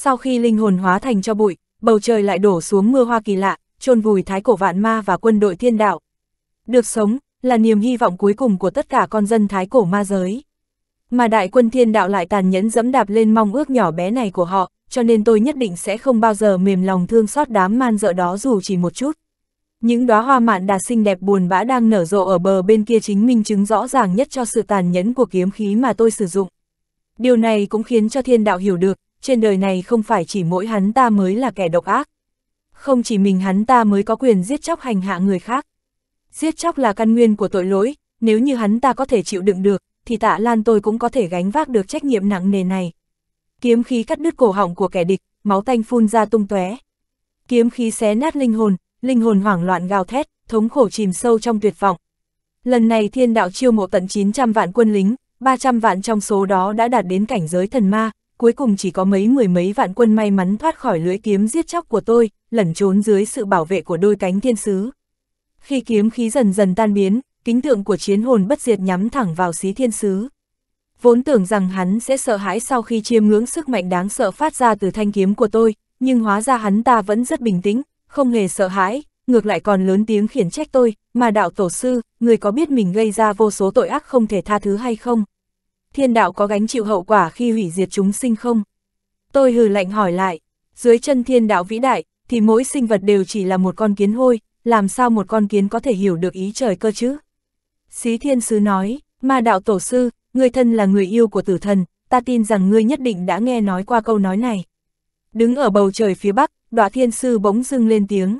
sau khi linh hồn hóa thành cho bụi, bầu trời lại đổ xuống mưa hoa kỳ lạ, chôn vùi thái cổ vạn ma và quân đội thiên đạo. Được sống, là niềm hy vọng cuối cùng của tất cả con dân thái cổ ma giới. Mà đại quân thiên đạo lại tàn nhẫn dẫm đạp lên mong ước nhỏ bé này của họ, cho nên tôi nhất định sẽ không bao giờ mềm lòng thương xót đám man dợ đó dù chỉ một chút. Những đóa hoa mạn đà xinh đẹp buồn bã đang nở rộ ở bờ bên kia chính minh chứng rõ ràng nhất cho sự tàn nhẫn của kiếm khí mà tôi sử dụng. Điều này cũng khiến cho thiên đạo hiểu được, trên đời này không phải chỉ mỗi hắn ta mới là kẻ độc ác. Không chỉ mình hắn ta mới có quyền giết chóc hành hạ người khác. Giết chóc là căn nguyên của tội lỗi, nếu như hắn ta có thể chịu đựng được, thì tạ lan tôi cũng có thể gánh vác được trách nhiệm nặng nề này. Kiếm khí cắt đứt cổ họng của kẻ địch, máu tanh phun ra tung tóe. Kiếm khí xé nát linh hồn, linh hồn hoảng loạn gào thét, thống khổ chìm sâu trong tuyệt vọng. Lần này thiên đạo chiêu mộ tận 900 vạn quân lính, 300 vạn trong số đó đã đạt đến cảnh giới thần ma, cuối cùng chỉ có mấy mười mấy vạn quân may mắn thoát khỏi lưỡi kiếm giết chóc của tôi, lẩn trốn dưới sự bảo vệ của đôi cánh thiên sứ. Khi kiếm khí dần dần tan biến, kính tượng của chiến hồn bất diệt nhắm thẳng vào xí thiên sứ. Vốn tưởng rằng hắn sẽ sợ hãi sau khi chiêm ngưỡng sức mạnh đáng sợ phát ra từ thanh kiếm của tôi, nhưng hóa ra hắn ta vẫn rất bình tĩnh, không hề sợ hãi, ngược lại còn lớn tiếng khiển trách tôi, mà đạo tổ sư, người có biết mình gây ra vô số tội ác không thể tha thứ hay không? thiên đạo có gánh chịu hậu quả khi hủy diệt chúng sinh không? Tôi hừ lạnh hỏi lại, dưới chân thiên đạo vĩ đại, thì mỗi sinh vật đều chỉ là một con kiến hôi, làm sao một con kiến có thể hiểu được ý trời cơ chứ? Xí thiên sứ nói, ma đạo tổ sư, người thân là người yêu của tử thần, ta tin rằng ngươi nhất định đã nghe nói qua câu nói này. Đứng ở bầu trời phía bắc, đọa thiên sư bỗng dưng lên tiếng.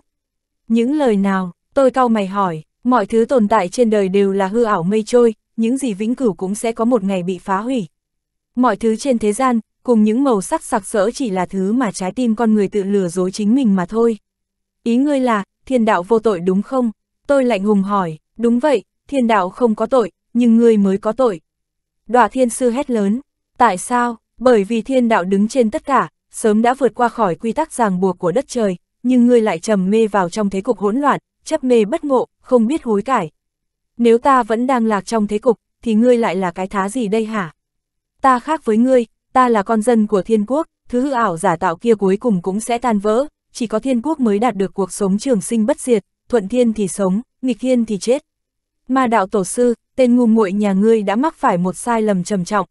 Những lời nào, tôi cau mày hỏi, mọi thứ tồn tại trên đời đều là hư ảo mây trôi, những gì vĩnh cửu cũng sẽ có một ngày bị phá hủy. Mọi thứ trên thế gian, cùng những màu sắc sặc sỡ chỉ là thứ mà trái tim con người tự lừa dối chính mình mà thôi. Ý ngươi là, thiên đạo vô tội đúng không? Tôi lạnh hùng hỏi, đúng vậy, thiên đạo không có tội, nhưng ngươi mới có tội. Đọa thiên sư hét lớn, tại sao? Bởi vì thiên đạo đứng trên tất cả, sớm đã vượt qua khỏi quy tắc ràng buộc của đất trời, nhưng ngươi lại trầm mê vào trong thế cục hỗn loạn, chấp mê bất ngộ, không biết hối cải, nếu ta vẫn đang lạc trong thế cục, thì ngươi lại là cái thá gì đây hả? Ta khác với ngươi, ta là con dân của thiên quốc, thứ hư ảo giả tạo kia cuối cùng cũng sẽ tan vỡ, chỉ có thiên quốc mới đạt được cuộc sống trường sinh bất diệt, thuận thiên thì sống, nghịch thiên thì chết. Ma đạo tổ sư, tên ngu muội nhà ngươi đã mắc phải một sai lầm trầm trọng.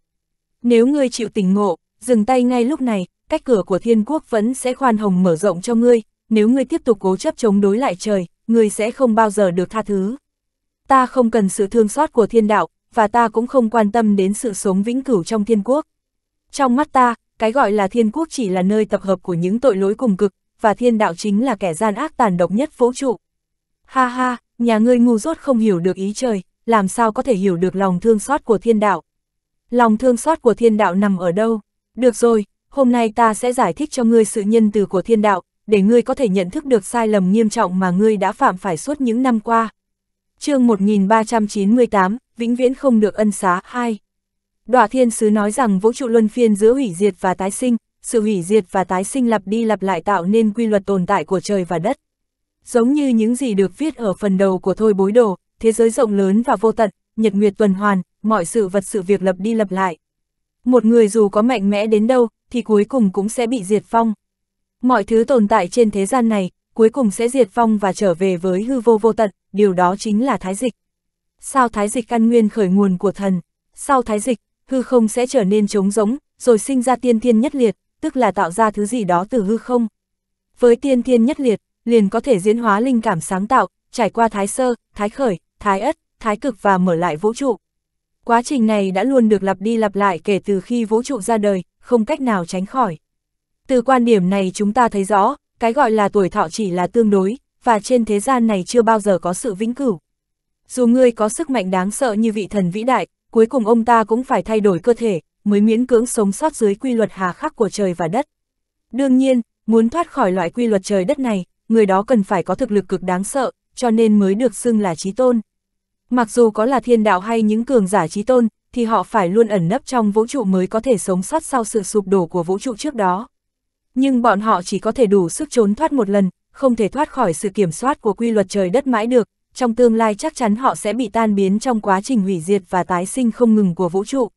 Nếu ngươi chịu tỉnh ngộ, dừng tay ngay lúc này, cách cửa của thiên quốc vẫn sẽ khoan hồng mở rộng cho ngươi, nếu ngươi tiếp tục cố chấp chống đối lại trời, ngươi sẽ không bao giờ được tha thứ ta không cần sự thương xót của thiên đạo, và ta cũng không quan tâm đến sự sống vĩnh cửu trong thiên quốc. Trong mắt ta, cái gọi là thiên quốc chỉ là nơi tập hợp của những tội lỗi cùng cực, và thiên đạo chính là kẻ gian ác tàn độc nhất vũ trụ. Ha ha, nhà ngươi ngu dốt không hiểu được ý trời, làm sao có thể hiểu được lòng thương xót của thiên đạo. Lòng thương xót của thiên đạo nằm ở đâu? Được rồi, hôm nay ta sẽ giải thích cho ngươi sự nhân từ của thiên đạo, để ngươi có thể nhận thức được sai lầm nghiêm trọng mà ngươi đã phạm phải suốt những năm qua chương 1398, vĩnh viễn không được ân xá 2. Đọa thiên sứ nói rằng vũ trụ luân phiên giữa hủy diệt và tái sinh, sự hủy diệt và tái sinh lặp đi lặp lại tạo nên quy luật tồn tại của trời và đất. Giống như những gì được viết ở phần đầu của Thôi Bối Đồ, thế giới rộng lớn và vô tận, nhật nguyệt tuần hoàn, mọi sự vật sự việc lặp đi lặp lại. Một người dù có mạnh mẽ đến đâu, thì cuối cùng cũng sẽ bị diệt phong. Mọi thứ tồn tại trên thế gian này, cuối cùng sẽ diệt phong và trở về với hư vô vô tận, điều đó chính là thái dịch. Sao thái dịch căn nguyên khởi nguồn của thần, sau thái dịch, hư không sẽ trở nên trống rỗng, rồi sinh ra tiên thiên nhất liệt, tức là tạo ra thứ gì đó từ hư không. Với tiên thiên nhất liệt, liền có thể diễn hóa linh cảm sáng tạo, trải qua thái sơ, thái khởi, thái ất, thái cực và mở lại vũ trụ. Quá trình này đã luôn được lặp đi lặp lại kể từ khi vũ trụ ra đời, không cách nào tránh khỏi. Từ quan điểm này chúng ta thấy rõ, cái gọi là tuổi thọ chỉ là tương đối, và trên thế gian này chưa bao giờ có sự vĩnh cửu. Dù ngươi có sức mạnh đáng sợ như vị thần vĩ đại, cuối cùng ông ta cũng phải thay đổi cơ thể, mới miễn cưỡng sống sót dưới quy luật hà khắc của trời và đất. Đương nhiên, muốn thoát khỏi loại quy luật trời đất này, người đó cần phải có thực lực cực đáng sợ, cho nên mới được xưng là trí tôn. Mặc dù có là thiên đạo hay những cường giả trí tôn, thì họ phải luôn ẩn nấp trong vũ trụ mới có thể sống sót sau sự sụp đổ của vũ trụ trước đó. Nhưng bọn họ chỉ có thể đủ sức trốn thoát một lần, không thể thoát khỏi sự kiểm soát của quy luật trời đất mãi được, trong tương lai chắc chắn họ sẽ bị tan biến trong quá trình hủy diệt và tái sinh không ngừng của vũ trụ.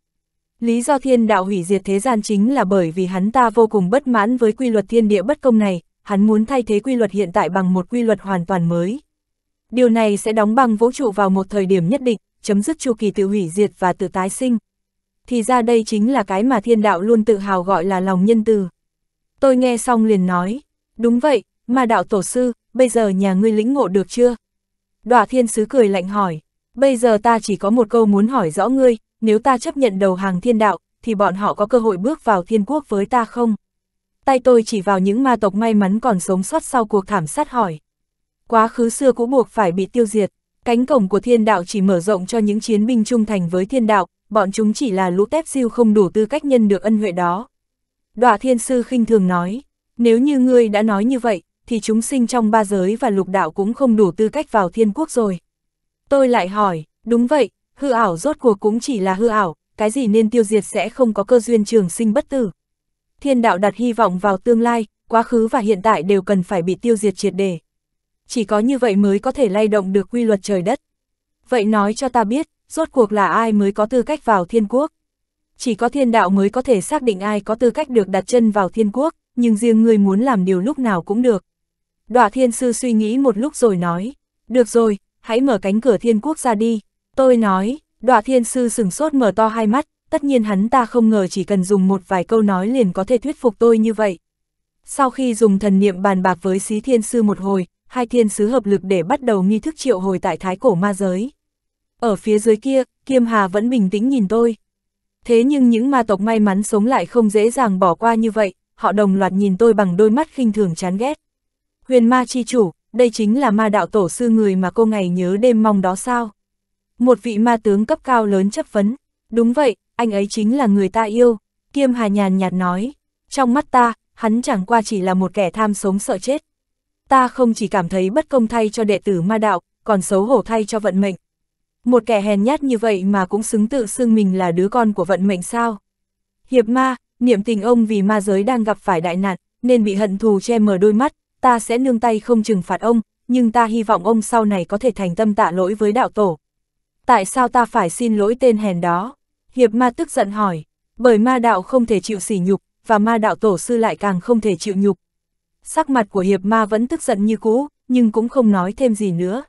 Lý do thiên đạo hủy diệt thế gian chính là bởi vì hắn ta vô cùng bất mãn với quy luật thiên địa bất công này, hắn muốn thay thế quy luật hiện tại bằng một quy luật hoàn toàn mới. Điều này sẽ đóng băng vũ trụ vào một thời điểm nhất định, chấm dứt chu kỳ tự hủy diệt và tự tái sinh. Thì ra đây chính là cái mà thiên đạo luôn tự hào gọi là lòng nhân từ. Tôi nghe xong liền nói, đúng vậy, ma đạo tổ sư, bây giờ nhà ngươi lĩnh ngộ được chưa? đoạ thiên sứ cười lạnh hỏi, bây giờ ta chỉ có một câu muốn hỏi rõ ngươi, nếu ta chấp nhận đầu hàng thiên đạo, thì bọn họ có cơ hội bước vào thiên quốc với ta không? Tay tôi chỉ vào những ma tộc may mắn còn sống sót sau cuộc thảm sát hỏi. Quá khứ xưa cũng buộc phải bị tiêu diệt, cánh cổng của thiên đạo chỉ mở rộng cho những chiến binh trung thành với thiên đạo, bọn chúng chỉ là lũ tép siêu không đủ tư cách nhân được ân huệ đó. đoạ thiên sư khinh thường nói, nếu như ngươi đã nói như vậy, thì chúng sinh trong ba giới và lục đạo cũng không đủ tư cách vào thiên quốc rồi. Tôi lại hỏi, đúng vậy, hư ảo rốt cuộc cũng chỉ là hư ảo, cái gì nên tiêu diệt sẽ không có cơ duyên trường sinh bất tử. Thiên đạo đặt hy vọng vào tương lai, quá khứ và hiện tại đều cần phải bị tiêu diệt triệt đề, Chỉ có như vậy mới có thể lay động được quy luật trời đất. Vậy nói cho ta biết, rốt cuộc là ai mới có tư cách vào thiên quốc? Chỉ có thiên đạo mới có thể xác định ai có tư cách được đặt chân vào thiên quốc, nhưng riêng người muốn làm điều lúc nào cũng được. Đọa thiên sư suy nghĩ một lúc rồi nói, được rồi, hãy mở cánh cửa thiên quốc ra đi. Tôi nói, đọa thiên sư sừng sốt mở to hai mắt, tất nhiên hắn ta không ngờ chỉ cần dùng một vài câu nói liền có thể thuyết phục tôi như vậy. Sau khi dùng thần niệm bàn bạc với xí thiên sư một hồi, hai thiên sứ hợp lực để bắt đầu nghi thức triệu hồi tại thái cổ ma giới. Ở phía dưới kia, Kiêm Hà vẫn bình tĩnh nhìn tôi. Thế nhưng những ma tộc may mắn sống lại không dễ dàng bỏ qua như vậy, họ đồng loạt nhìn tôi bằng đôi mắt khinh thường chán ghét. Huyền ma chi chủ, đây chính là ma đạo tổ sư người mà cô ngày nhớ đêm mong đó sao? Một vị ma tướng cấp cao lớn chấp vấn. Đúng vậy, anh ấy chính là người ta yêu. Kiêm Hà nhàn nhạt nói. Trong mắt ta, hắn chẳng qua chỉ là một kẻ tham sống sợ chết. Ta không chỉ cảm thấy bất công thay cho đệ tử ma đạo, còn xấu hổ thay cho vận mệnh. Một kẻ hèn nhát như vậy mà cũng xứng tự xưng mình là đứa con của vận mệnh sao? Hiệp ma, niệm tình ông vì ma giới đang gặp phải đại nạn, nên bị hận thù che mờ đôi mắt, ta sẽ nương tay không trừng phạt ông, nhưng ta hy vọng ông sau này có thể thành tâm tạ lỗi với đạo tổ. Tại sao ta phải xin lỗi tên hèn đó? Hiệp ma tức giận hỏi, bởi ma đạo không thể chịu sỉ nhục, và ma đạo tổ sư lại càng không thể chịu nhục. Sắc mặt của hiệp ma vẫn tức giận như cũ, nhưng cũng không nói thêm gì nữa.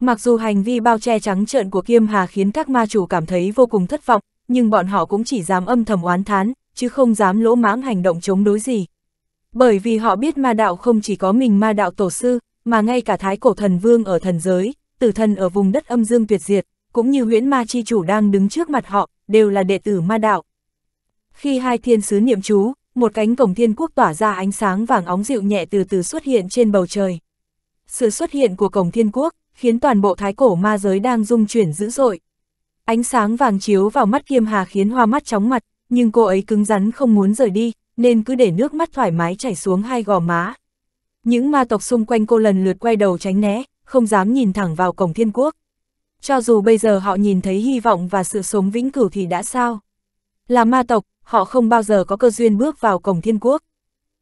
Mặc dù hành vi bao che trắng trợn của Kiêm Hà khiến các ma chủ cảm thấy vô cùng thất vọng, nhưng bọn họ cũng chỉ dám âm thầm oán thán, chứ không dám lỗ mãng hành động chống đối gì. Bởi vì họ biết ma đạo không chỉ có mình ma đạo tổ sư, mà ngay cả thái cổ thần vương ở thần giới, tử thần ở vùng đất âm dương tuyệt diệt, cũng như huyễn ma chi chủ đang đứng trước mặt họ, đều là đệ tử ma đạo. Khi hai thiên sứ niệm chú, một cánh cổng thiên quốc tỏa ra ánh sáng vàng óng dịu nhẹ từ từ xuất hiện trên bầu trời. Sự xuất hiện của cổng thiên quốc khiến toàn bộ thái cổ ma giới đang rung chuyển dữ dội. Ánh sáng vàng chiếu vào mắt Kiêm Hà khiến hoa mắt chóng mặt, nhưng cô ấy cứng rắn không muốn rời đi, nên cứ để nước mắt thoải mái chảy xuống hai gò má. Những ma tộc xung quanh cô lần lượt quay đầu tránh né, không dám nhìn thẳng vào cổng thiên quốc. Cho dù bây giờ họ nhìn thấy hy vọng và sự sống vĩnh cửu thì đã sao? Là ma tộc, họ không bao giờ có cơ duyên bước vào cổng thiên quốc.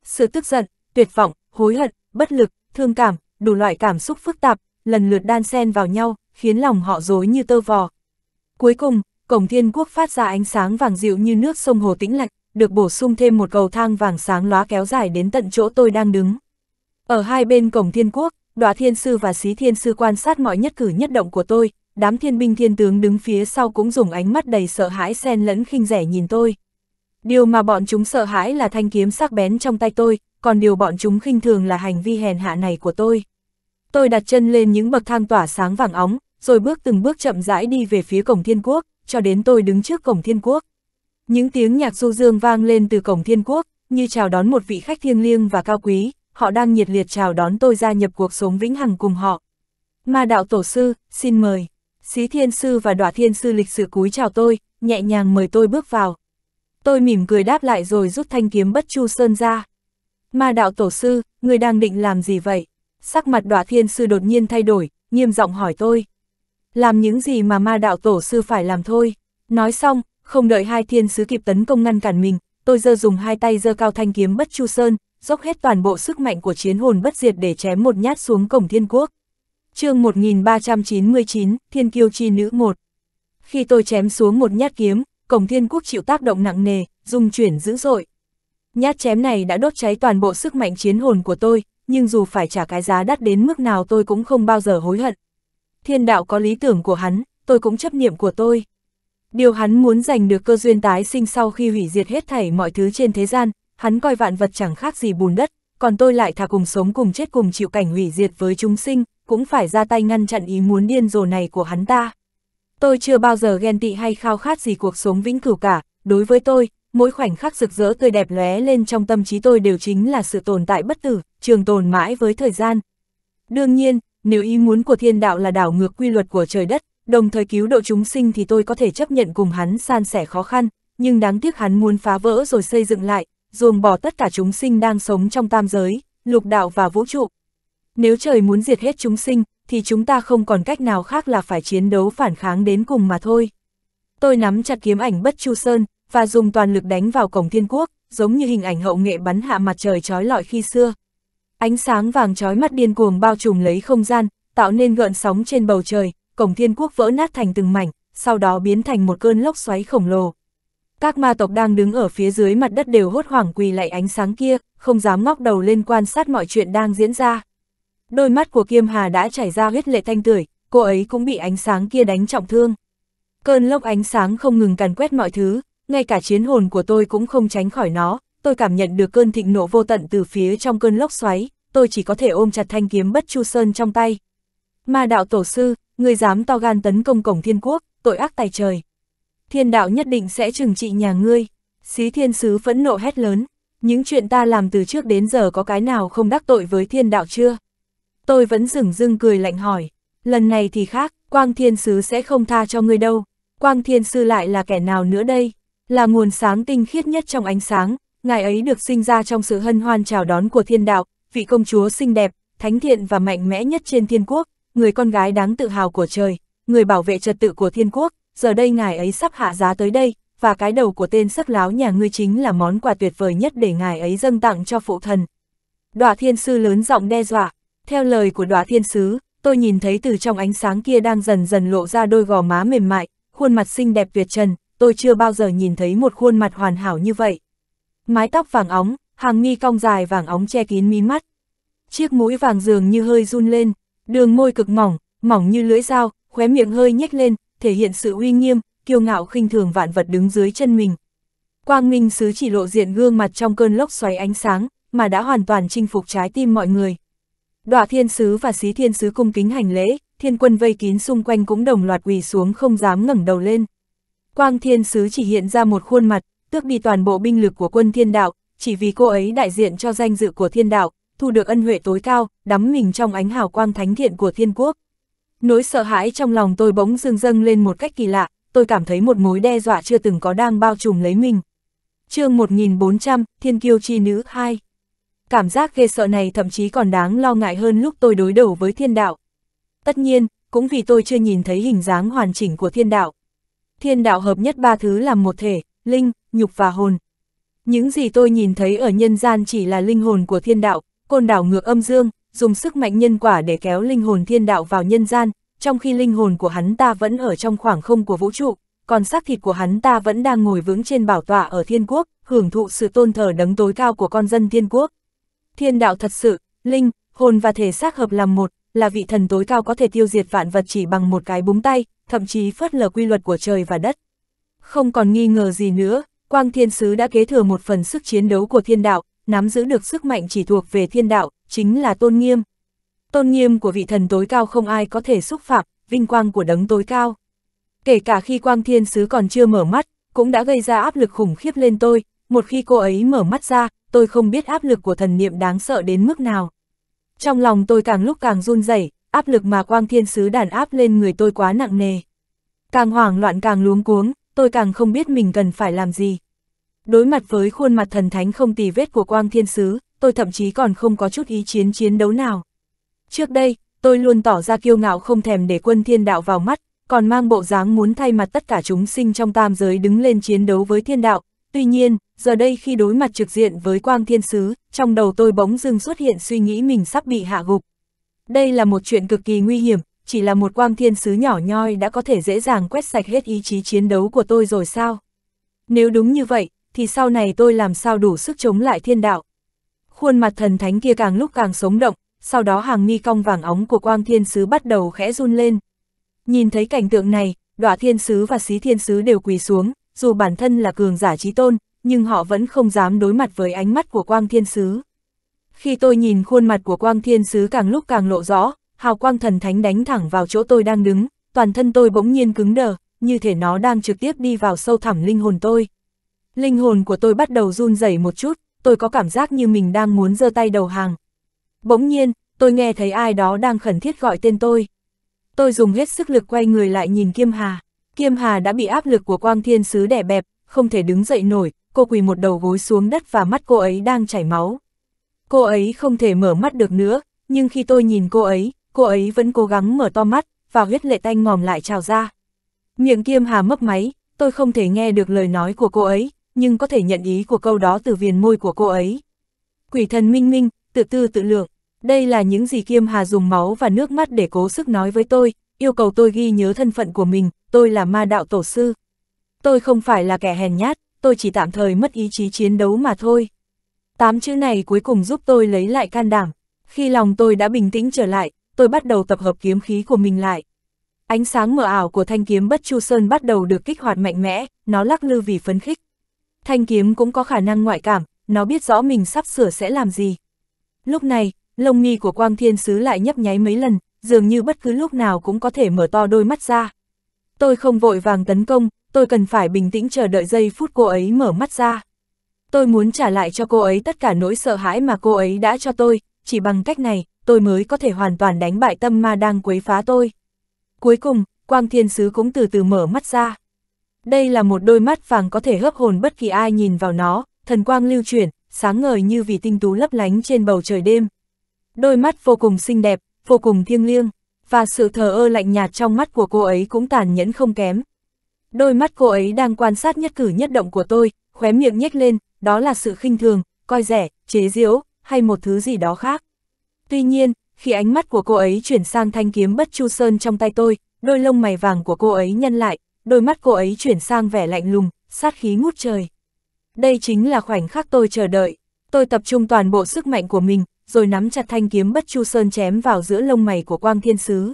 Sự tức giận, tuyệt vọng, hối hận, bất lực, thương cảm, đủ loại cảm xúc phức tạp, lần lượt đan xen vào nhau, khiến lòng họ rối như tơ vò. Cuối cùng, cổng thiên quốc phát ra ánh sáng vàng dịu như nước sông hồ tĩnh lạch, được bổ sung thêm một cầu thang vàng sáng lóa kéo dài đến tận chỗ tôi đang đứng. Ở hai bên cổng thiên quốc, đoạ thiên sư và xí thiên sư quan sát mọi nhất cử nhất động của tôi, đám thiên binh thiên tướng đứng phía sau cũng dùng ánh mắt đầy sợ hãi xen lẫn khinh rẻ nhìn tôi. Điều mà bọn chúng sợ hãi là thanh kiếm sắc bén trong tay tôi, còn điều bọn chúng khinh thường là hành vi hèn hạ này của tôi. Tôi đặt chân lên những bậc thang tỏa sáng vàng óng, rồi bước từng bước chậm rãi đi về phía cổng thiên quốc, cho đến tôi đứng trước cổng thiên quốc. Những tiếng nhạc du dương vang lên từ cổng thiên quốc, như chào đón một vị khách thiêng liêng và cao quý, họ đang nhiệt liệt chào đón tôi gia nhập cuộc sống vĩnh hằng cùng họ. Ma đạo tổ sư, xin mời. Xí thiên sư và đọa thiên sư lịch sử cúi chào tôi, nhẹ nhàng mời tôi bước vào. Tôi mỉm cười đáp lại rồi rút thanh kiếm bất chu sơn ra. Ma đạo tổ sư, người đang định làm gì vậy? Sắc mặt đọa thiên sư đột nhiên thay đổi, nghiêm giọng hỏi tôi. Làm những gì mà ma đạo tổ sư phải làm thôi. Nói xong, không đợi hai thiên sứ kịp tấn công ngăn cản mình, tôi giơ dùng hai tay giơ cao thanh kiếm bất chu sơn, dốc hết toàn bộ sức mạnh của chiến hồn bất diệt để chém một nhát xuống cổng thiên quốc. chương 1399, Thiên Kiêu Chi Nữ 1 Khi tôi chém xuống một nhát kiếm, cổng thiên quốc chịu tác động nặng nề, dung chuyển dữ dội. Nhát chém này đã đốt cháy toàn bộ sức mạnh chiến hồn của tôi, nhưng dù phải trả cái giá đắt đến mức nào tôi cũng không bao giờ hối hận. Thiên đạo có lý tưởng của hắn, tôi cũng chấp niệm của tôi. Điều hắn muốn giành được cơ duyên tái sinh sau khi hủy diệt hết thảy mọi thứ trên thế gian, hắn coi vạn vật chẳng khác gì bùn đất, còn tôi lại thà cùng sống cùng chết cùng chịu cảnh hủy diệt với chúng sinh, cũng phải ra tay ngăn chặn ý muốn điên rồ này của hắn ta. Tôi chưa bao giờ ghen tị hay khao khát gì cuộc sống vĩnh cửu cả, đối với tôi, mỗi khoảnh khắc rực rỡ tươi đẹp lóe lên trong tâm trí tôi đều chính là sự tồn tại bất tử, trường tồn mãi với thời gian. Đương nhiên, nếu ý muốn của thiên đạo là đảo ngược quy luật của trời đất, đồng thời cứu độ chúng sinh thì tôi có thể chấp nhận cùng hắn san sẻ khó khăn, nhưng đáng tiếc hắn muốn phá vỡ rồi xây dựng lại, ruồng bỏ tất cả chúng sinh đang sống trong tam giới, lục đạo và vũ trụ. Nếu trời muốn diệt hết chúng sinh, thì chúng ta không còn cách nào khác là phải chiến đấu phản kháng đến cùng mà thôi. Tôi nắm chặt kiếm ảnh bất chu sơn, và dùng toàn lực đánh vào cổng thiên quốc, giống như hình ảnh hậu nghệ bắn hạ mặt trời trói lọi khi xưa. Ánh sáng vàng trói mắt điên cuồng bao trùm lấy không gian, tạo nên gợn sóng trên bầu trời, cổng thiên quốc vỡ nát thành từng mảnh, sau đó biến thành một cơn lốc xoáy khổng lồ. Các ma tộc đang đứng ở phía dưới mặt đất đều hốt hoảng quỳ lại ánh sáng kia, không dám ngóc đầu lên quan sát mọi chuyện đang diễn ra. Đôi mắt của Kiêm Hà đã chảy ra huyết lệ thanh tưởi, cô ấy cũng bị ánh sáng kia đánh trọng thương. Cơn lốc ánh sáng không ngừng càn quét mọi thứ, ngay cả chiến hồn của tôi cũng không tránh khỏi nó, tôi cảm nhận được cơn thịnh nộ vô tận từ phía trong cơn lốc xoáy, tôi chỉ có thể ôm chặt thanh kiếm bất chu sơn trong tay, Ma đạo tổ sư, người dám to gan tấn công cổng thiên quốc, tội ác tài trời. Thiên đạo nhất định sẽ trừng trị nhà ngươi. Xí thiên sứ phẫn nộ hét lớn. Những chuyện ta làm từ trước đến giờ có cái nào không đắc tội với thiên đạo chưa? Tôi vẫn rừng rưng cười lạnh hỏi. Lần này thì khác, quang thiên sứ sẽ không tha cho ngươi đâu. Quang thiên sư lại là kẻ nào nữa đây? Là nguồn sáng tinh khiết nhất trong ánh sáng. Ngài ấy được sinh ra trong sự hân hoan chào đón của thiên đạo, vị công chúa xinh đẹp, thánh thiện và mạnh mẽ nhất trên thiên quốc, người con gái đáng tự hào của trời, người bảo vệ trật tự của thiên quốc, giờ đây ngài ấy sắp hạ giá tới đây, và cái đầu của tên sắc láo nhà ngươi chính là món quà tuyệt vời nhất để ngài ấy dâng tặng cho phụ thần. đoạ thiên sư lớn giọng đe dọa, theo lời của đoạ thiên sứ, tôi nhìn thấy từ trong ánh sáng kia đang dần dần lộ ra đôi gò má mềm mại, khuôn mặt xinh đẹp tuyệt trần, tôi chưa bao giờ nhìn thấy một khuôn mặt hoàn hảo như vậy. Mái tóc vàng óng, hàng mi cong dài vàng óng che kín mí mắt. Chiếc mũi vàng dường như hơi run lên, Đường môi cực mỏng, mỏng như lưỡi dao, khóe miệng hơi nhếch lên, thể hiện sự uy nghiêm, kiêu ngạo khinh thường vạn vật đứng dưới chân mình. Quang Minh Sứ chỉ lộ diện gương mặt trong cơn lốc xoáy ánh sáng, mà đã hoàn toàn chinh phục trái tim mọi người. Đọa Thiên Sứ và Xí Thiên Sứ cung kính hành lễ, thiên quân vây kín xung quanh cũng đồng loạt quỳ xuống không dám ngẩng đầu lên. Quang Thiên Sứ chỉ hiện ra một khuôn mặt, tước đi toàn bộ binh lực của quân thiên đạo, chỉ vì cô ấy đại diện cho danh dự của thiên đạo, thu được ân huệ tối cao, đắm mình trong ánh hào quang thánh thiện của thiên quốc. Nỗi sợ hãi trong lòng tôi bỗng dưng dâng lên một cách kỳ lạ, tôi cảm thấy một mối đe dọa chưa từng có đang bao trùm lấy mình. chương 1400, Thiên Kiêu Chi Nữ 2 Cảm giác ghê sợ này thậm chí còn đáng lo ngại hơn lúc tôi đối đầu với thiên đạo. Tất nhiên, cũng vì tôi chưa nhìn thấy hình dáng hoàn chỉnh của thiên đạo. Thiên đạo hợp nhất ba thứ làm một thể, linh, nhục và hồn. Những gì tôi nhìn thấy ở nhân gian chỉ là linh hồn của thiên đạo, côn đảo ngược âm dương, dùng sức mạnh nhân quả để kéo linh hồn thiên đạo vào nhân gian, trong khi linh hồn của hắn ta vẫn ở trong khoảng không của vũ trụ, còn xác thịt của hắn ta vẫn đang ngồi vững trên bảo tọa ở thiên quốc, hưởng thụ sự tôn thờ đấng tối cao của con dân thiên quốc. Thiên đạo thật sự, linh, hồn và thể xác hợp làm một, là vị thần tối cao có thể tiêu diệt vạn vật chỉ bằng một cái búng tay, thậm chí phớt lờ quy luật của trời và đất. Không còn nghi ngờ gì nữa, Quang Thiên Sứ đã kế thừa một phần sức chiến đấu của thiên đạo, nắm giữ được sức mạnh chỉ thuộc về thiên đạo, chính là tôn nghiêm. Tôn nghiêm của vị thần tối cao không ai có thể xúc phạm, vinh quang của đấng tối cao. Kể cả khi quang thiên sứ còn chưa mở mắt, cũng đã gây ra áp lực khủng khiếp lên tôi, một khi cô ấy mở mắt ra, tôi không biết áp lực của thần niệm đáng sợ đến mức nào. Trong lòng tôi càng lúc càng run rẩy, áp lực mà quang thiên sứ đàn áp lên người tôi quá nặng nề. Càng hoảng loạn càng luống cuống, tôi càng không biết mình cần phải làm gì. Đối mặt với khuôn mặt thần thánh không tì vết của quang thiên sứ, tôi thậm chí còn không có chút ý chiến chiến đấu nào. Trước đây, tôi luôn tỏ ra kiêu ngạo không thèm để quân thiên đạo vào mắt, còn mang bộ dáng muốn thay mặt tất cả chúng sinh trong tam giới đứng lên chiến đấu với thiên đạo. Tuy nhiên, giờ đây khi đối mặt trực diện với quang thiên sứ, trong đầu tôi bỗng dưng xuất hiện suy nghĩ mình sắp bị hạ gục. Đây là một chuyện cực kỳ nguy hiểm, chỉ là một quang thiên sứ nhỏ nhoi đã có thể dễ dàng quét sạch hết ý chí chiến đấu của tôi rồi sao? Nếu đúng như vậy, thì sau này tôi làm sao đủ sức chống lại thiên đạo. Khuôn mặt thần thánh kia càng lúc càng sống động, sau đó hàng mi cong vàng óng của quang thiên sứ bắt đầu khẽ run lên. Nhìn thấy cảnh tượng này, đọa thiên sứ và xí thiên sứ đều quỳ xuống, dù bản thân là cường giả trí tôn, nhưng họ vẫn không dám đối mặt với ánh mắt của quang thiên sứ. Khi tôi nhìn khuôn mặt của quang thiên sứ càng lúc càng lộ rõ, hào quang thần thánh đánh thẳng vào chỗ tôi đang đứng, toàn thân tôi bỗng nhiên cứng đờ, như thể nó đang trực tiếp đi vào sâu thẳm linh hồn tôi. Linh hồn của tôi bắt đầu run rẩy một chút, tôi có cảm giác như mình đang muốn giơ tay đầu hàng. Bỗng nhiên, tôi nghe thấy ai đó đang khẩn thiết gọi tên tôi. Tôi dùng hết sức lực quay người lại nhìn Kim Hà. Kim Hà đã bị áp lực của Quang Thiên Sứ đè bẹp, không thể đứng dậy nổi, cô quỳ một đầu gối xuống đất và mắt cô ấy đang chảy máu. Cô ấy không thể mở mắt được nữa, nhưng khi tôi nhìn cô ấy, cô ấy vẫn cố gắng mở to mắt, và huyết lệ tanh ngòm lại trào ra. Miệng Kim Hà mấp máy, tôi không thể nghe được lời nói của cô ấy, nhưng có thể nhận ý của câu đó từ viền môi của cô ấy. Quỷ thần minh minh, tự tư tự lượng, đây là những gì Kiêm Hà dùng máu và nước mắt để cố sức nói với tôi, yêu cầu tôi ghi nhớ thân phận của mình, tôi là ma đạo tổ sư. Tôi không phải là kẻ hèn nhát, tôi chỉ tạm thời mất ý chí chiến đấu mà thôi. Tám chữ này cuối cùng giúp tôi lấy lại can đảm. Khi lòng tôi đã bình tĩnh trở lại, tôi bắt đầu tập hợp kiếm khí của mình lại. Ánh sáng mờ ảo của thanh kiếm bất chu sơn bắt đầu được kích hoạt mạnh mẽ, nó lắc lư vì phấn khích. Thanh kiếm cũng có khả năng ngoại cảm, nó biết rõ mình sắp sửa sẽ làm gì. Lúc này, lông mi của Quang Thiên Sứ lại nhấp nháy mấy lần, dường như bất cứ lúc nào cũng có thể mở to đôi mắt ra. Tôi không vội vàng tấn công, tôi cần phải bình tĩnh chờ đợi giây phút cô ấy mở mắt ra. Tôi muốn trả lại cho cô ấy tất cả nỗi sợ hãi mà cô ấy đã cho tôi, chỉ bằng cách này, tôi mới có thể hoàn toàn đánh bại tâm ma đang quấy phá tôi. Cuối cùng, Quang Thiên Sứ cũng từ từ mở mắt ra. Đây là một đôi mắt vàng có thể hấp hồn bất kỳ ai nhìn vào nó, thần quang lưu chuyển, sáng ngời như vì tinh tú lấp lánh trên bầu trời đêm. Đôi mắt vô cùng xinh đẹp, vô cùng thiêng liêng, và sự thờ ơ lạnh nhạt trong mắt của cô ấy cũng tàn nhẫn không kém. Đôi mắt cô ấy đang quan sát nhất cử nhất động của tôi, khóe miệng nhếch lên, đó là sự khinh thường, coi rẻ, chế giễu, hay một thứ gì đó khác. Tuy nhiên, khi ánh mắt của cô ấy chuyển sang thanh kiếm bất chu sơn trong tay tôi, đôi lông mày vàng của cô ấy nhân lại, đôi mắt cô ấy chuyển sang vẻ lạnh lùng, sát khí ngút trời. Đây chính là khoảnh khắc tôi chờ đợi, tôi tập trung toàn bộ sức mạnh của mình, rồi nắm chặt thanh kiếm bất chu sơn chém vào giữa lông mày của Quang Thiên Sứ.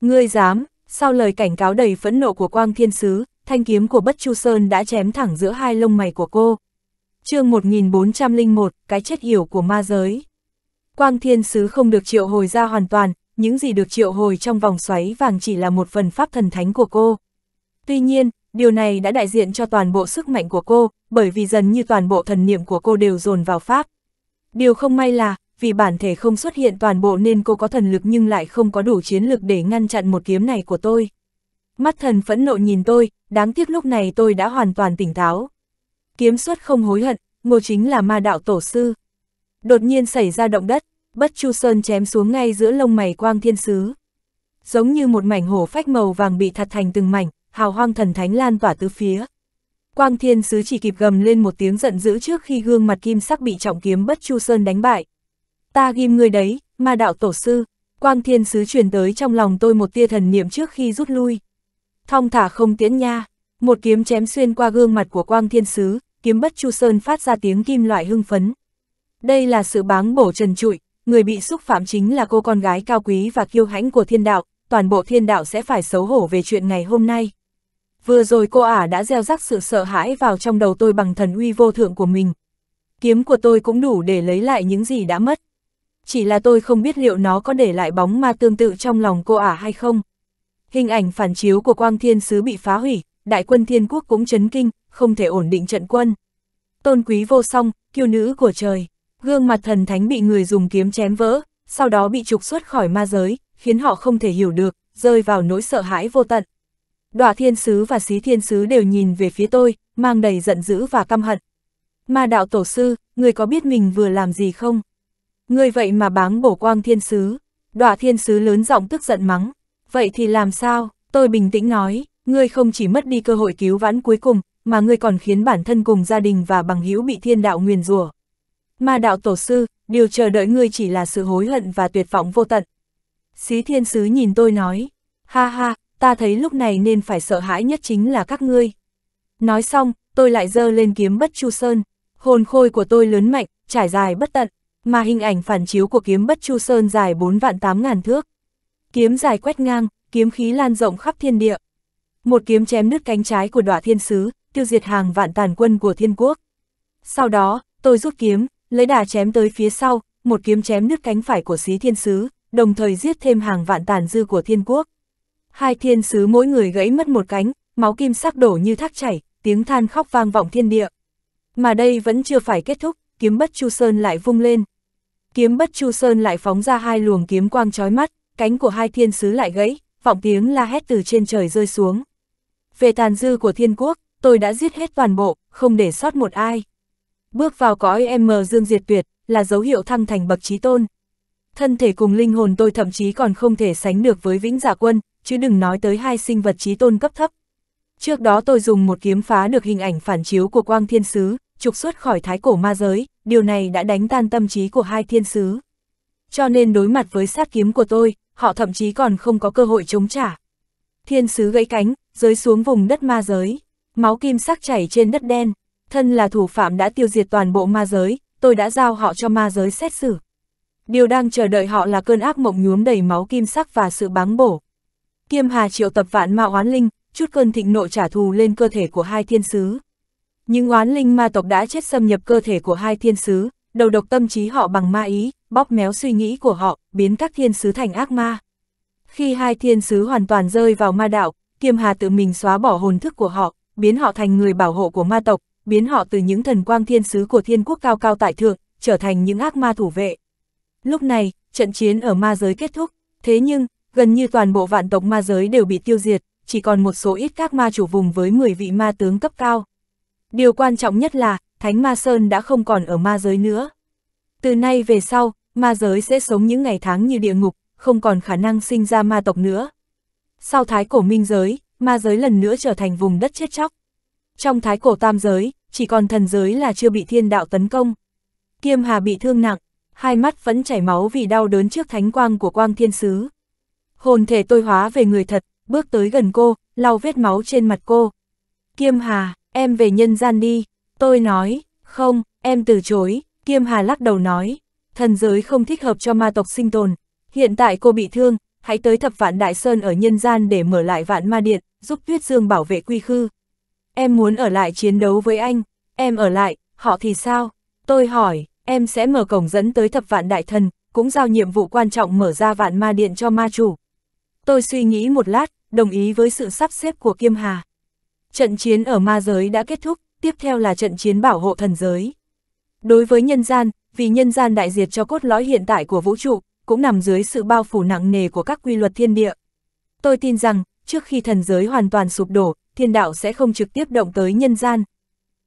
Ngươi dám, sau lời cảnh cáo đầy phẫn nộ của Quang Thiên Sứ, thanh kiếm của bất chu sơn đã chém thẳng giữa hai lông mày của cô. chương 1401, cái chết hiểu của ma giới. Quang Thiên Sứ không được triệu hồi ra hoàn toàn, những gì được triệu hồi trong vòng xoáy vàng chỉ là một phần pháp thần thánh của cô. Tuy nhiên, điều này đã đại diện cho toàn bộ sức mạnh của cô, bởi vì dần như toàn bộ thần niệm của cô đều dồn vào Pháp. Điều không may là, vì bản thể không xuất hiện toàn bộ nên cô có thần lực nhưng lại không có đủ chiến lực để ngăn chặn một kiếm này của tôi. Mắt thần phẫn nộ nhìn tôi, đáng tiếc lúc này tôi đã hoàn toàn tỉnh táo. Kiếm xuất không hối hận, ngô chính là ma đạo tổ sư. Đột nhiên xảy ra động đất, bất chu sơn chém xuống ngay giữa lông mày quang thiên sứ. Giống như một mảnh hổ phách màu vàng bị thật thành từng mảnh, hào hoang thần thánh lan tỏa tứ phía. Quang thiên sứ chỉ kịp gầm lên một tiếng giận dữ trước khi gương mặt kim sắc bị trọng kiếm bất chu sơn đánh bại. Ta ghim ngươi đấy, ma đạo tổ sư, quang thiên sứ truyền tới trong lòng tôi một tia thần niệm trước khi rút lui. Thong thả không tiễn nha, một kiếm chém xuyên qua gương mặt của quang thiên sứ, kiếm bất chu sơn phát ra tiếng kim loại hưng phấn. Đây là sự báng bổ trần trụi, người bị xúc phạm chính là cô con gái cao quý và kiêu hãnh của thiên đạo, toàn bộ thiên đạo sẽ phải xấu hổ về chuyện ngày hôm nay vừa rồi cô ả đã gieo rắc sự sợ hãi vào trong đầu tôi bằng thần uy vô thượng của mình. Kiếm của tôi cũng đủ để lấy lại những gì đã mất. Chỉ là tôi không biết liệu nó có để lại bóng ma tương tự trong lòng cô ả hay không. Hình ảnh phản chiếu của quang thiên sứ bị phá hủy, đại quân thiên quốc cũng chấn kinh, không thể ổn định trận quân. Tôn quý vô song, kiêu nữ của trời, gương mặt thần thánh bị người dùng kiếm chém vỡ, sau đó bị trục xuất khỏi ma giới, khiến họ không thể hiểu được, rơi vào nỗi sợ hãi vô tận đọa thiên sứ và xí thiên sứ đều nhìn về phía tôi, mang đầy giận dữ và căm hận. ma đạo tổ sư, người có biết mình vừa làm gì không? Người vậy mà báng bổ quang thiên sứ. Đọa thiên sứ lớn giọng tức giận mắng. Vậy thì làm sao? Tôi bình tĩnh nói, ngươi không chỉ mất đi cơ hội cứu vãn cuối cùng, mà ngươi còn khiến bản thân cùng gia đình và bằng hữu bị thiên đạo nguyền rủa. ma đạo tổ sư, điều chờ đợi ngươi chỉ là sự hối hận và tuyệt vọng vô tận. Xí thiên sứ nhìn tôi nói, ha ha, ta thấy lúc này nên phải sợ hãi nhất chính là các ngươi. Nói xong, tôi lại dơ lên kiếm bất chu sơn, hồn khôi của tôi lớn mạnh, trải dài bất tận, mà hình ảnh phản chiếu của kiếm bất chu sơn dài 4 vạn 8 ngàn thước. Kiếm dài quét ngang, kiếm khí lan rộng khắp thiên địa. Một kiếm chém nứt cánh trái của đọa thiên sứ, tiêu diệt hàng vạn tàn quân của thiên quốc. Sau đó, tôi rút kiếm, lấy đà chém tới phía sau, một kiếm chém nứt cánh phải của xí thiên sứ, đồng thời giết thêm hàng vạn tàn dư của thiên quốc hai thiên sứ mỗi người gãy mất một cánh, máu kim sắc đổ như thác chảy, tiếng than khóc vang vọng thiên địa. Mà đây vẫn chưa phải kết thúc, kiếm bất chu sơn lại vung lên. Kiếm bất chu sơn lại phóng ra hai luồng kiếm quang chói mắt, cánh của hai thiên sứ lại gãy, vọng tiếng la hét từ trên trời rơi xuống. Về tàn dư của thiên quốc, tôi đã giết hết toàn bộ, không để sót một ai. Bước vào cõi M dương diệt tuyệt, là dấu hiệu thăng thành bậc trí tôn. Thân thể cùng linh hồn tôi thậm chí còn không thể sánh được với vĩnh giả dạ quân, chứ đừng nói tới hai sinh vật trí tôn cấp thấp. Trước đó tôi dùng một kiếm phá được hình ảnh phản chiếu của quang thiên sứ, trục xuất khỏi thái cổ ma giới, điều này đã đánh tan tâm trí của hai thiên sứ. Cho nên đối mặt với sát kiếm của tôi, họ thậm chí còn không có cơ hội chống trả. Thiên sứ gãy cánh, rơi xuống vùng đất ma giới, máu kim sắc chảy trên đất đen, thân là thủ phạm đã tiêu diệt toàn bộ ma giới, tôi đã giao họ cho ma giới xét xử. Điều đang chờ đợi họ là cơn ác mộng nhuốm đầy máu kim sắc và sự báng bổ. Kiêm Hà triệu tập vạn ma oán linh, chút cơn thịnh nộ trả thù lên cơ thể của hai thiên sứ. Những oán linh ma tộc đã chết xâm nhập cơ thể của hai thiên sứ, đầu độc tâm trí họ bằng ma ý, bóp méo suy nghĩ của họ, biến các thiên sứ thành ác ma. Khi hai thiên sứ hoàn toàn rơi vào ma đạo, Kiêm Hà tự mình xóa bỏ hồn thức của họ, biến họ thành người bảo hộ của ma tộc, biến họ từ những thần quang thiên sứ của thiên quốc cao cao tại thượng, trở thành những ác ma thủ vệ. Lúc này, trận chiến ở ma giới kết thúc, thế nhưng, gần như toàn bộ vạn tộc ma giới đều bị tiêu diệt, chỉ còn một số ít các ma chủ vùng với 10 vị ma tướng cấp cao. Điều quan trọng nhất là, Thánh Ma Sơn đã không còn ở ma giới nữa. Từ nay về sau, ma giới sẽ sống những ngày tháng như địa ngục, không còn khả năng sinh ra ma tộc nữa. Sau thái cổ minh giới, ma giới lần nữa trở thành vùng đất chết chóc. Trong thái cổ tam giới, chỉ còn thần giới là chưa bị thiên đạo tấn công. Kiêm Hà bị thương nặng, hai mắt vẫn chảy máu vì đau đớn trước thánh quang của quang thiên sứ. Hồn thể tôi hóa về người thật, bước tới gần cô, lau vết máu trên mặt cô. Kiêm Hà, em về nhân gian đi. Tôi nói, không, em từ chối. Kiêm Hà lắc đầu nói, thần giới không thích hợp cho ma tộc sinh tồn. Hiện tại cô bị thương, hãy tới thập vạn đại sơn ở nhân gian để mở lại vạn ma điện, giúp Tuyết Dương bảo vệ quy khư. Em muốn ở lại chiến đấu với anh, em ở lại, họ thì sao? Tôi hỏi, em sẽ mở cổng dẫn tới thập vạn đại thần, cũng giao nhiệm vụ quan trọng mở ra vạn ma điện cho ma chủ. Tôi suy nghĩ một lát, đồng ý với sự sắp xếp của Kiêm Hà. Trận chiến ở ma giới đã kết thúc, tiếp theo là trận chiến bảo hộ thần giới. Đối với nhân gian, vì nhân gian đại diệt cho cốt lõi hiện tại của vũ trụ, cũng nằm dưới sự bao phủ nặng nề của các quy luật thiên địa. Tôi tin rằng, trước khi thần giới hoàn toàn sụp đổ, thiên đạo sẽ không trực tiếp động tới nhân gian.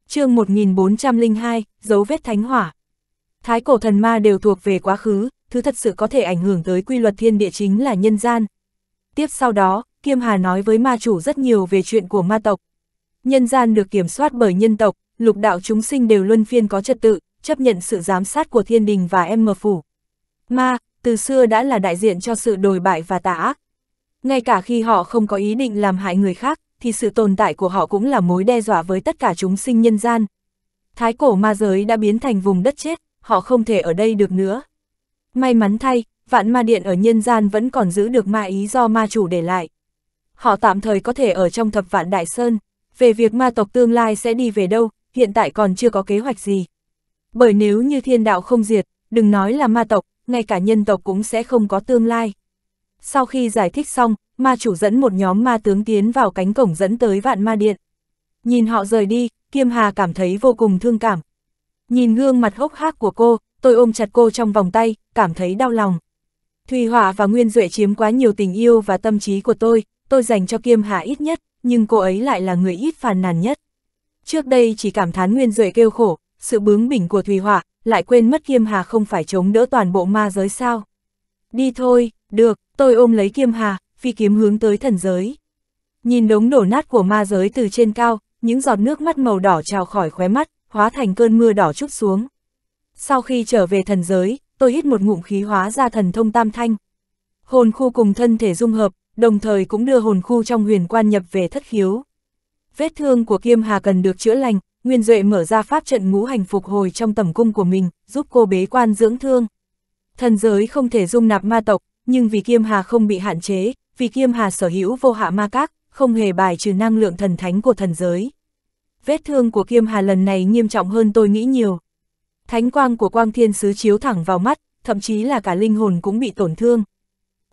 chương 1402, dấu vết thánh hỏa. Thái cổ thần ma đều thuộc về quá khứ, thứ thật sự có thể ảnh hưởng tới quy luật thiên địa chính là nhân gian. Tiếp sau đó, Kiêm Hà nói với ma chủ rất nhiều về chuyện của ma tộc. Nhân gian được kiểm soát bởi nhân tộc, lục đạo chúng sinh đều luân phiên có trật tự, chấp nhận sự giám sát của thiên đình và em mờ phủ. Ma, từ xưa đã là đại diện cho sự đồi bại và tà ác. Ngay cả khi họ không có ý định làm hại người khác, thì sự tồn tại của họ cũng là mối đe dọa với tất cả chúng sinh nhân gian. Thái cổ ma giới đã biến thành vùng đất chết, họ không thể ở đây được nữa. May mắn thay, vạn ma điện ở nhân gian vẫn còn giữ được ma ý do ma chủ để lại. Họ tạm thời có thể ở trong thập vạn đại sơn, về việc ma tộc tương lai sẽ đi về đâu, hiện tại còn chưa có kế hoạch gì. Bởi nếu như thiên đạo không diệt, đừng nói là ma tộc, ngay cả nhân tộc cũng sẽ không có tương lai. Sau khi giải thích xong, ma chủ dẫn một nhóm ma tướng tiến vào cánh cổng dẫn tới vạn ma điện. Nhìn họ rời đi, Kiêm Hà cảm thấy vô cùng thương cảm. Nhìn gương mặt hốc hác của cô, tôi ôm chặt cô trong vòng tay, cảm thấy đau lòng. Thùy Họa và Nguyên Duệ chiếm quá nhiều tình yêu và tâm trí của tôi, tôi dành cho Kiêm Hà ít nhất, nhưng cô ấy lại là người ít phàn nàn nhất. Trước đây chỉ cảm thán Nguyên Duệ kêu khổ, sự bướng bỉnh của Thùy Họa, lại quên mất Kiêm Hà không phải chống đỡ toàn bộ ma giới sao. Đi thôi, được, tôi ôm lấy Kiêm Hà, phi kiếm hướng tới thần giới. Nhìn đống đổ nát của ma giới từ trên cao, những giọt nước mắt màu đỏ trào khỏi khóe mắt, hóa thành cơn mưa đỏ trút xuống. Sau khi trở về thần giới, tôi hít một ngụm khí hóa ra thần thông tam thanh. Hồn khu cùng thân thể dung hợp, đồng thời cũng đưa hồn khu trong huyền quan nhập về thất khiếu. Vết thương của Kiêm Hà cần được chữa lành, Nguyên Duệ mở ra pháp trận ngũ hành phục hồi trong tầm cung của mình, giúp cô bế quan dưỡng thương. Thần giới không thể dung nạp ma tộc, nhưng vì Kiêm Hà không bị hạn chế, vì Kiêm Hà sở hữu vô hạ ma các, không hề bài trừ năng lượng thần thánh của thần giới. Vết thương của Kiêm Hà lần này nghiêm trọng hơn tôi nghĩ nhiều, Thánh quang của quang thiên sứ chiếu thẳng vào mắt, thậm chí là cả linh hồn cũng bị tổn thương.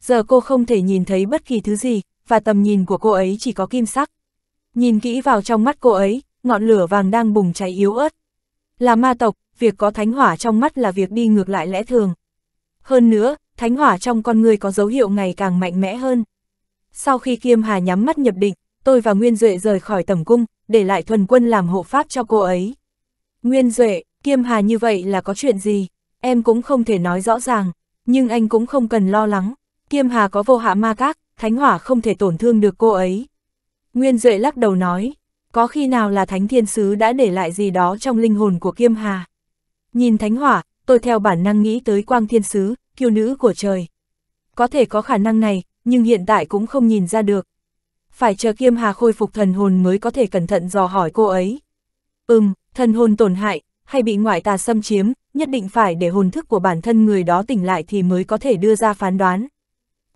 Giờ cô không thể nhìn thấy bất kỳ thứ gì, và tầm nhìn của cô ấy chỉ có kim sắc. Nhìn kỹ vào trong mắt cô ấy, ngọn lửa vàng đang bùng cháy yếu ớt. Là ma tộc, việc có thánh hỏa trong mắt là việc đi ngược lại lẽ thường. Hơn nữa, thánh hỏa trong con người có dấu hiệu ngày càng mạnh mẽ hơn. Sau khi Kiêm Hà nhắm mắt nhập định, tôi và Nguyên Duệ rời khỏi tầm cung, để lại thuần quân làm hộ pháp cho cô ấy. Nguyên Duệ, Kiêm Hà như vậy là có chuyện gì, em cũng không thể nói rõ ràng, nhưng anh cũng không cần lo lắng, Kiêm Hà có vô hạ ma các, thánh hỏa không thể tổn thương được cô ấy. Nguyên Duệ lắc đầu nói, có khi nào là thánh thiên sứ đã để lại gì đó trong linh hồn của Kiêm Hà. Nhìn thánh hỏa, tôi theo bản năng nghĩ tới quang thiên sứ, kiêu nữ của trời. Có thể có khả năng này, nhưng hiện tại cũng không nhìn ra được. Phải chờ Kiêm Hà khôi phục thần hồn mới có thể cẩn thận dò hỏi cô ấy. Ừm, thần hồn tổn hại, hay bị ngoại tà xâm chiếm, nhất định phải để hồn thức của bản thân người đó tỉnh lại thì mới có thể đưa ra phán đoán.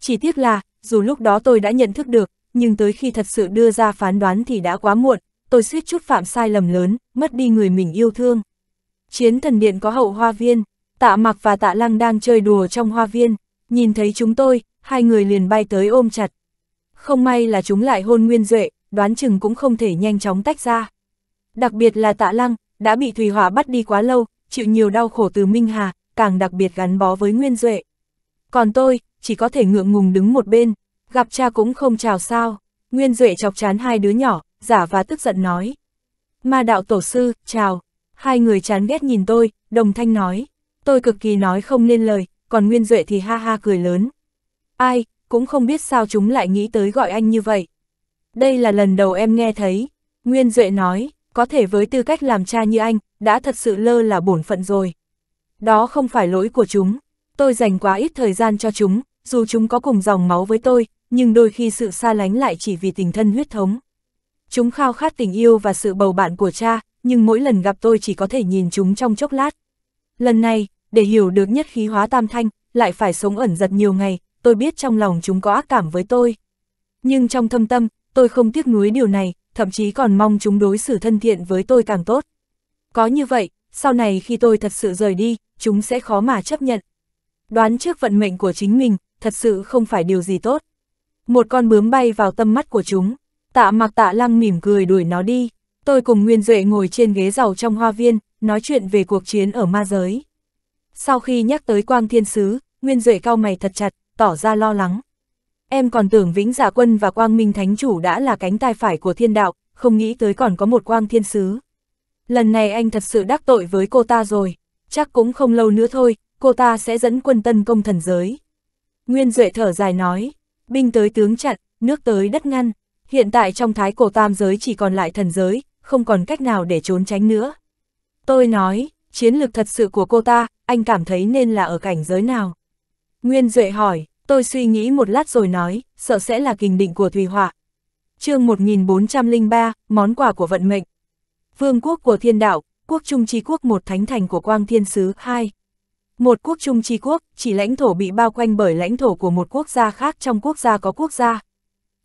Chỉ tiếc là, dù lúc đó tôi đã nhận thức được, nhưng tới khi thật sự đưa ra phán đoán thì đã quá muộn, tôi suýt chút phạm sai lầm lớn, mất đi người mình yêu thương. Chiến thần điện có hậu hoa viên, tạ mặc và tạ lăng đang chơi đùa trong hoa viên, nhìn thấy chúng tôi, hai người liền bay tới ôm chặt. Không may là chúng lại hôn nguyên duệ, đoán chừng cũng không thể nhanh chóng tách ra. Đặc biệt là tạ lăng, đã bị Thùy Hòa bắt đi quá lâu, chịu nhiều đau khổ từ Minh Hà, càng đặc biệt gắn bó với Nguyên Duệ. Còn tôi, chỉ có thể ngượng ngùng đứng một bên, gặp cha cũng không chào sao. Nguyên Duệ chọc chán hai đứa nhỏ, giả và tức giận nói. Ma đạo tổ sư, chào. Hai người chán ghét nhìn tôi, đồng thanh nói. Tôi cực kỳ nói không nên lời, còn Nguyên Duệ thì ha ha cười lớn. Ai, cũng không biết sao chúng lại nghĩ tới gọi anh như vậy. Đây là lần đầu em nghe thấy. Nguyên Duệ nói, có thể với tư cách làm cha như anh, đã thật sự lơ là bổn phận rồi. Đó không phải lỗi của chúng, tôi dành quá ít thời gian cho chúng, dù chúng có cùng dòng máu với tôi, nhưng đôi khi sự xa lánh lại chỉ vì tình thân huyết thống. Chúng khao khát tình yêu và sự bầu bạn của cha, nhưng mỗi lần gặp tôi chỉ có thể nhìn chúng trong chốc lát. Lần này, để hiểu được nhất khí hóa tam thanh, lại phải sống ẩn giật nhiều ngày, tôi biết trong lòng chúng có ác cảm với tôi. Nhưng trong thâm tâm, tôi không tiếc nuối điều này, thậm chí còn mong chúng đối xử thân thiện với tôi càng tốt. Có như vậy, sau này khi tôi thật sự rời đi, chúng sẽ khó mà chấp nhận. Đoán trước vận mệnh của chính mình, thật sự không phải điều gì tốt. Một con bướm bay vào tâm mắt của chúng, tạ mặc tạ lăng mỉm cười đuổi nó đi. Tôi cùng Nguyên Duệ ngồi trên ghế giàu trong hoa viên, nói chuyện về cuộc chiến ở ma giới. Sau khi nhắc tới Quang Thiên Sứ, Nguyên Duệ cao mày thật chặt, tỏ ra lo lắng. Em còn tưởng Vĩnh Giả dạ Quân và Quang Minh Thánh Chủ đã là cánh tay phải của thiên đạo, không nghĩ tới còn có một Quang Thiên Sứ. Lần này anh thật sự đắc tội với cô ta rồi, chắc cũng không lâu nữa thôi, cô ta sẽ dẫn quân tân công thần giới. Nguyên Duệ thở dài nói, binh tới tướng chặn, nước tới đất ngăn, hiện tại trong thái cổ tam giới chỉ còn lại thần giới, không còn cách nào để trốn tránh nữa. Tôi nói, chiến lược thật sự của cô ta, anh cảm thấy nên là ở cảnh giới nào? Nguyên Duệ hỏi, Tôi suy nghĩ một lát rồi nói, sợ sẽ là kình định của Thùy Họa. chương 1403, món quà của vận mệnh. Vương quốc của thiên đạo, quốc trung chi quốc một thánh thành của quang thiên sứ 2. Một quốc trung chi quốc, chỉ lãnh thổ bị bao quanh bởi lãnh thổ của một quốc gia khác trong quốc gia có quốc gia.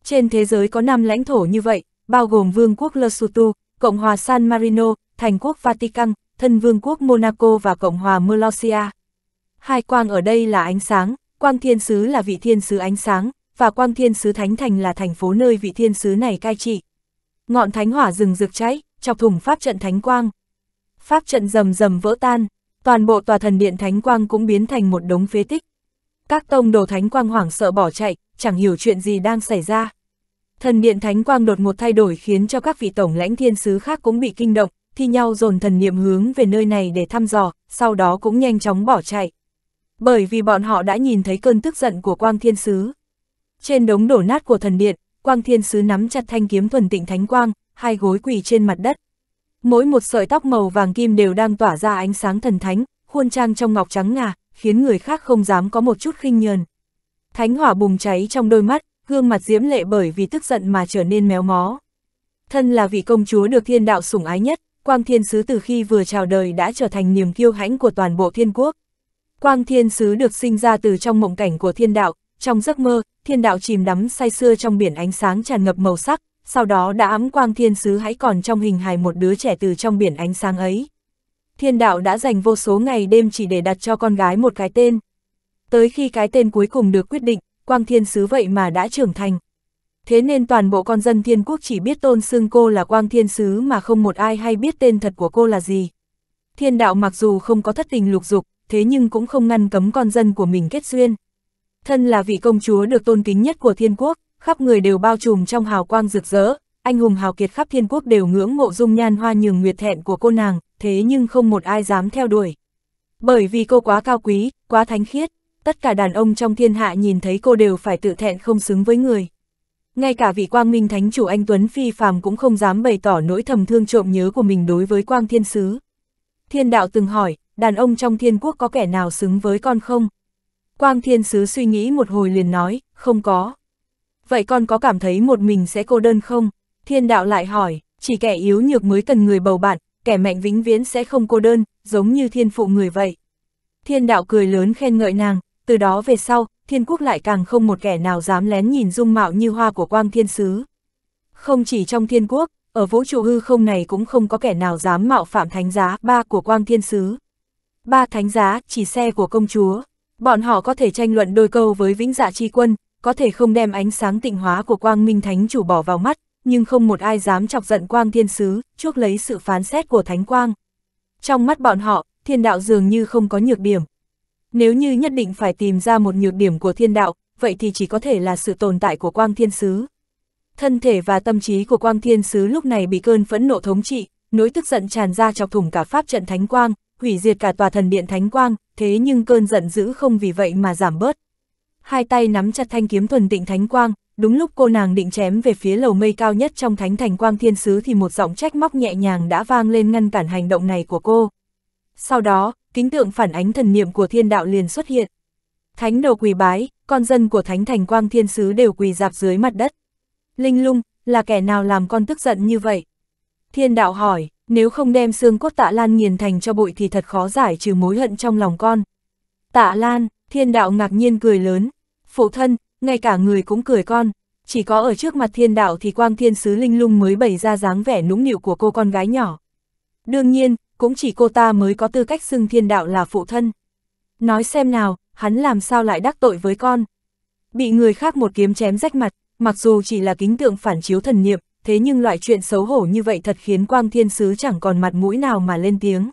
Trên thế giới có 5 lãnh thổ như vậy, bao gồm Vương quốc Lesotho, Cộng hòa San Marino, Thành quốc Vatican, Thân Vương quốc Monaco và Cộng hòa Melosia. Hai quang ở đây là ánh sáng, Quang Thiên Sứ là vị thiên sứ ánh sáng, và Quang Thiên Sứ Thánh Thành là thành phố nơi vị thiên sứ này cai trị. Ngọn thánh hỏa rừng rực cháy, chọc thủng pháp trận thánh quang. Pháp trận rầm rầm vỡ tan, toàn bộ tòa thần điện thánh quang cũng biến thành một đống phế tích. Các tông đồ thánh quang hoảng sợ bỏ chạy, chẳng hiểu chuyện gì đang xảy ra. Thần điện thánh quang đột ngột thay đổi khiến cho các vị tổng lãnh thiên sứ khác cũng bị kinh động, thi nhau dồn thần niệm hướng về nơi này để thăm dò, sau đó cũng nhanh chóng bỏ chạy bởi vì bọn họ đã nhìn thấy cơn tức giận của Quang Thiên Sứ. Trên đống đổ nát của thần điện, Quang Thiên Sứ nắm chặt thanh kiếm thuần tịnh thánh quang, hai gối quỳ trên mặt đất. Mỗi một sợi tóc màu vàng kim đều đang tỏa ra ánh sáng thần thánh, khuôn trang trong ngọc trắng ngà, khiến người khác không dám có một chút khinh nhờn. Thánh hỏa bùng cháy trong đôi mắt, gương mặt diễm lệ bởi vì tức giận mà trở nên méo mó. Thân là vị công chúa được thiên đạo sủng ái nhất, Quang Thiên Sứ từ khi vừa chào đời đã trở thành niềm kiêu hãnh của toàn bộ thiên quốc. Quang Thiên Sứ được sinh ra từ trong mộng cảnh của thiên đạo, trong giấc mơ, thiên đạo chìm đắm say xưa trong biển ánh sáng tràn ngập màu sắc, sau đó đã ấm quang thiên sứ hãy còn trong hình hài một đứa trẻ từ trong biển ánh sáng ấy. Thiên đạo đã dành vô số ngày đêm chỉ để đặt cho con gái một cái tên. Tới khi cái tên cuối cùng được quyết định, quang thiên sứ vậy mà đã trưởng thành. Thế nên toàn bộ con dân thiên quốc chỉ biết tôn xưng cô là quang thiên sứ mà không một ai hay biết tên thật của cô là gì. Thiên đạo mặc dù không có thất tình lục dục, thế nhưng cũng không ngăn cấm con dân của mình kết duyên. Thân là vị công chúa được tôn kính nhất của thiên quốc, khắp người đều bao trùm trong hào quang rực rỡ, anh hùng hào kiệt khắp thiên quốc đều ngưỡng mộ dung nhan hoa nhường nguyệt thẹn của cô nàng, thế nhưng không một ai dám theo đuổi. Bởi vì cô quá cao quý, quá thánh khiết, tất cả đàn ông trong thiên hạ nhìn thấy cô đều phải tự thẹn không xứng với người. Ngay cả vị quang minh thánh chủ anh Tuấn Phi phàm cũng không dám bày tỏ nỗi thầm thương trộm nhớ của mình đối với quang thiên sứ. Thiên đạo từng hỏi, đàn ông trong thiên quốc có kẻ nào xứng với con không? Quang thiên sứ suy nghĩ một hồi liền nói, không có. Vậy con có cảm thấy một mình sẽ cô đơn không? Thiên đạo lại hỏi, chỉ kẻ yếu nhược mới cần người bầu bạn, kẻ mạnh vĩnh viễn sẽ không cô đơn, giống như thiên phụ người vậy. Thiên đạo cười lớn khen ngợi nàng, từ đó về sau, thiên quốc lại càng không một kẻ nào dám lén nhìn dung mạo như hoa của quang thiên sứ. Không chỉ trong thiên quốc, ở vũ trụ hư không này cũng không có kẻ nào dám mạo phạm thánh giá ba của quang thiên sứ. Ba thánh giá, chỉ xe của công chúa. Bọn họ có thể tranh luận đôi câu với vĩnh dạ chi quân, có thể không đem ánh sáng tịnh hóa của quang minh thánh chủ bỏ vào mắt, nhưng không một ai dám chọc giận quang thiên sứ, chuốc lấy sự phán xét của thánh quang. Trong mắt bọn họ, thiên đạo dường như không có nhược điểm. Nếu như nhất định phải tìm ra một nhược điểm của thiên đạo, vậy thì chỉ có thể là sự tồn tại của quang thiên sứ. Thân thể và tâm trí của quang thiên sứ lúc này bị cơn phẫn nộ thống trị, nỗi tức giận tràn ra chọc thủng cả pháp trận thánh quang, hủy diệt cả tòa thần điện thánh quang, thế nhưng cơn giận dữ không vì vậy mà giảm bớt. Hai tay nắm chặt thanh kiếm thuần tịnh thánh quang, đúng lúc cô nàng định chém về phía lầu mây cao nhất trong thánh thành quang thiên sứ thì một giọng trách móc nhẹ nhàng đã vang lên ngăn cản hành động này của cô. Sau đó, kính tượng phản ánh thần niệm của thiên đạo liền xuất hiện. Thánh đầu quỳ bái, con dân của thánh thành quang thiên sứ đều quỳ dạp dưới mặt đất. Linh lung, là kẻ nào làm con tức giận như vậy? Thiên đạo hỏi, nếu không đem xương cốt tạ lan nghiền thành cho bụi thì thật khó giải trừ mối hận trong lòng con. Tạ lan, thiên đạo ngạc nhiên cười lớn, phụ thân, ngay cả người cũng cười con, chỉ có ở trước mặt thiên đạo thì quang thiên sứ linh lung mới bày ra dáng vẻ nũng nịu của cô con gái nhỏ. Đương nhiên, cũng chỉ cô ta mới có tư cách xưng thiên đạo là phụ thân. Nói xem nào, hắn làm sao lại đắc tội với con. Bị người khác một kiếm chém rách mặt, mặc dù chỉ là kính tượng phản chiếu thần niệm, thế nhưng loại chuyện xấu hổ như vậy thật khiến Quang Thiên Sứ chẳng còn mặt mũi nào mà lên tiếng.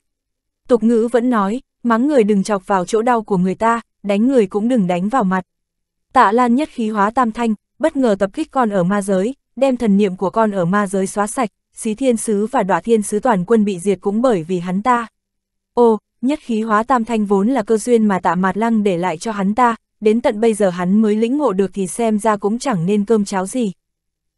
Tục ngữ vẫn nói, mắng người đừng chọc vào chỗ đau của người ta, đánh người cũng đừng đánh vào mặt. Tạ Lan nhất khí hóa tam thanh, bất ngờ tập kích con ở ma giới, đem thần niệm của con ở ma giới xóa sạch, xí thiên sứ và đọa thiên sứ toàn quân bị diệt cũng bởi vì hắn ta. Ô, nhất khí hóa tam thanh vốn là cơ duyên mà tạ mạt lăng để lại cho hắn ta, đến tận bây giờ hắn mới lĩnh ngộ được thì xem ra cũng chẳng nên cơm cháo gì.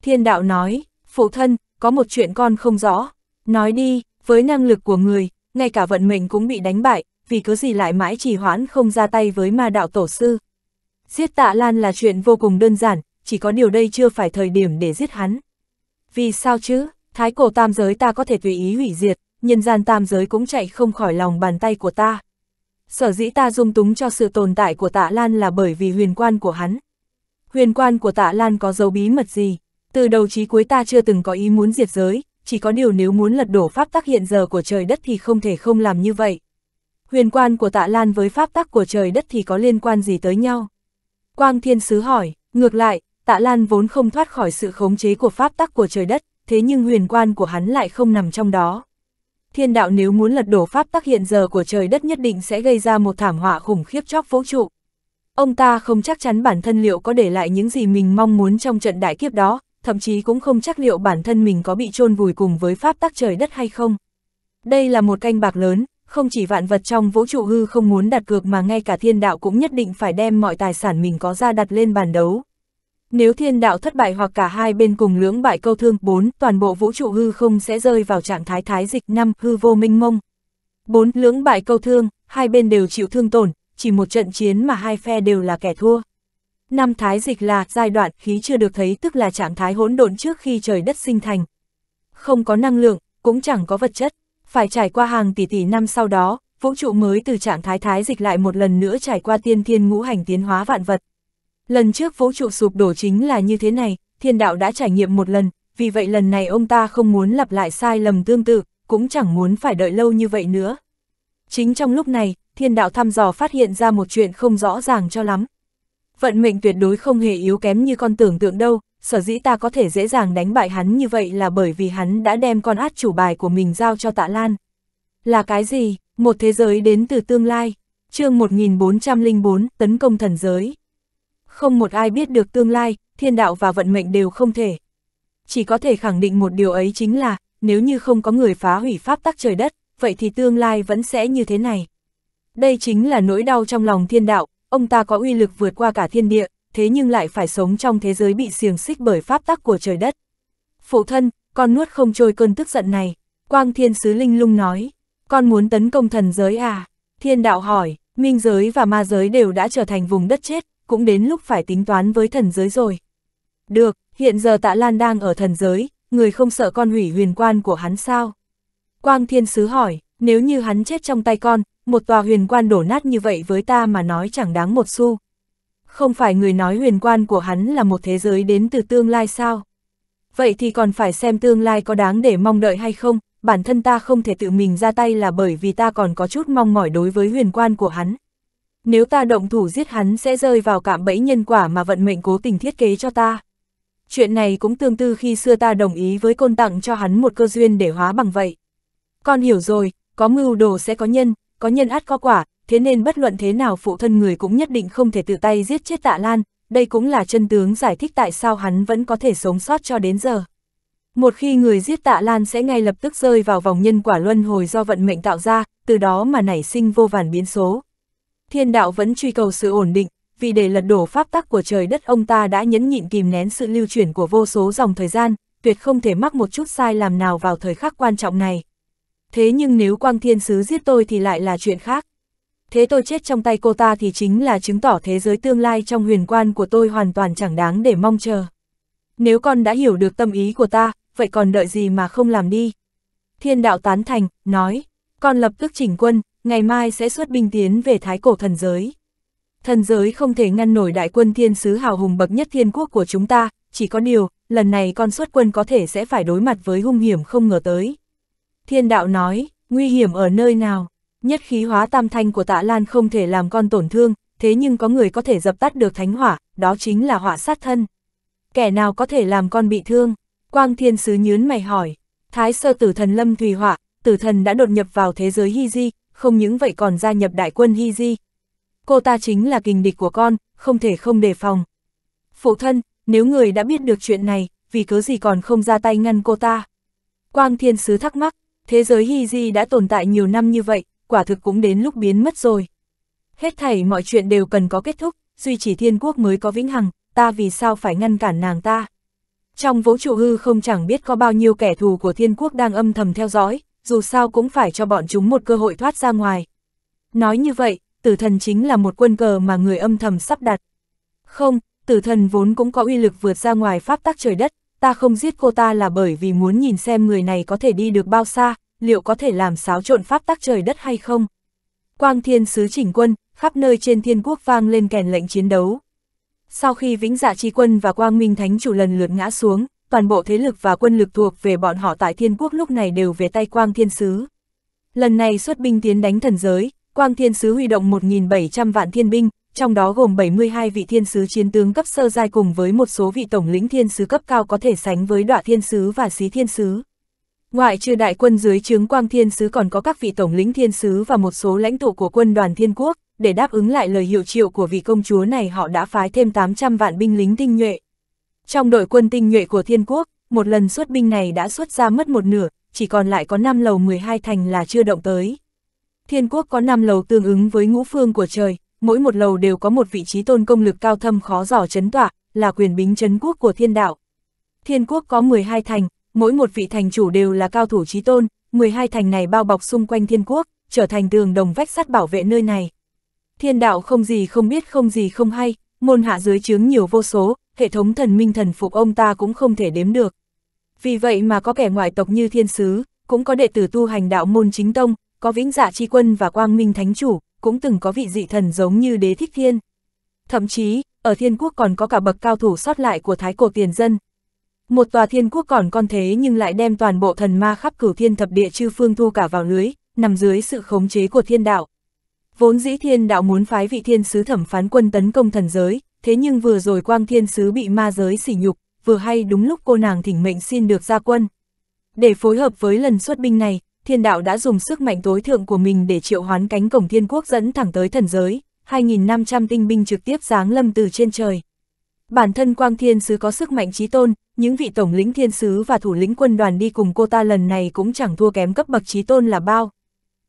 Thiên đạo nói, phụ thân, có một chuyện con không rõ. Nói đi, với năng lực của người, ngay cả vận mệnh cũng bị đánh bại, vì cứ gì lại mãi trì hoãn không ra tay với ma đạo tổ sư. Giết tạ Lan là chuyện vô cùng đơn giản, chỉ có điều đây chưa phải thời điểm để giết hắn. Vì sao chứ, thái cổ tam giới ta có thể tùy ý hủy diệt, nhân gian tam giới cũng chạy không khỏi lòng bàn tay của ta. Sở dĩ ta dung túng cho sự tồn tại của tạ Lan là bởi vì huyền quan của hắn. Huyền quan của tạ Lan có dấu bí mật gì? Từ đầu chí cuối ta chưa từng có ý muốn diệt giới, chỉ có điều nếu muốn lật đổ pháp tắc hiện giờ của trời đất thì không thể không làm như vậy. Huyền quan của tạ lan với pháp tắc của trời đất thì có liên quan gì tới nhau? Quang Thiên Sứ hỏi, ngược lại, tạ lan vốn không thoát khỏi sự khống chế của pháp tắc của trời đất, thế nhưng huyền quan của hắn lại không nằm trong đó. Thiên đạo nếu muốn lật đổ pháp tắc hiện giờ của trời đất nhất định sẽ gây ra một thảm họa khủng khiếp chóc vũ trụ. Ông ta không chắc chắn bản thân liệu có để lại những gì mình mong muốn trong trận đại kiếp đó, thậm chí cũng không chắc liệu bản thân mình có bị chôn vùi cùng với pháp tắc trời đất hay không. Đây là một canh bạc lớn, không chỉ vạn vật trong vũ trụ hư không muốn đặt cược mà ngay cả thiên đạo cũng nhất định phải đem mọi tài sản mình có ra đặt lên bàn đấu. Nếu thiên đạo thất bại hoặc cả hai bên cùng lưỡng bại câu thương 4, toàn bộ vũ trụ hư không sẽ rơi vào trạng thái thái dịch 5, hư vô minh mông. 4. Lưỡng bại câu thương, hai bên đều chịu thương tổn, chỉ một trận chiến mà hai phe đều là kẻ thua. Năm thái dịch là giai đoạn khí chưa được thấy tức là trạng thái hỗn độn trước khi trời đất sinh thành. Không có năng lượng, cũng chẳng có vật chất, phải trải qua hàng tỷ tỷ năm sau đó, vũ trụ mới từ trạng thái thái dịch lại một lần nữa trải qua tiên thiên ngũ hành tiến hóa vạn vật. Lần trước vũ trụ sụp đổ chính là như thế này, thiên đạo đã trải nghiệm một lần, vì vậy lần này ông ta không muốn lặp lại sai lầm tương tự, cũng chẳng muốn phải đợi lâu như vậy nữa. Chính trong lúc này, thiên đạo thăm dò phát hiện ra một chuyện không rõ ràng cho lắm, vận mệnh tuyệt đối không hề yếu kém như con tưởng tượng đâu, sở dĩ ta có thể dễ dàng đánh bại hắn như vậy là bởi vì hắn đã đem con át chủ bài của mình giao cho tạ Lan. Là cái gì? Một thế giới đến từ tương lai. chương 1404, tấn công thần giới. Không một ai biết được tương lai, thiên đạo và vận mệnh đều không thể. Chỉ có thể khẳng định một điều ấy chính là, nếu như không có người phá hủy pháp tắc trời đất, vậy thì tương lai vẫn sẽ như thế này. Đây chính là nỗi đau trong lòng thiên đạo, ông ta có uy lực vượt qua cả thiên địa, thế nhưng lại phải sống trong thế giới bị xiềng xích bởi pháp tắc của trời đất. Phụ thân, con nuốt không trôi cơn tức giận này, quang thiên sứ linh lung nói, con muốn tấn công thần giới à? Thiên đạo hỏi, minh giới và ma giới đều đã trở thành vùng đất chết, cũng đến lúc phải tính toán với thần giới rồi. Được, hiện giờ tạ Lan đang ở thần giới, người không sợ con hủy huyền quan của hắn sao? Quang thiên sứ hỏi, nếu như hắn chết trong tay con, một tòa huyền quan đổ nát như vậy với ta mà nói chẳng đáng một xu. Không phải người nói huyền quan của hắn là một thế giới đến từ tương lai sao? Vậy thì còn phải xem tương lai có đáng để mong đợi hay không, bản thân ta không thể tự mình ra tay là bởi vì ta còn có chút mong mỏi đối với huyền quan của hắn. Nếu ta động thủ giết hắn sẽ rơi vào cạm bẫy nhân quả mà vận mệnh cố tình thiết kế cho ta. Chuyện này cũng tương tư khi xưa ta đồng ý với côn tặng cho hắn một cơ duyên để hóa bằng vậy. Con hiểu rồi, có mưu đồ sẽ có nhân, có nhân át có quả, thế nên bất luận thế nào phụ thân người cũng nhất định không thể tự tay giết chết tạ Lan, đây cũng là chân tướng giải thích tại sao hắn vẫn có thể sống sót cho đến giờ. Một khi người giết tạ Lan sẽ ngay lập tức rơi vào vòng nhân quả luân hồi do vận mệnh tạo ra, từ đó mà nảy sinh vô vàn biến số. Thiên đạo vẫn truy cầu sự ổn định, vì để lật đổ pháp tắc của trời đất ông ta đã nhẫn nhịn kìm nén sự lưu chuyển của vô số dòng thời gian, tuyệt không thể mắc một chút sai làm nào vào thời khắc quan trọng này thế nhưng nếu Quang Thiên Sứ giết tôi thì lại là chuyện khác. Thế tôi chết trong tay cô ta thì chính là chứng tỏ thế giới tương lai trong huyền quan của tôi hoàn toàn chẳng đáng để mong chờ. Nếu con đã hiểu được tâm ý của ta, vậy còn đợi gì mà không làm đi? Thiên đạo tán thành, nói, con lập tức chỉnh quân, ngày mai sẽ xuất binh tiến về thái cổ thần giới. Thần giới không thể ngăn nổi đại quân thiên sứ hào hùng bậc nhất thiên quốc của chúng ta, chỉ có điều, lần này con xuất quân có thể sẽ phải đối mặt với hung hiểm không ngờ tới. Thiên đạo nói, nguy hiểm ở nơi nào? Nhất khí hóa tam thanh của tạ Lan không thể làm con tổn thương, thế nhưng có người có thể dập tắt được thánh hỏa, đó chính là hỏa sát thân. Kẻ nào có thể làm con bị thương? Quang thiên sứ nhớn mày hỏi. Thái sơ tử thần lâm thùy hỏa, tử thần đã đột nhập vào thế giới Hy Di, không những vậy còn gia nhập đại quân Hy Di. Cô ta chính là kình địch của con, không thể không đề phòng. Phụ thân, nếu người đã biết được chuyện này, vì cớ gì còn không ra tay ngăn cô ta? Quang thiên sứ thắc mắc, thế giới Hy Di đã tồn tại nhiều năm như vậy, quả thực cũng đến lúc biến mất rồi. Hết thảy mọi chuyện đều cần có kết thúc, duy chỉ thiên quốc mới có vĩnh hằng, ta vì sao phải ngăn cản nàng ta. Trong vũ trụ hư không chẳng biết có bao nhiêu kẻ thù của thiên quốc đang âm thầm theo dõi, dù sao cũng phải cho bọn chúng một cơ hội thoát ra ngoài. Nói như vậy, tử thần chính là một quân cờ mà người âm thầm sắp đặt. Không, tử thần vốn cũng có uy lực vượt ra ngoài pháp tắc trời đất, ta không giết cô ta là bởi vì muốn nhìn xem người này có thể đi được bao xa, liệu có thể làm xáo trộn pháp tắc trời đất hay không. Quang thiên sứ chỉnh quân, khắp nơi trên thiên quốc vang lên kèn lệnh chiến đấu. Sau khi vĩnh dạ chi quân và quang minh thánh chủ lần lượt ngã xuống, toàn bộ thế lực và quân lực thuộc về bọn họ tại thiên quốc lúc này đều về tay quang thiên sứ. Lần này xuất binh tiến đánh thần giới, quang thiên sứ huy động 1.700 vạn thiên binh, trong đó gồm 72 vị thiên sứ chiến tướng cấp sơ giai cùng với một số vị tổng lĩnh thiên sứ cấp cao có thể sánh với đọa thiên sứ và xí thiên sứ. Ngoại trừ đại quân dưới trướng quang thiên sứ còn có các vị tổng lĩnh thiên sứ và một số lãnh tụ của quân đoàn thiên quốc, để đáp ứng lại lời hiệu triệu của vị công chúa này họ đã phái thêm 800 vạn binh lính tinh nhuệ. Trong đội quân tinh nhuệ của thiên quốc, một lần xuất binh này đã xuất ra mất một nửa, chỉ còn lại có 5 lầu 12 thành là chưa động tới. Thiên quốc có 5 lầu tương ứng với ngũ phương của trời, mỗi một lầu đều có một vị trí tôn công lực cao thâm khó dò chấn tỏa, là quyền bính chấn quốc của thiên đạo. Thiên quốc có 12 thành, mỗi một vị thành chủ đều là cao thủ trí tôn, 12 thành này bao bọc xung quanh thiên quốc, trở thành tường đồng vách sắt bảo vệ nơi này. Thiên đạo không gì không biết không gì không hay, môn hạ dưới chướng nhiều vô số, hệ thống thần minh thần phục ông ta cũng không thể đếm được. Vì vậy mà có kẻ ngoại tộc như thiên sứ, cũng có đệ tử tu hành đạo môn chính tông, có vĩnh dạ chi quân và quang minh thánh chủ, cũng từng có vị dị thần giống như đế thích thiên. Thậm chí, ở thiên quốc còn có cả bậc cao thủ sót lại của thái cổ tiền dân. Một tòa thiên quốc còn con thế nhưng lại đem toàn bộ thần ma khắp cửu thiên thập địa chư phương thu cả vào lưới, nằm dưới sự khống chế của thiên đạo. Vốn dĩ thiên đạo muốn phái vị thiên sứ thẩm phán quân tấn công thần giới, thế nhưng vừa rồi quang thiên sứ bị ma giới sỉ nhục, vừa hay đúng lúc cô nàng thỉnh mệnh xin được ra quân. Để phối hợp với lần xuất binh này, thiên đạo đã dùng sức mạnh tối thượng của mình để triệu hoán cánh cổng thiên quốc dẫn thẳng tới thần giới, 2.500 tinh binh trực tiếp giáng lâm từ trên trời. Bản thân Quang Thiên Sứ có sức mạnh trí tôn, những vị tổng lĩnh thiên sứ và thủ lĩnh quân đoàn đi cùng cô ta lần này cũng chẳng thua kém cấp bậc trí tôn là bao.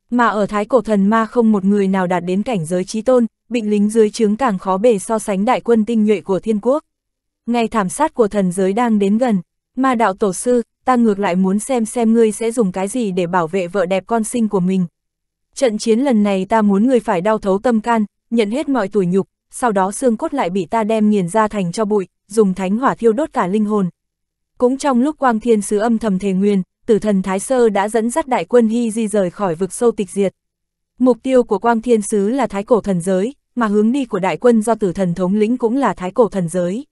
Mà ở Thái Cổ Thần Ma không một người nào đạt đến cảnh giới trí tôn, bịnh lính dưới trướng càng khó bề so sánh đại quân tinh nhuệ của thiên quốc. Ngày thảm sát của thần giới đang đến gần, ma đạo tổ sư, ta ngược lại muốn xem xem ngươi sẽ dùng cái gì để bảo vệ vợ đẹp con sinh của mình. Trận chiến lần này ta muốn ngươi phải đau thấu tâm can, nhận hết mọi tủi nhục, sau đó xương cốt lại bị ta đem nghiền ra thành cho bụi, dùng thánh hỏa thiêu đốt cả linh hồn. Cũng trong lúc quang thiên sứ âm thầm thề nguyên, tử thần Thái Sơ đã dẫn dắt đại quân Hy di rời khỏi vực sâu tịch diệt. Mục tiêu của quang thiên sứ là thái cổ thần giới, mà hướng đi của đại quân do tử thần thống lĩnh cũng là thái cổ thần giới.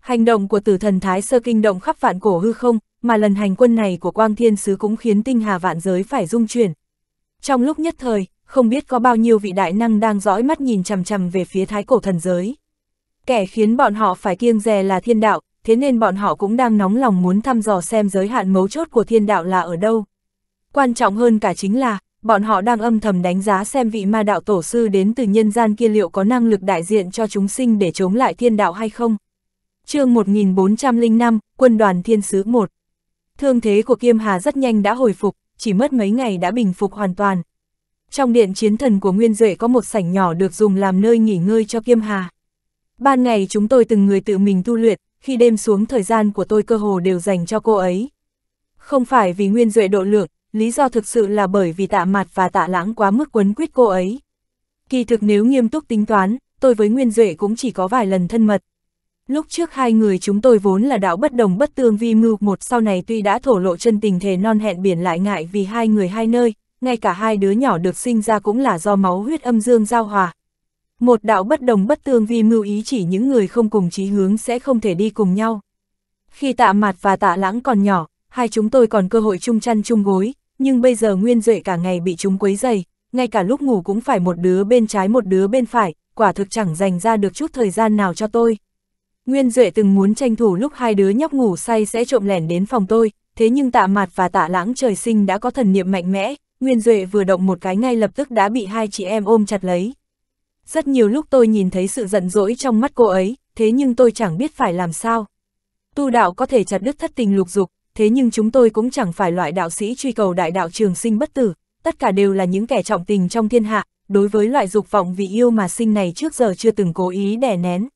Hành động của tử thần Thái Sơ kinh động khắp vạn cổ hư không, mà lần hành quân này của Quang Thiên Sứ cũng khiến tinh hà vạn giới phải rung chuyển. Trong lúc nhất thời, không biết có bao nhiêu vị đại năng đang dõi mắt nhìn chằm chằm về phía thái cổ thần giới. Kẻ khiến bọn họ phải kiêng dè là thiên đạo, thế nên bọn họ cũng đang nóng lòng muốn thăm dò xem giới hạn mấu chốt của thiên đạo là ở đâu. Quan trọng hơn cả chính là, bọn họ đang âm thầm đánh giá xem vị ma đạo tổ sư đến từ nhân gian kia liệu có năng lực đại diện cho chúng sinh để chống lại thiên đạo hay không. chương 1405, Quân đoàn Thiên Sứ 1 Thương thế của Kiêm Hà rất nhanh đã hồi phục, chỉ mất mấy ngày đã bình phục hoàn toàn. Trong điện chiến thần của Nguyên Duệ có một sảnh nhỏ được dùng làm nơi nghỉ ngơi cho Kiêm Hà. Ban ngày chúng tôi từng người tự mình tu luyện, khi đêm xuống thời gian của tôi cơ hồ đều dành cho cô ấy. Không phải vì Nguyên Duệ độ lượng, lý do thực sự là bởi vì tạ mặt và tạ lãng quá mức quấn quýt cô ấy. Kỳ thực nếu nghiêm túc tính toán, tôi với Nguyên Duệ cũng chỉ có vài lần thân mật, Lúc trước hai người chúng tôi vốn là đạo bất đồng bất tương vi mưu một sau này tuy đã thổ lộ chân tình thề non hẹn biển lại ngại vì hai người hai nơi, ngay cả hai đứa nhỏ được sinh ra cũng là do máu huyết âm dương giao hòa. Một đạo bất đồng bất tương vi mưu ý chỉ những người không cùng chí hướng sẽ không thể đi cùng nhau. Khi tạ mặt và tạ lãng còn nhỏ, hai chúng tôi còn cơ hội chung chăn chung gối, nhưng bây giờ Nguyên Duệ cả ngày bị chúng quấy dày, ngay cả lúc ngủ cũng phải một đứa bên trái một đứa bên phải, quả thực chẳng dành ra được chút thời gian nào cho tôi. Nguyên Duệ từng muốn tranh thủ lúc hai đứa nhóc ngủ say sẽ trộm lẻn đến phòng tôi, thế nhưng tạ mạt và tạ lãng trời sinh đã có thần niệm mạnh mẽ, Nguyên Duệ vừa động một cái ngay lập tức đã bị hai chị em ôm chặt lấy. Rất nhiều lúc tôi nhìn thấy sự giận dỗi trong mắt cô ấy, thế nhưng tôi chẳng biết phải làm sao. Tu đạo có thể chặt đứt thất tình lục dục, thế nhưng chúng tôi cũng chẳng phải loại đạo sĩ truy cầu đại đạo trường sinh bất tử, tất cả đều là những kẻ trọng tình trong thiên hạ, đối với loại dục vọng vì yêu mà sinh này trước giờ chưa từng cố ý đè nén.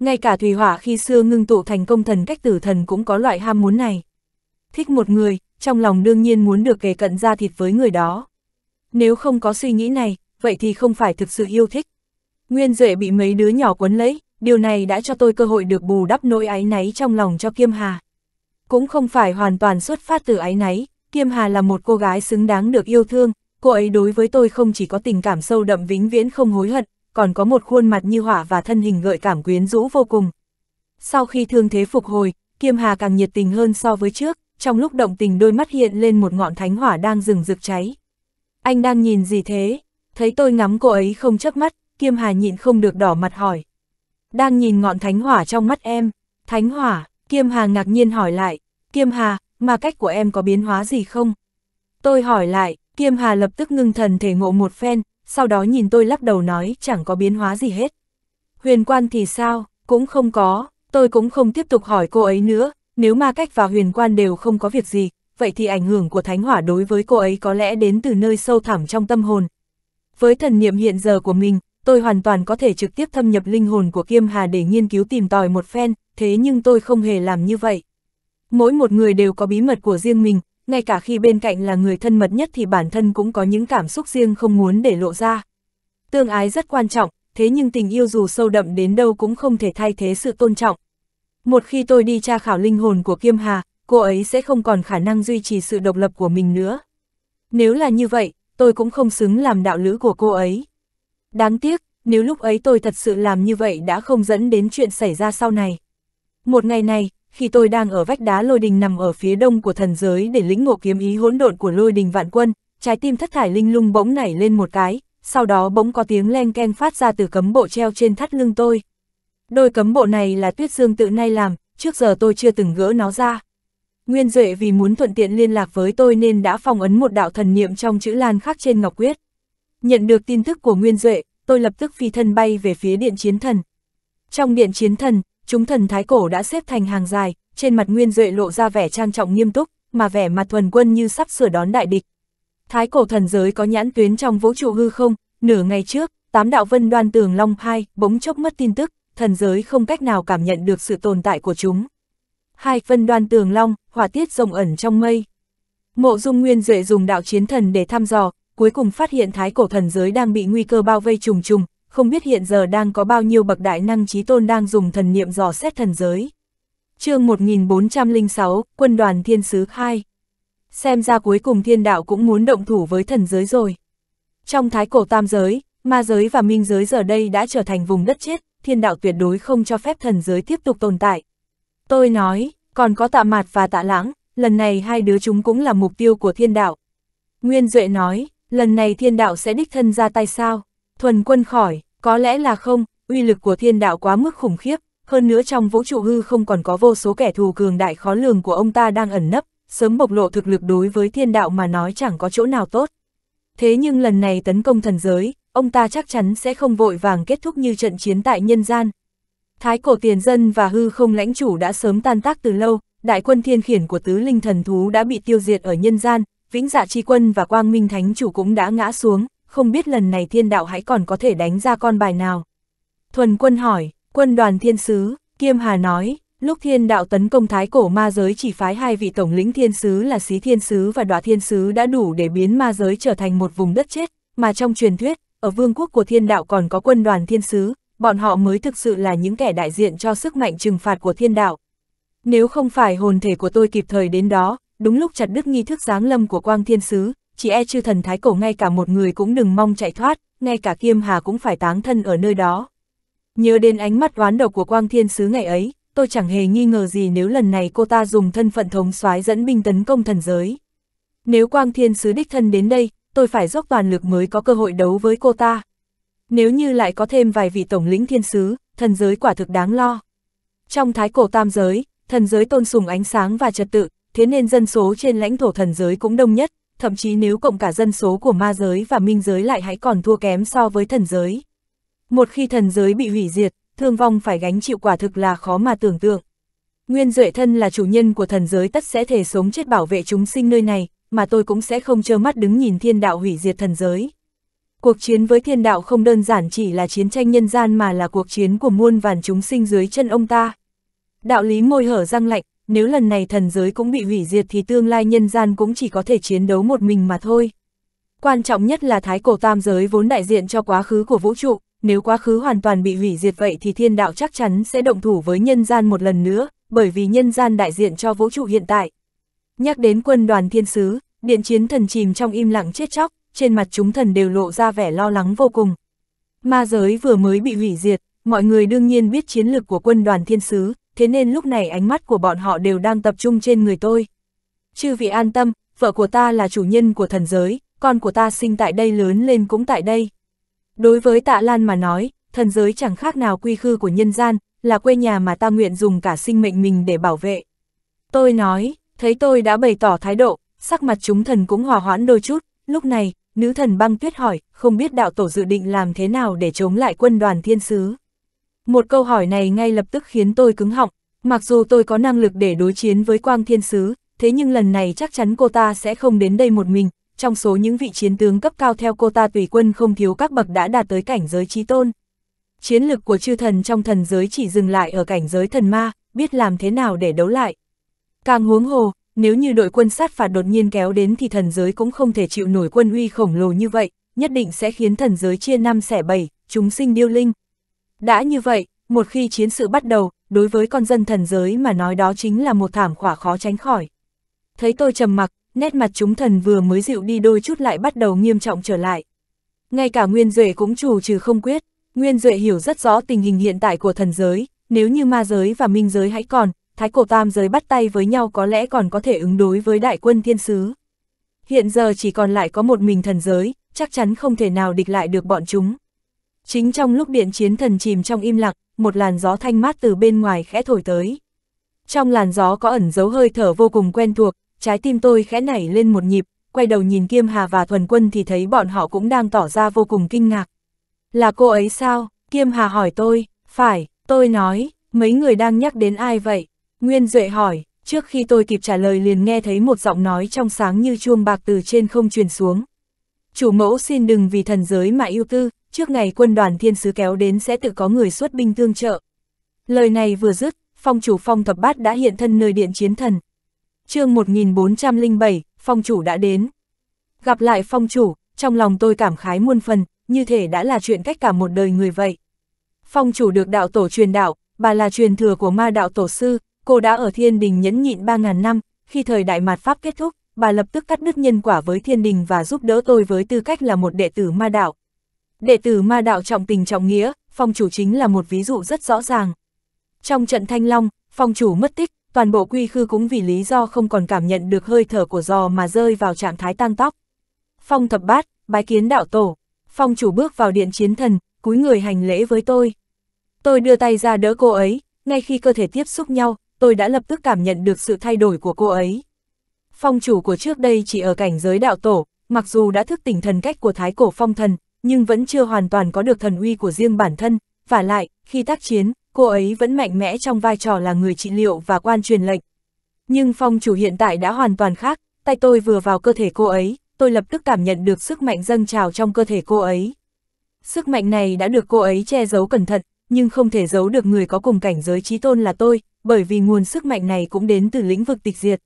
Ngay cả thủy hỏa khi xưa ngưng tụ thành công thần cách tử thần cũng có loại ham muốn này. Thích một người, trong lòng đương nhiên muốn được kề cận ra thịt với người đó. Nếu không có suy nghĩ này, vậy thì không phải thực sự yêu thích. Nguyên Duệ bị mấy đứa nhỏ quấn lấy, điều này đã cho tôi cơ hội được bù đắp nỗi áy náy trong lòng cho Kiêm Hà. Cũng không phải hoàn toàn xuất phát từ áy náy, Kiêm Hà là một cô gái xứng đáng được yêu thương, cô ấy đối với tôi không chỉ có tình cảm sâu đậm vĩnh viễn không hối hận, còn có một khuôn mặt như hỏa và thân hình gợi cảm quyến rũ vô cùng. Sau khi thương thế phục hồi, Kiêm Hà càng nhiệt tình hơn so với trước, trong lúc động tình đôi mắt hiện lên một ngọn thánh hỏa đang rừng rực cháy. Anh đang nhìn gì thế? Thấy tôi ngắm cô ấy không chớp mắt, Kiêm Hà nhịn không được đỏ mặt hỏi. Đang nhìn ngọn thánh hỏa trong mắt em. Thánh hỏa, Kiêm Hà ngạc nhiên hỏi lại. Kiêm Hà, mà cách của em có biến hóa gì không? Tôi hỏi lại, Kiêm Hà lập tức ngưng thần thể ngộ một phen, sau đó nhìn tôi lắc đầu nói chẳng có biến hóa gì hết. Huyền quan thì sao, cũng không có, tôi cũng không tiếp tục hỏi cô ấy nữa, nếu ma cách và huyền quan đều không có việc gì, vậy thì ảnh hưởng của thánh hỏa đối với cô ấy có lẽ đến từ nơi sâu thẳm trong tâm hồn. Với thần niệm hiện giờ của mình, tôi hoàn toàn có thể trực tiếp thâm nhập linh hồn của Kiêm Hà để nghiên cứu tìm tòi một phen, thế nhưng tôi không hề làm như vậy. Mỗi một người đều có bí mật của riêng mình, ngay cả khi bên cạnh là người thân mật nhất thì bản thân cũng có những cảm xúc riêng không muốn để lộ ra. Tương ái rất quan trọng, thế nhưng tình yêu dù sâu đậm đến đâu cũng không thể thay thế sự tôn trọng. Một khi tôi đi tra khảo linh hồn của Kiêm Hà, cô ấy sẽ không còn khả năng duy trì sự độc lập của mình nữa. Nếu là như vậy, tôi cũng không xứng làm đạo lữ của cô ấy. Đáng tiếc, nếu lúc ấy tôi thật sự làm như vậy đã không dẫn đến chuyện xảy ra sau này. Một ngày này, khi tôi đang ở vách đá lôi đình nằm ở phía đông của thần giới để lĩnh ngộ kiếm ý hỗn độn của lôi đình vạn quân, trái tim thất thải linh lung bỗng nảy lên một cái, sau đó bỗng có tiếng len ken phát ra từ cấm bộ treo trên thắt lưng tôi. Đôi cấm bộ này là tuyết dương tự nay làm, trước giờ tôi chưa từng gỡ nó ra. Nguyên Duệ vì muốn thuận tiện liên lạc với tôi nên đã phong ấn một đạo thần niệm trong chữ lan khắc trên ngọc quyết. Nhận được tin tức của Nguyên Duệ, tôi lập tức phi thân bay về phía điện chiến thần. Trong điện chiến thần, chúng thần thái cổ đã xếp thành hàng dài, trên mặt Nguyên Duệ lộ ra vẻ trang trọng nghiêm túc, mà vẻ mặt thuần quân như sắp sửa đón đại địch. Thái cổ thần giới có nhãn tuyến trong vũ trụ hư không, nửa ngày trước, tám đạo vân đoan tường long hai bỗng chốc mất tin tức, thần giới không cách nào cảm nhận được sự tồn tại của chúng. Hai vân đoan tường long, hỏa tiết rồng ẩn trong mây. Mộ Dung Nguyên Duệ dùng đạo chiến thần để thăm dò, cuối cùng phát hiện thái cổ thần giới đang bị nguy cơ bao vây trùng trùng, không biết hiện giờ đang có bao nhiêu bậc đại năng trí tôn đang dùng thần niệm dò xét thần giới. chương 1406, quân đoàn thiên sứ khai. Xem ra cuối cùng thiên đạo cũng muốn động thủ với thần giới rồi. Trong thái cổ tam giới, ma giới và minh giới giờ đây đã trở thành vùng đất chết, thiên đạo tuyệt đối không cho phép thần giới tiếp tục tồn tại. Tôi nói, còn có tạ mạt và tạ lãng, lần này hai đứa chúng cũng là mục tiêu của thiên đạo. Nguyên Duệ nói, lần này thiên đạo sẽ đích thân ra tay sao? thuần quân khỏi, có lẽ là không, uy lực của thiên đạo quá mức khủng khiếp, hơn nữa trong vũ trụ hư không còn có vô số kẻ thù cường đại khó lường của ông ta đang ẩn nấp, sớm bộc lộ thực lực đối với thiên đạo mà nói chẳng có chỗ nào tốt. Thế nhưng lần này tấn công thần giới, ông ta chắc chắn sẽ không vội vàng kết thúc như trận chiến tại nhân gian. Thái cổ tiền dân và hư không lãnh chủ đã sớm tan tác từ lâu, đại quân thiên khiển của tứ linh thần thú đã bị tiêu diệt ở nhân gian, vĩnh dạ chi quân và quang minh thánh chủ cũng đã ngã xuống, không biết lần này thiên đạo hãy còn có thể đánh ra con bài nào. Thuần quân hỏi, quân đoàn thiên sứ, Kiêm Hà nói, lúc thiên đạo tấn công thái cổ ma giới chỉ phái hai vị tổng lĩnh thiên sứ là xí thiên sứ và đoạ thiên sứ đã đủ để biến ma giới trở thành một vùng đất chết, mà trong truyền thuyết, ở vương quốc của thiên đạo còn có quân đoàn thiên sứ, bọn họ mới thực sự là những kẻ đại diện cho sức mạnh trừng phạt của thiên đạo. Nếu không phải hồn thể của tôi kịp thời đến đó, đúng lúc chặt đứt nghi thức giáng lâm của quang thiên sứ, chỉ e chư thần thái cổ ngay cả một người cũng đừng mong chạy thoát, ngay cả Kiêm Hà cũng phải táng thân ở nơi đó. Nhớ đến ánh mắt oán độc của Quang Thiên Sứ ngày ấy, tôi chẳng hề nghi ngờ gì nếu lần này cô ta dùng thân phận thống soái dẫn binh tấn công thần giới. Nếu Quang Thiên Sứ đích thân đến đây, tôi phải dốc toàn lực mới có cơ hội đấu với cô ta. Nếu như lại có thêm vài vị tổng lĩnh thiên sứ, thần giới quả thực đáng lo. Trong thái cổ tam giới, thần giới tôn sùng ánh sáng và trật tự, thế nên dân số trên lãnh thổ thần giới cũng đông nhất, thậm chí nếu cộng cả dân số của ma giới và minh giới lại hãy còn thua kém so với thần giới. Một khi thần giới bị hủy diệt, thương vong phải gánh chịu quả thực là khó mà tưởng tượng. Nguyên Duệ Thân là chủ nhân của thần giới tất sẽ thể sống chết bảo vệ chúng sinh nơi này, mà tôi cũng sẽ không trơ mắt đứng nhìn thiên đạo hủy diệt thần giới. Cuộc chiến với thiên đạo không đơn giản chỉ là chiến tranh nhân gian mà là cuộc chiến của muôn vàn chúng sinh dưới chân ông ta. Đạo lý môi hở răng lạnh, nếu lần này thần giới cũng bị hủy diệt thì tương lai nhân gian cũng chỉ có thể chiến đấu một mình mà thôi. Quan trọng nhất là thái cổ tam giới vốn đại diện cho quá khứ của vũ trụ, nếu quá khứ hoàn toàn bị hủy diệt vậy thì thiên đạo chắc chắn sẽ động thủ với nhân gian một lần nữa, bởi vì nhân gian đại diện cho vũ trụ hiện tại. Nhắc đến quân đoàn thiên sứ, điện chiến thần chìm trong im lặng chết chóc, trên mặt chúng thần đều lộ ra vẻ lo lắng vô cùng. Ma giới vừa mới bị hủy diệt, mọi người đương nhiên biết chiến lược của quân đoàn thiên sứ, thế nên lúc này ánh mắt của bọn họ đều đang tập trung trên người tôi. Chư vị an tâm, vợ của ta là chủ nhân của thần giới, con của ta sinh tại đây lớn lên cũng tại đây. Đối với tạ Lan mà nói, thần giới chẳng khác nào quy khư của nhân gian, là quê nhà mà ta nguyện dùng cả sinh mệnh mình để bảo vệ. Tôi nói, thấy tôi đã bày tỏ thái độ, sắc mặt chúng thần cũng hòa hoãn đôi chút, lúc này, nữ thần băng tuyết hỏi, không biết đạo tổ dự định làm thế nào để chống lại quân đoàn thiên sứ. Một câu hỏi này ngay lập tức khiến tôi cứng họng, mặc dù tôi có năng lực để đối chiến với Quang Thiên Sứ, thế nhưng lần này chắc chắn cô ta sẽ không đến đây một mình, trong số những vị chiến tướng cấp cao theo cô ta tùy quân không thiếu các bậc đã đạt tới cảnh giới trí tôn. Chiến lực của chư thần trong thần giới chỉ dừng lại ở cảnh giới thần ma, biết làm thế nào để đấu lại. Càng huống hồ, nếu như đội quân sát phạt đột nhiên kéo đến thì thần giới cũng không thể chịu nổi quân uy khổng lồ như vậy, nhất định sẽ khiến thần giới chia năm xẻ bảy, chúng sinh điêu linh. Đã như vậy, một khi chiến sự bắt đầu, đối với con dân thần giới mà nói đó chính là một thảm khỏa khó tránh khỏi. Thấy tôi trầm mặc, nét mặt chúng thần vừa mới dịu đi đôi chút lại bắt đầu nghiêm trọng trở lại. Ngay cả Nguyên Duệ cũng chủ trừ không quyết, Nguyên Duệ hiểu rất rõ tình hình hiện tại của thần giới, nếu như ma giới và minh giới hãy còn, thái cổ tam giới bắt tay với nhau có lẽ còn có thể ứng đối với đại quân thiên sứ. Hiện giờ chỉ còn lại có một mình thần giới, chắc chắn không thể nào địch lại được bọn chúng. Chính trong lúc điện chiến thần chìm trong im lặng, một làn gió thanh mát từ bên ngoài khẽ thổi tới. Trong làn gió có ẩn dấu hơi thở vô cùng quen thuộc, trái tim tôi khẽ nảy lên một nhịp, quay đầu nhìn Kiêm Hà và Thuần Quân thì thấy bọn họ cũng đang tỏ ra vô cùng kinh ngạc. Là cô ấy sao? Kiêm Hà hỏi tôi, phải, tôi nói, mấy người đang nhắc đến ai vậy? Nguyên Duệ hỏi, trước khi tôi kịp trả lời liền nghe thấy một giọng nói trong sáng như chuông bạc từ trên không truyền xuống. Chủ mẫu xin đừng vì thần giới mà yêu tư, trước ngày quân đoàn thiên sứ kéo đến sẽ tự có người xuất binh tương trợ. Lời này vừa dứt, phong chủ phong thập bát đã hiện thân nơi điện chiến thần. chương 1407, phong chủ đã đến. Gặp lại phong chủ, trong lòng tôi cảm khái muôn phần, như thể đã là chuyện cách cả một đời người vậy. Phong chủ được đạo tổ truyền đạo, bà là truyền thừa của ma đạo tổ sư, cô đã ở thiên đình nhẫn nhịn 3.000 năm, khi thời đại mạt Pháp kết thúc, bà lập tức cắt đứt nhân quả với thiên đình và giúp đỡ tôi với tư cách là một đệ tử ma đạo. Đệ tử ma đạo trọng tình trọng nghĩa, phong chủ chính là một ví dụ rất rõ ràng. Trong trận thanh long, phong chủ mất tích, toàn bộ quy khư cũng vì lý do không còn cảm nhận được hơi thở của giò mà rơi vào trạng thái tan tóc. Phong thập bát, bái kiến đạo tổ, phong chủ bước vào điện chiến thần, cúi người hành lễ với tôi. Tôi đưa tay ra đỡ cô ấy, ngay khi cơ thể tiếp xúc nhau, tôi đã lập tức cảm nhận được sự thay đổi của cô ấy. Phong chủ của trước đây chỉ ở cảnh giới đạo tổ, mặc dù đã thức tỉnh thần cách của thái cổ phong thần, nhưng vẫn chưa hoàn toàn có được thần uy của riêng bản thân, và lại, khi tác chiến, cô ấy vẫn mạnh mẽ trong vai trò là người trị liệu và quan truyền lệnh. Nhưng phong chủ hiện tại đã hoàn toàn khác, tay tôi vừa vào cơ thể cô ấy, tôi lập tức cảm nhận được sức mạnh dâng trào trong cơ thể cô ấy. Sức mạnh này đã được cô ấy che giấu cẩn thận, nhưng không thể giấu được người có cùng cảnh giới trí tôn là tôi, bởi vì nguồn sức mạnh này cũng đến từ lĩnh vực tịch diệt.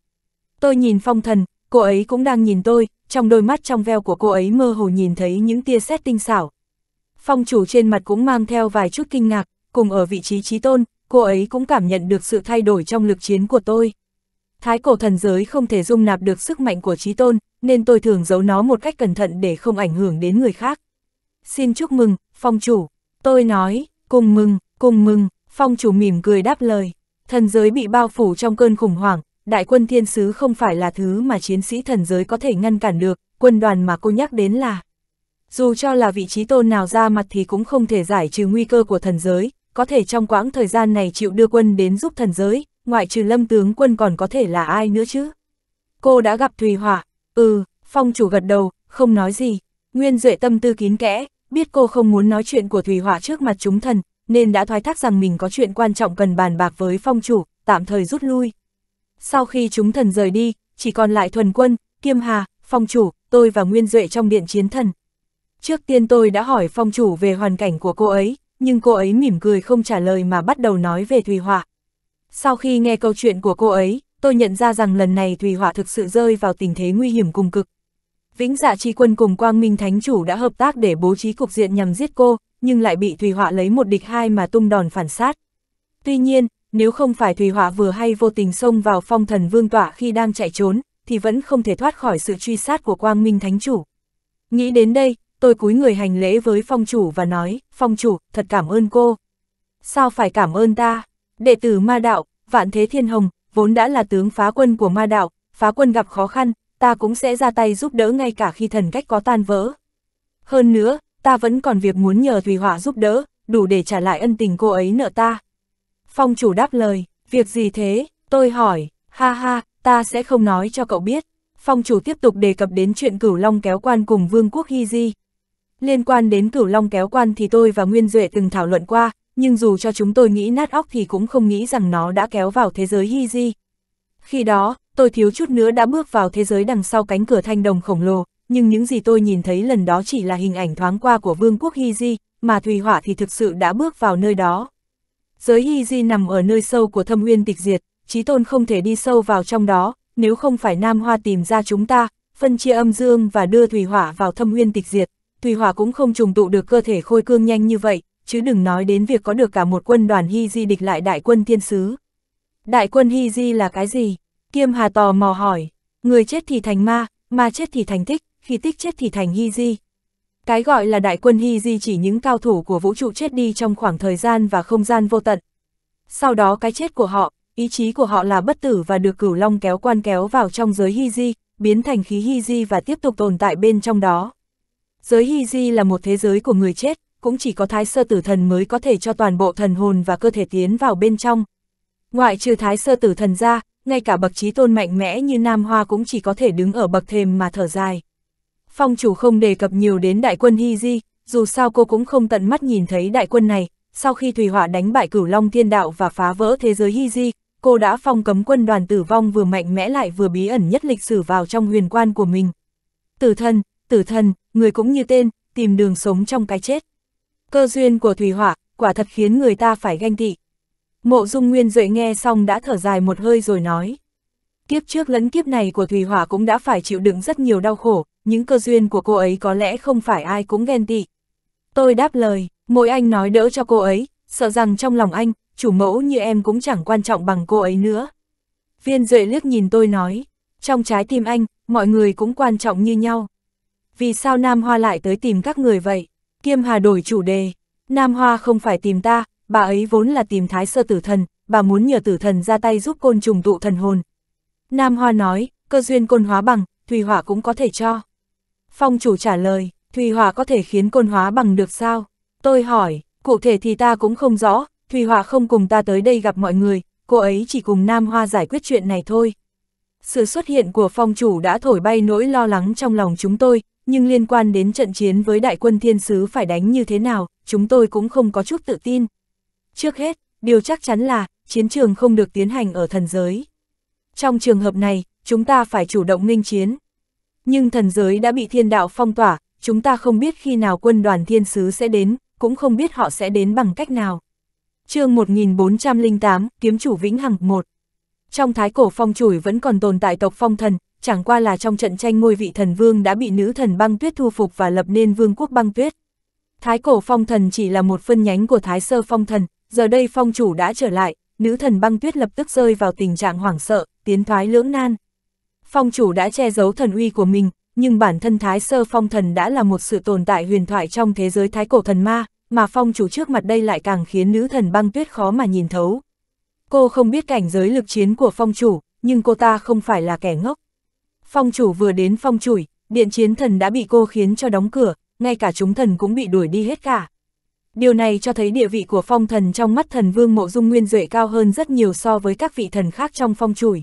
Tôi nhìn phong thần, cô ấy cũng đang nhìn tôi, trong đôi mắt trong veo của cô ấy mơ hồ nhìn thấy những tia sét tinh xảo. Phong chủ trên mặt cũng mang theo vài chút kinh ngạc, cùng ở vị trí trí tôn, cô ấy cũng cảm nhận được sự thay đổi trong lực chiến của tôi. Thái cổ thần giới không thể dung nạp được sức mạnh của trí tôn, nên tôi thường giấu nó một cách cẩn thận để không ảnh hưởng đến người khác. Xin chúc mừng, phong chủ. Tôi nói, cùng mừng, cùng mừng, phong chủ mỉm cười đáp lời. Thần giới bị bao phủ trong cơn khủng hoảng, đại quân thiên sứ không phải là thứ mà chiến sĩ thần giới có thể ngăn cản được, quân đoàn mà cô nhắc đến là. Dù cho là vị trí tôn nào ra mặt thì cũng không thể giải trừ nguy cơ của thần giới, có thể trong quãng thời gian này chịu đưa quân đến giúp thần giới, ngoại trừ lâm tướng quân còn có thể là ai nữa chứ. Cô đã gặp Thùy Hỏa, ừ, phong chủ gật đầu, không nói gì, nguyên duệ tâm tư kín kẽ, biết cô không muốn nói chuyện của Thùy Hỏa trước mặt chúng thần, nên đã thoái thác rằng mình có chuyện quan trọng cần bàn bạc với phong chủ, tạm thời rút lui. Sau khi chúng thần rời đi, chỉ còn lại thuần quân, kiêm hà, phong chủ, tôi và Nguyên Duệ trong điện chiến thần. Trước tiên tôi đã hỏi phong chủ về hoàn cảnh của cô ấy, nhưng cô ấy mỉm cười không trả lời mà bắt đầu nói về Thùy hòa. Sau khi nghe câu chuyện của cô ấy, tôi nhận ra rằng lần này Thùy hòa thực sự rơi vào tình thế nguy hiểm cùng cực. Vĩnh Dạ Chi Quân cùng Quang Minh Thánh Chủ đã hợp tác để bố trí cục diện nhằm giết cô, nhưng lại bị Thùy Họa lấy một địch hai mà tung đòn phản sát. Tuy nhiên, nếu không phải Thùy Họa vừa hay vô tình xông vào phong thần vương tỏa khi đang chạy trốn, thì vẫn không thể thoát khỏi sự truy sát của Quang Minh Thánh Chủ. Nghĩ đến đây, tôi cúi người hành lễ với phong chủ và nói, phong chủ, thật cảm ơn cô. Sao phải cảm ơn ta? Đệ tử ma đạo, vạn thế thiên hồng, vốn đã là tướng phá quân của ma đạo, phá quân gặp khó khăn, ta cũng sẽ ra tay giúp đỡ ngay cả khi thần cách có tan vỡ. Hơn nữa, ta vẫn còn việc muốn nhờ Thùy Họa giúp đỡ, đủ để trả lại ân tình cô ấy nợ ta. Phong chủ đáp lời, việc gì thế, tôi hỏi, ha ha, ta sẽ không nói cho cậu biết. Phong chủ tiếp tục đề cập đến chuyện cửu long kéo quan cùng vương quốc Hy Di. Liên quan đến cửu long kéo quan thì tôi và Nguyên Duệ từng thảo luận qua, nhưng dù cho chúng tôi nghĩ nát óc thì cũng không nghĩ rằng nó đã kéo vào thế giới Hy Di. Khi đó, tôi thiếu chút nữa đã bước vào thế giới đằng sau cánh cửa thanh đồng khổng lồ, nhưng những gì tôi nhìn thấy lần đó chỉ là hình ảnh thoáng qua của vương quốc Hy Di, mà Thùy Hỏa thì thực sự đã bước vào nơi đó giới Hy Di nằm ở nơi sâu của thâm uyên tịch diệt, trí tôn không thể đi sâu vào trong đó, nếu không phải Nam Hoa tìm ra chúng ta, phân chia âm dương và đưa Thủy Hỏa vào thâm uyên tịch diệt, Thủy Hỏa cũng không trùng tụ được cơ thể khôi cương nhanh như vậy, chứ đừng nói đến việc có được cả một quân đoàn Hy Di địch lại đại quân thiên sứ. Đại quân Hy Di là cái gì? Kiêm Hà tò mò hỏi, người chết thì thành ma, ma chết thì thành tích, khi tích chết thì thành Hy Di, cái gọi là đại quân Hy Di chỉ những cao thủ của vũ trụ chết đi trong khoảng thời gian và không gian vô tận. Sau đó cái chết của họ, ý chí của họ là bất tử và được cửu long kéo quan kéo vào trong giới Hy Di, biến thành khí Hy Di và tiếp tục tồn tại bên trong đó. Giới Hy Di là một thế giới của người chết, cũng chỉ có thái sơ tử thần mới có thể cho toàn bộ thần hồn và cơ thể tiến vào bên trong. Ngoại trừ thái sơ tử thần ra, ngay cả bậc trí tôn mạnh mẽ như Nam Hoa cũng chỉ có thể đứng ở bậc thềm mà thở dài. Phong chủ không đề cập nhiều đến đại quân Hy Di, dù sao cô cũng không tận mắt nhìn thấy đại quân này, sau khi Thủy Hỏa đánh bại cửu Long Thiên Đạo và phá vỡ thế giới Hy Di, cô đã phong cấm quân đoàn tử vong vừa mạnh mẽ lại vừa bí ẩn nhất lịch sử vào trong huyền quan của mình. Tử thân, tử thân, người cũng như tên, tìm đường sống trong cái chết. Cơ duyên của Thủy Hỏa, quả thật khiến người ta phải ganh tị. Mộ Dung Nguyên Duệ nghe xong đã thở dài một hơi rồi nói. Kiếp trước lẫn kiếp này của Thủy Hỏa cũng đã phải chịu đựng rất nhiều đau khổ, những cơ duyên của cô ấy có lẽ không phải ai cũng ghen tị. Tôi đáp lời, mỗi anh nói đỡ cho cô ấy, sợ rằng trong lòng anh, chủ mẫu như em cũng chẳng quan trọng bằng cô ấy nữa. Viên Duệ liếc nhìn tôi nói, trong trái tim anh, mọi người cũng quan trọng như nhau. Vì sao Nam Hoa lại tới tìm các người vậy? Kiêm Hà đổi chủ đề, Nam Hoa không phải tìm ta, bà ấy vốn là tìm Thái Sơ Tử Thần, bà muốn nhờ Tử Thần ra tay giúp côn trùng tụ thần hồn. Nam Hoa nói, cơ duyên côn hóa bằng, Thùy Hỏa cũng có thể cho. Phong chủ trả lời, Thùy Hòa có thể khiến côn hóa bằng được sao? Tôi hỏi, cụ thể thì ta cũng không rõ, Thùy Hòa không cùng ta tới đây gặp mọi người, cô ấy chỉ cùng Nam Hoa giải quyết chuyện này thôi. Sự xuất hiện của phong chủ đã thổi bay nỗi lo lắng trong lòng chúng tôi, nhưng liên quan đến trận chiến với đại quân thiên sứ phải đánh như thế nào, chúng tôi cũng không có chút tự tin. Trước hết, điều chắc chắn là, chiến trường không được tiến hành ở thần giới. Trong trường hợp này, chúng ta phải chủ động nghênh chiến. Nhưng thần giới đã bị thiên đạo phong tỏa, chúng ta không biết khi nào quân đoàn thiên sứ sẽ đến, cũng không biết họ sẽ đến bằng cách nào. chương 1408, Kiếm chủ Vĩnh Hằng 1 Trong thái cổ phong chủi vẫn còn tồn tại tộc phong thần, chẳng qua là trong trận tranh ngôi vị thần vương đã bị nữ thần băng tuyết thu phục và lập nên vương quốc băng tuyết. Thái cổ phong thần chỉ là một phân nhánh của thái sơ phong thần, giờ đây phong chủ đã trở lại, nữ thần băng tuyết lập tức rơi vào tình trạng hoảng sợ, tiến thoái lưỡng nan phong chủ đã che giấu thần uy của mình, nhưng bản thân Thái Sơ Phong Thần đã là một sự tồn tại huyền thoại trong thế giới Thái Cổ Thần Ma, mà phong chủ trước mặt đây lại càng khiến nữ thần băng tuyết khó mà nhìn thấu. Cô không biết cảnh giới lực chiến của phong chủ, nhưng cô ta không phải là kẻ ngốc. Phong chủ vừa đến phong chủi, điện chiến thần đã bị cô khiến cho đóng cửa, ngay cả chúng thần cũng bị đuổi đi hết cả. Điều này cho thấy địa vị của phong thần trong mắt thần vương mộ dung nguyên duệ cao hơn rất nhiều so với các vị thần khác trong phong chủi.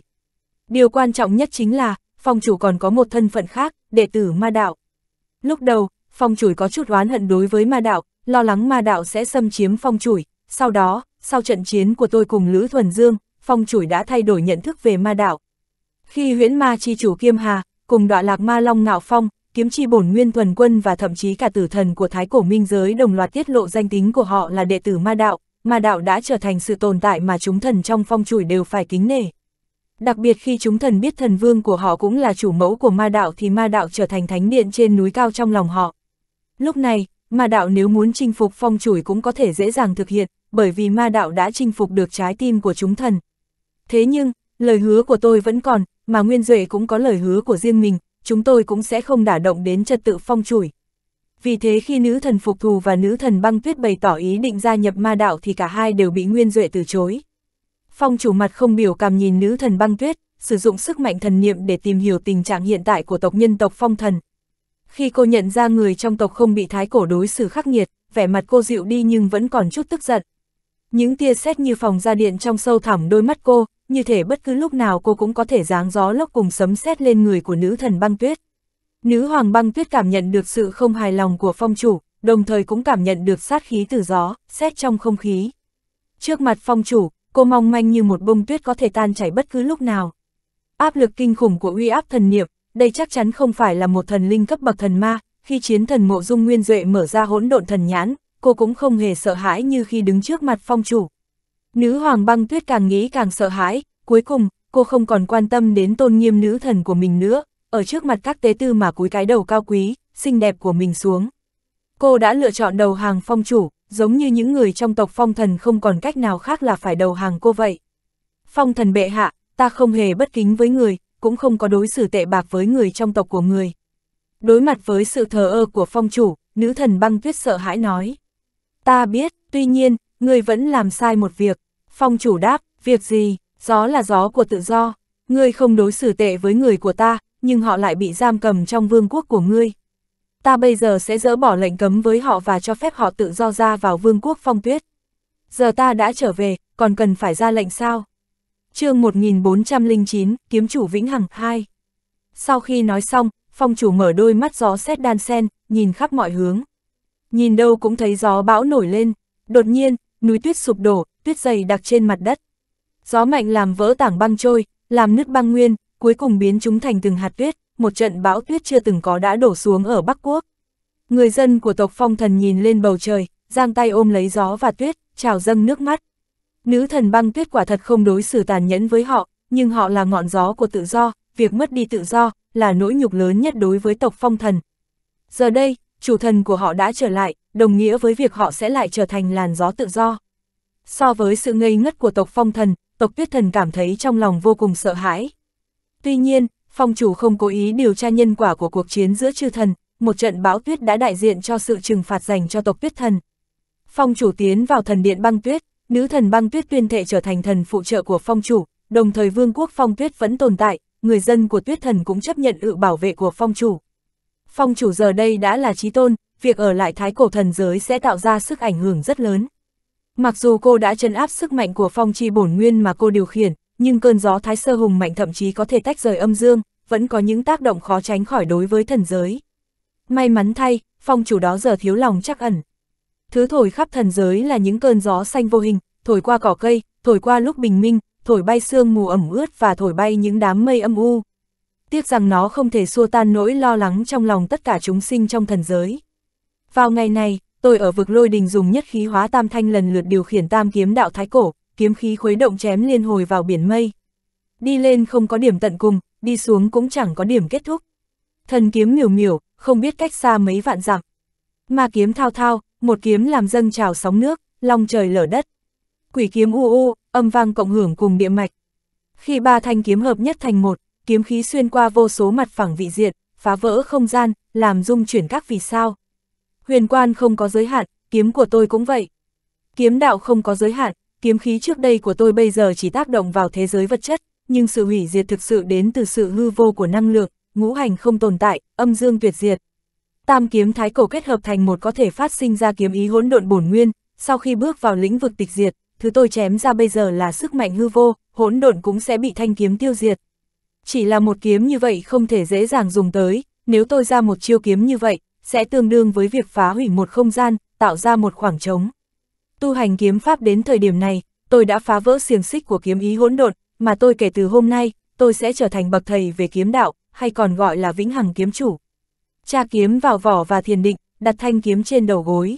Điều quan trọng nhất chính là, phong chủ còn có một thân phận khác, đệ tử ma đạo. Lúc đầu, phong chủ có chút oán hận đối với ma đạo, lo lắng ma đạo sẽ xâm chiếm phong chủ. Sau đó, sau trận chiến của tôi cùng Lữ Thuần Dương, phong chủ đã thay đổi nhận thức về ma đạo. Khi huyễn ma chi chủ Kiêm Hà, cùng đọa lạc ma long ngạo phong, kiếm chi bổn nguyên thuần quân và thậm chí cả tử thần của thái cổ minh giới đồng loạt tiết lộ danh tính của họ là đệ tử ma đạo, ma đạo đã trở thành sự tồn tại mà chúng thần trong phong chủ đều phải kính nể đặc biệt khi chúng thần biết thần vương của họ cũng là chủ mẫu của ma đạo thì ma đạo trở thành thánh điện trên núi cao trong lòng họ. Lúc này, ma đạo nếu muốn chinh phục phong chủi cũng có thể dễ dàng thực hiện, bởi vì ma đạo đã chinh phục được trái tim của chúng thần. Thế nhưng, lời hứa của tôi vẫn còn, mà Nguyên Duệ cũng có lời hứa của riêng mình, chúng tôi cũng sẽ không đả động đến trật tự phong chủi. Vì thế khi nữ thần phục thù và nữ thần băng tuyết bày tỏ ý định gia nhập ma đạo thì cả hai đều bị Nguyên Duệ từ chối. Phong chủ mặt không biểu cảm nhìn nữ thần băng tuyết, sử dụng sức mạnh thần niệm để tìm hiểu tình trạng hiện tại của tộc nhân tộc phong thần. Khi cô nhận ra người trong tộc không bị thái cổ đối xử khắc nghiệt, vẻ mặt cô dịu đi nhưng vẫn còn chút tức giận. Những tia sét như phòng ra điện trong sâu thẳm đôi mắt cô, như thể bất cứ lúc nào cô cũng có thể giáng gió lốc cùng sấm sét lên người của nữ thần băng tuyết. Nữ hoàng băng tuyết cảm nhận được sự không hài lòng của phong chủ, đồng thời cũng cảm nhận được sát khí từ gió, sét trong không khí. Trước mặt phong chủ, cô mong manh như một bông tuyết có thể tan chảy bất cứ lúc nào. Áp lực kinh khủng của uy áp thần niệm, đây chắc chắn không phải là một thần linh cấp bậc thần ma, khi chiến thần mộ dung nguyên duệ mở ra hỗn độn thần nhãn, cô cũng không hề sợ hãi như khi đứng trước mặt phong chủ. Nữ hoàng băng tuyết càng nghĩ càng sợ hãi, cuối cùng, cô không còn quan tâm đến tôn nghiêm nữ thần của mình nữa, ở trước mặt các tế tư mà cúi cái đầu cao quý, xinh đẹp của mình xuống. Cô đã lựa chọn đầu hàng phong chủ, giống như những người trong tộc phong thần không còn cách nào khác là phải đầu hàng cô vậy. Phong thần bệ hạ, ta không hề bất kính với người, cũng không có đối xử tệ bạc với người trong tộc của người. Đối mặt với sự thờ ơ của phong chủ, nữ thần băng tuyết sợ hãi nói. Ta biết, tuy nhiên, người vẫn làm sai một việc. Phong chủ đáp, việc gì, gió là gió của tự do. Ngươi không đối xử tệ với người của ta, nhưng họ lại bị giam cầm trong vương quốc của ngươi ta bây giờ sẽ dỡ bỏ lệnh cấm với họ và cho phép họ tự do ra vào vương quốc phong tuyết. Giờ ta đã trở về, còn cần phải ra lệnh sao? chương 1409, Kiếm chủ Vĩnh Hằng 2 Sau khi nói xong, phong chủ mở đôi mắt gió xét đan sen, nhìn khắp mọi hướng. Nhìn đâu cũng thấy gió bão nổi lên, đột nhiên, núi tuyết sụp đổ, tuyết dày đặc trên mặt đất. Gió mạnh làm vỡ tảng băng trôi, làm nứt băng nguyên, cuối cùng biến chúng thành từng hạt tuyết một trận bão tuyết chưa từng có đã đổ xuống ở Bắc Quốc. Người dân của tộc phong thần nhìn lên bầu trời, giang tay ôm lấy gió và tuyết, trào dâng nước mắt. Nữ thần băng tuyết quả thật không đối xử tàn nhẫn với họ, nhưng họ là ngọn gió của tự do, việc mất đi tự do là nỗi nhục lớn nhất đối với tộc phong thần. Giờ đây, chủ thần của họ đã trở lại, đồng nghĩa với việc họ sẽ lại trở thành làn gió tự do. So với sự ngây ngất của tộc phong thần, tộc tuyết thần cảm thấy trong lòng vô cùng sợ hãi. Tuy nhiên, Phong chủ không cố ý điều tra nhân quả của cuộc chiến giữa chư thần, một trận bão tuyết đã đại diện cho sự trừng phạt dành cho tộc tuyết thần. Phong chủ tiến vào thần điện băng tuyết, nữ thần băng tuyết tuyên thệ trở thành thần phụ trợ của phong chủ, đồng thời vương quốc phong tuyết vẫn tồn tại, người dân của tuyết thần cũng chấp nhận ự bảo vệ của phong chủ. Phong chủ giờ đây đã là trí tôn, việc ở lại thái cổ thần giới sẽ tạo ra sức ảnh hưởng rất lớn. Mặc dù cô đã chân áp sức mạnh của phong chi bổn nguyên mà cô điều khiển, nhưng cơn gió thái sơ hùng mạnh thậm chí có thể tách rời âm dương, vẫn có những tác động khó tránh khỏi đối với thần giới. May mắn thay, phong chủ đó giờ thiếu lòng chắc ẩn. Thứ thổi khắp thần giới là những cơn gió xanh vô hình, thổi qua cỏ cây, thổi qua lúc bình minh, thổi bay sương mù ẩm ướt và thổi bay những đám mây âm u. Tiếc rằng nó không thể xua tan nỗi lo lắng trong lòng tất cả chúng sinh trong thần giới. Vào ngày này, tôi ở vực lôi đình dùng nhất khí hóa tam thanh lần lượt điều khiển tam kiếm đạo thái cổ, kiếm khí khuấy động chém liên hồi vào biển mây. Đi lên không có điểm tận cùng, đi xuống cũng chẳng có điểm kết thúc. Thần kiếm miểu miểu, không biết cách xa mấy vạn dặm. Ma kiếm thao thao, một kiếm làm dâng trào sóng nước, long trời lở đất. Quỷ kiếm u u, âm vang cộng hưởng cùng địa mạch. Khi ba thanh kiếm hợp nhất thành một, kiếm khí xuyên qua vô số mặt phẳng vị diện, phá vỡ không gian, làm dung chuyển các vì sao. Huyền quan không có giới hạn, kiếm của tôi cũng vậy. Kiếm đạo không có giới hạn, kiếm khí trước đây của tôi bây giờ chỉ tác động vào thế giới vật chất, nhưng sự hủy diệt thực sự đến từ sự hư vô của năng lượng, ngũ hành không tồn tại, âm dương tuyệt diệt. Tam kiếm thái cổ kết hợp thành một có thể phát sinh ra kiếm ý hỗn độn bổn nguyên, sau khi bước vào lĩnh vực tịch diệt, thứ tôi chém ra bây giờ là sức mạnh hư vô, hỗn độn cũng sẽ bị thanh kiếm tiêu diệt. Chỉ là một kiếm như vậy không thể dễ dàng dùng tới, nếu tôi ra một chiêu kiếm như vậy, sẽ tương đương với việc phá hủy một không gian, tạo ra một khoảng trống tu hành kiếm pháp đến thời điểm này, tôi đã phá vỡ xiềng xích của kiếm ý hỗn độn, mà tôi kể từ hôm nay, tôi sẽ trở thành bậc thầy về kiếm đạo, hay còn gọi là vĩnh hằng kiếm chủ. Cha kiếm vào vỏ và thiền định, đặt thanh kiếm trên đầu gối.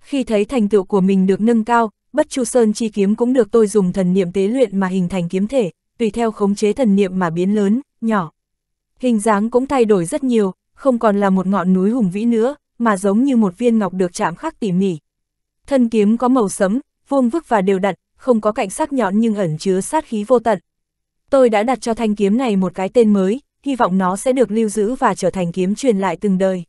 Khi thấy thành tựu của mình được nâng cao, bất chu sơn chi kiếm cũng được tôi dùng thần niệm tế luyện mà hình thành kiếm thể, tùy theo khống chế thần niệm mà biến lớn, nhỏ. Hình dáng cũng thay đổi rất nhiều, không còn là một ngọn núi hùng vĩ nữa, mà giống như một viên ngọc được chạm khắc tỉ mỉ, Thân kiếm có màu sẫm, vuông vức và đều đặn, không có cạnh sắc nhọn nhưng ẩn chứa sát khí vô tận. Tôi đã đặt cho thanh kiếm này một cái tên mới, hy vọng nó sẽ được lưu giữ và trở thành kiếm truyền lại từng đời.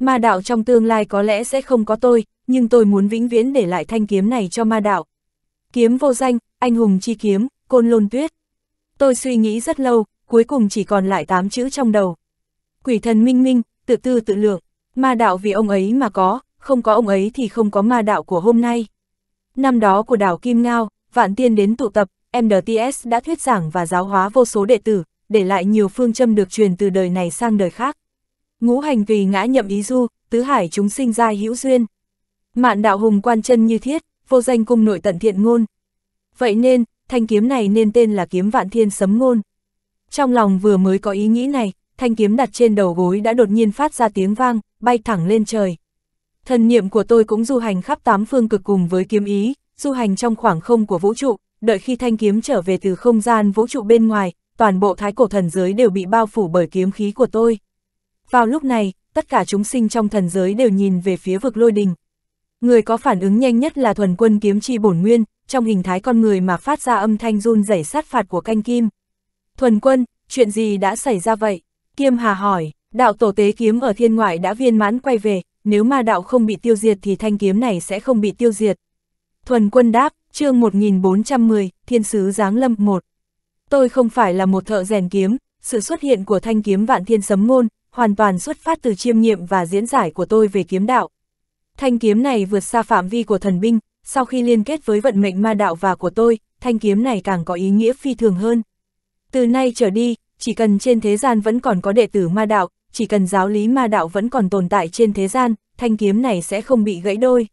Ma đạo trong tương lai có lẽ sẽ không có tôi, nhưng tôi muốn vĩnh viễn để lại thanh kiếm này cho ma đạo. Kiếm vô danh, anh hùng chi kiếm, côn lôn tuyết. Tôi suy nghĩ rất lâu, cuối cùng chỉ còn lại 8 chữ trong đầu. Quỷ thần minh minh, tự tư tự lượng, ma đạo vì ông ấy mà có, không có ông ấy thì không có ma đạo của hôm nay. Năm đó của đảo Kim Ngao, vạn tiên đến tụ tập, MDTS đã thuyết giảng và giáo hóa vô số đệ tử, để lại nhiều phương châm được truyền từ đời này sang đời khác. Ngũ hành vì ngã nhậm ý du, tứ hải chúng sinh ra hữu duyên. Mạn đạo hùng quan chân như thiết, vô danh cung nội tận thiện ngôn. Vậy nên, thanh kiếm này nên tên là kiếm vạn thiên sấm ngôn. Trong lòng vừa mới có ý nghĩ này, thanh kiếm đặt trên đầu gối đã đột nhiên phát ra tiếng vang, bay thẳng lên trời. Thần niệm của tôi cũng du hành khắp tám phương cực cùng với kiếm ý, du hành trong khoảng không của vũ trụ, đợi khi thanh kiếm trở về từ không gian vũ trụ bên ngoài, toàn bộ thái cổ thần giới đều bị bao phủ bởi kiếm khí của tôi. Vào lúc này, tất cả chúng sinh trong thần giới đều nhìn về phía vực lôi đình. Người có phản ứng nhanh nhất là thuần quân kiếm chi bổn nguyên, trong hình thái con người mà phát ra âm thanh run rẩy sát phạt của canh kim. Thuần quân, chuyện gì đã xảy ra vậy? Kiêm Hà hỏi, đạo tổ tế kiếm ở thiên ngoại đã viên mãn quay về, nếu ma đạo không bị tiêu diệt thì thanh kiếm này sẽ không bị tiêu diệt. Thuần quân đáp, chương 1410, Thiên Sứ Giáng Lâm 1. Tôi không phải là một thợ rèn kiếm, sự xuất hiện của thanh kiếm vạn thiên sấm ngôn, hoàn toàn xuất phát từ chiêm nghiệm và diễn giải của tôi về kiếm đạo. Thanh kiếm này vượt xa phạm vi của thần binh, sau khi liên kết với vận mệnh ma đạo và của tôi, thanh kiếm này càng có ý nghĩa phi thường hơn. Từ nay trở đi, chỉ cần trên thế gian vẫn còn có đệ tử ma đạo, chỉ cần giáo lý ma đạo vẫn còn tồn tại trên thế gian, thanh kiếm này sẽ không bị gãy đôi.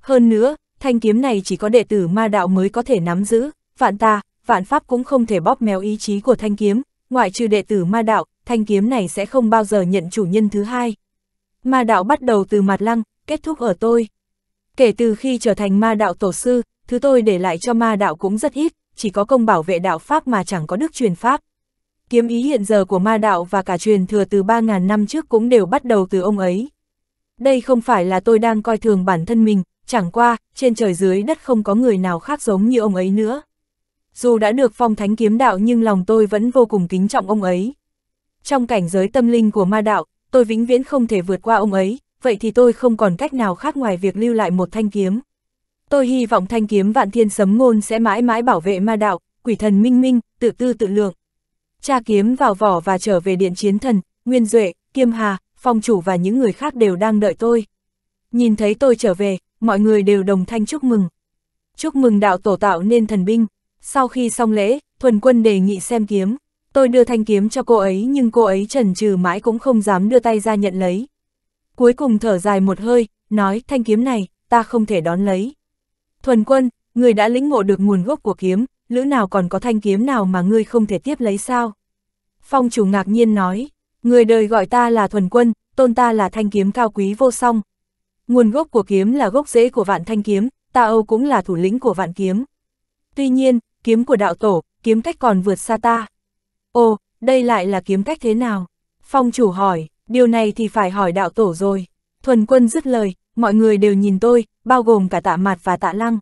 Hơn nữa, thanh kiếm này chỉ có đệ tử ma đạo mới có thể nắm giữ, vạn ta, vạn pháp cũng không thể bóp méo ý chí của thanh kiếm, ngoại trừ đệ tử ma đạo, thanh kiếm này sẽ không bao giờ nhận chủ nhân thứ hai. Ma đạo bắt đầu từ mặt lăng, kết thúc ở tôi. Kể từ khi trở thành ma đạo tổ sư, thứ tôi để lại cho ma đạo cũng rất ít, chỉ có công bảo vệ đạo Pháp mà chẳng có đức truyền Pháp kiếm ý hiện giờ của ma đạo và cả truyền thừa từ 3.000 năm trước cũng đều bắt đầu từ ông ấy. Đây không phải là tôi đang coi thường bản thân mình, chẳng qua, trên trời dưới đất không có người nào khác giống như ông ấy nữa. Dù đã được phong thánh kiếm đạo nhưng lòng tôi vẫn vô cùng kính trọng ông ấy. Trong cảnh giới tâm linh của ma đạo, tôi vĩnh viễn không thể vượt qua ông ấy, vậy thì tôi không còn cách nào khác ngoài việc lưu lại một thanh kiếm. Tôi hy vọng thanh kiếm vạn thiên sấm ngôn sẽ mãi mãi bảo vệ ma đạo, quỷ thần minh minh, tự tư tự lượng. Cha kiếm vào vỏ và trở về điện chiến thần, Nguyên Duệ, Kiêm Hà, phong chủ và những người khác đều đang đợi tôi. Nhìn thấy tôi trở về, mọi người đều đồng thanh chúc mừng. Chúc mừng đạo tổ tạo nên thần binh. Sau khi xong lễ, thuần quân đề nghị xem kiếm. Tôi đưa thanh kiếm cho cô ấy nhưng cô ấy trần trừ mãi cũng không dám đưa tay ra nhận lấy. Cuối cùng thở dài một hơi, nói thanh kiếm này, ta không thể đón lấy. Thuần quân, người đã lĩnh ngộ được nguồn gốc của kiếm, lữ nào còn có thanh kiếm nào mà ngươi không thể tiếp lấy sao? Phong chủ ngạc nhiên nói, người đời gọi ta là thuần quân, tôn ta là thanh kiếm cao quý vô song. Nguồn gốc của kiếm là gốc rễ của vạn thanh kiếm, ta Âu cũng là thủ lĩnh của vạn kiếm. Tuy nhiên, kiếm của đạo tổ, kiếm cách còn vượt xa ta. Ồ, đây lại là kiếm cách thế nào? Phong chủ hỏi, điều này thì phải hỏi đạo tổ rồi. Thuần quân dứt lời, mọi người đều nhìn tôi, bao gồm cả tạ mạt và tạ lăng.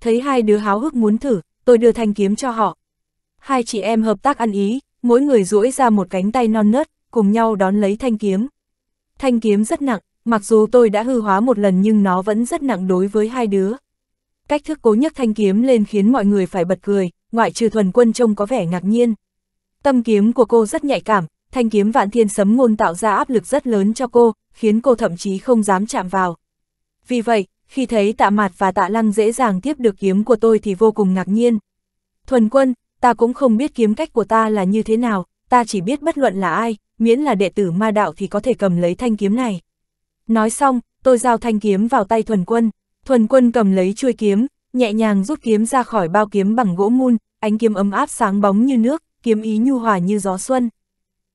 Thấy hai đứa háo hức muốn thử, tôi đưa thanh kiếm cho họ. Hai chị em hợp tác ăn ý, mỗi người duỗi ra một cánh tay non nớt, cùng nhau đón lấy thanh kiếm. Thanh kiếm rất nặng, mặc dù tôi đã hư hóa một lần nhưng nó vẫn rất nặng đối với hai đứa. Cách thức cố nhấc thanh kiếm lên khiến mọi người phải bật cười, ngoại trừ thuần quân trông có vẻ ngạc nhiên. Tâm kiếm của cô rất nhạy cảm, thanh kiếm vạn thiên sấm ngôn tạo ra áp lực rất lớn cho cô, khiến cô thậm chí không dám chạm vào. Vì vậy, khi thấy tạ mạt và tạ lăng dễ dàng tiếp được kiếm của tôi thì vô cùng ngạc nhiên. Thuần quân, ta cũng không biết kiếm cách của ta là như thế nào, ta chỉ biết bất luận là ai, miễn là đệ tử ma đạo thì có thể cầm lấy thanh kiếm này. Nói xong, tôi giao thanh kiếm vào tay thuần quân, thuần quân cầm lấy chuôi kiếm, nhẹ nhàng rút kiếm ra khỏi bao kiếm bằng gỗ mun, ánh kiếm ấm áp sáng bóng như nước, kiếm ý nhu hòa như gió xuân.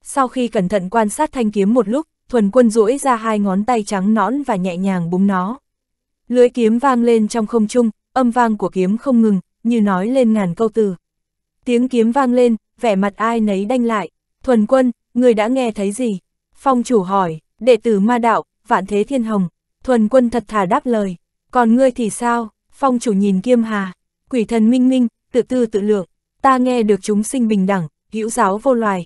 Sau khi cẩn thận quan sát thanh kiếm một lúc, thuần quân duỗi ra hai ngón tay trắng nõn và nhẹ nhàng búng nó. Lưỡi kiếm vang lên trong không trung, âm vang của kiếm không ngừng, như nói lên ngàn câu từ. Tiếng kiếm vang lên, vẻ mặt ai nấy đanh lại. Thuần quân, người đã nghe thấy gì? Phong chủ hỏi, đệ tử ma đạo, vạn thế thiên hồng. Thuần quân thật thà đáp lời. Còn ngươi thì sao? Phong chủ nhìn kiêm hà. Quỷ thần minh minh, tự tư tự lượng. Ta nghe được chúng sinh bình đẳng, hữu giáo vô loài.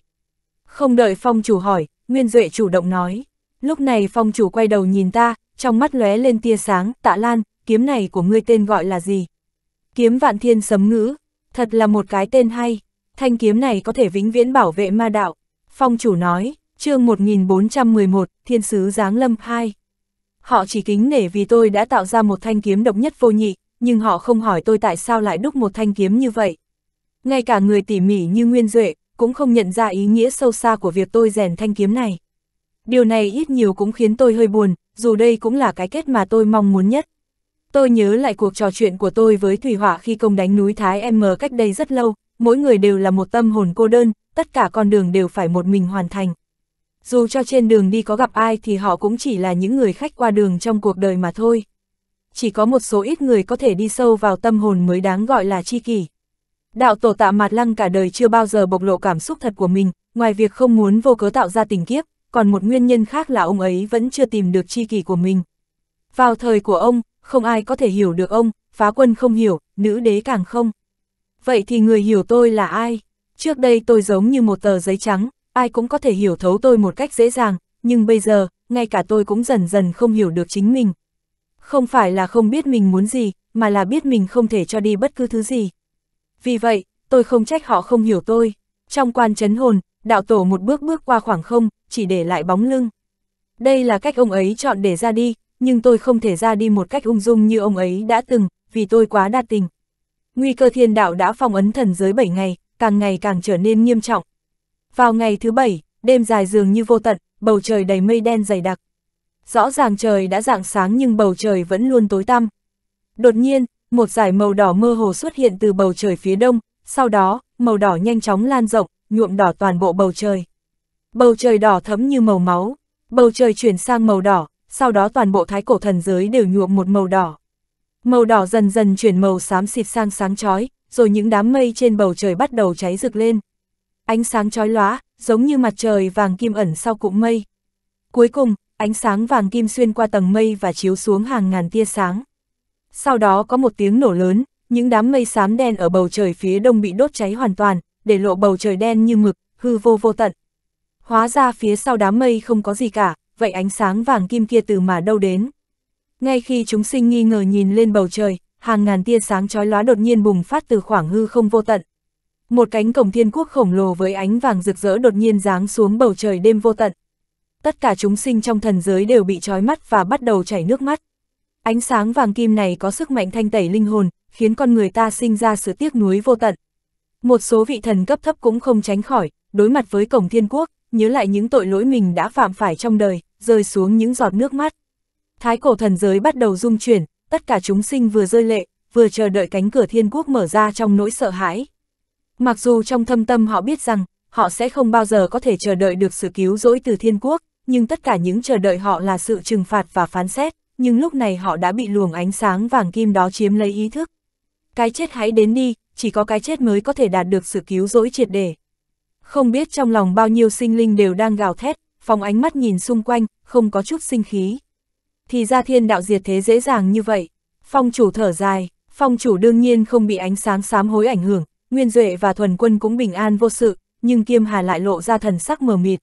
Không đợi phong chủ hỏi, Nguyên Duệ chủ động nói. Lúc này phong chủ quay đầu nhìn ta, trong mắt lóe lên tia sáng, tạ lan, kiếm này của ngươi tên gọi là gì? Kiếm vạn thiên sấm ngữ, thật là một cái tên hay, thanh kiếm này có thể vĩnh viễn bảo vệ ma đạo. Phong chủ nói, chương 1411, Thiên Sứ Giáng Lâm 2. Họ chỉ kính nể vì tôi đã tạo ra một thanh kiếm độc nhất vô nhị, nhưng họ không hỏi tôi tại sao lại đúc một thanh kiếm như vậy. Ngay cả người tỉ mỉ như Nguyên Duệ, cũng không nhận ra ý nghĩa sâu xa của việc tôi rèn thanh kiếm này điều này ít nhiều cũng khiến tôi hơi buồn, dù đây cũng là cái kết mà tôi mong muốn nhất. Tôi nhớ lại cuộc trò chuyện của tôi với Thủy Hỏa khi công đánh núi Thái M cách đây rất lâu, mỗi người đều là một tâm hồn cô đơn, tất cả con đường đều phải một mình hoàn thành. Dù cho trên đường đi có gặp ai thì họ cũng chỉ là những người khách qua đường trong cuộc đời mà thôi. Chỉ có một số ít người có thể đi sâu vào tâm hồn mới đáng gọi là chi kỷ. Đạo tổ tạ mạt lăng cả đời chưa bao giờ bộc lộ cảm xúc thật của mình, ngoài việc không muốn vô cớ tạo ra tình kiếp, còn một nguyên nhân khác là ông ấy vẫn chưa tìm được chi kỷ của mình. Vào thời của ông, không ai có thể hiểu được ông, phá quân không hiểu, nữ đế càng không. Vậy thì người hiểu tôi là ai? Trước đây tôi giống như một tờ giấy trắng, ai cũng có thể hiểu thấu tôi một cách dễ dàng, nhưng bây giờ, ngay cả tôi cũng dần dần không hiểu được chính mình. Không phải là không biết mình muốn gì, mà là biết mình không thể cho đi bất cứ thứ gì. Vì vậy, tôi không trách họ không hiểu tôi. Trong quan chấn hồn, đạo tổ một bước bước qua khoảng không, chỉ để lại bóng lưng. Đây là cách ông ấy chọn để ra đi, nhưng tôi không thể ra đi một cách ung dung như ông ấy đã từng, vì tôi quá đa tình. Nguy cơ thiên đạo đã phong ấn thần giới 7 ngày, càng ngày càng trở nên nghiêm trọng. Vào ngày thứ bảy, đêm dài dường như vô tận, bầu trời đầy mây đen dày đặc. Rõ ràng trời đã rạng sáng nhưng bầu trời vẫn luôn tối tăm. Đột nhiên, một dải màu đỏ mơ hồ xuất hiện từ bầu trời phía đông, sau đó, màu đỏ nhanh chóng lan rộng, nhuộm đỏ toàn bộ bầu trời bầu trời đỏ thấm như màu máu, bầu trời chuyển sang màu đỏ, sau đó toàn bộ thái cổ thần giới đều nhuộm một màu đỏ. Màu đỏ dần dần chuyển màu xám xịt sang sáng chói, rồi những đám mây trên bầu trời bắt đầu cháy rực lên. Ánh sáng chói lóa, giống như mặt trời vàng kim ẩn sau cụm mây. Cuối cùng, ánh sáng vàng kim xuyên qua tầng mây và chiếu xuống hàng ngàn tia sáng. Sau đó có một tiếng nổ lớn, những đám mây xám đen ở bầu trời phía đông bị đốt cháy hoàn toàn, để lộ bầu trời đen như mực, hư vô vô tận. Hóa ra phía sau đám mây không có gì cả, vậy ánh sáng vàng kim kia từ mà đâu đến. Ngay khi chúng sinh nghi ngờ nhìn lên bầu trời, hàng ngàn tia sáng chói lóa đột nhiên bùng phát từ khoảng hư không vô tận. Một cánh cổng thiên quốc khổng lồ với ánh vàng rực rỡ đột nhiên giáng xuống bầu trời đêm vô tận. Tất cả chúng sinh trong thần giới đều bị chói mắt và bắt đầu chảy nước mắt. Ánh sáng vàng kim này có sức mạnh thanh tẩy linh hồn, khiến con người ta sinh ra sự tiếc nuối vô tận. Một số vị thần cấp thấp cũng không tránh khỏi, đối mặt với cổng thiên quốc, nhớ lại những tội lỗi mình đã phạm phải trong đời, rơi xuống những giọt nước mắt. Thái cổ thần giới bắt đầu rung chuyển, tất cả chúng sinh vừa rơi lệ, vừa chờ đợi cánh cửa thiên quốc mở ra trong nỗi sợ hãi. Mặc dù trong thâm tâm họ biết rằng, họ sẽ không bao giờ có thể chờ đợi được sự cứu rỗi từ thiên quốc, nhưng tất cả những chờ đợi họ là sự trừng phạt và phán xét, nhưng lúc này họ đã bị luồng ánh sáng vàng kim đó chiếm lấy ý thức. Cái chết hãy đến đi, chỉ có cái chết mới có thể đạt được sự cứu rỗi triệt để. Không biết trong lòng bao nhiêu sinh linh đều đang gào thét, phòng ánh mắt nhìn xung quanh, không có chút sinh khí. Thì ra thiên đạo diệt thế dễ dàng như vậy. Phong chủ thở dài, phong chủ đương nhiên không bị ánh sáng sám hối ảnh hưởng, Nguyên Duệ và Thuần Quân cũng bình an vô sự, nhưng Kiêm Hà lại lộ ra thần sắc mờ mịt.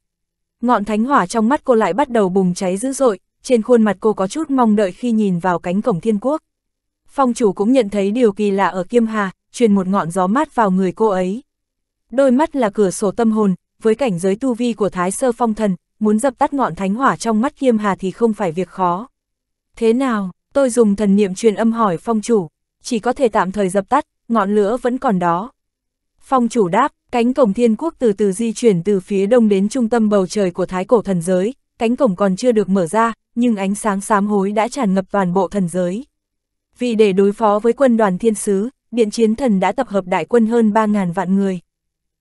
Ngọn thánh hỏa trong mắt cô lại bắt đầu bùng cháy dữ dội, trên khuôn mặt cô có chút mong đợi khi nhìn vào cánh cổng thiên quốc. Phong chủ cũng nhận thấy điều kỳ lạ ở Kiêm Hà, truyền một ngọn gió mát vào người cô ấy đôi mắt là cửa sổ tâm hồn, với cảnh giới tu vi của Thái Sơ Phong Thần, muốn dập tắt ngọn thánh hỏa trong mắt Kiêm Hà thì không phải việc khó. Thế nào, tôi dùng thần niệm truyền âm hỏi phong chủ, chỉ có thể tạm thời dập tắt, ngọn lửa vẫn còn đó. Phong chủ đáp, cánh cổng thiên quốc từ từ di chuyển từ phía đông đến trung tâm bầu trời của thái cổ thần giới, cánh cổng còn chưa được mở ra, nhưng ánh sáng sám hối đã tràn ngập toàn bộ thần giới. Vì để đối phó với quân đoàn thiên sứ, điện chiến thần đã tập hợp đại quân hơn 3.000 vạn người.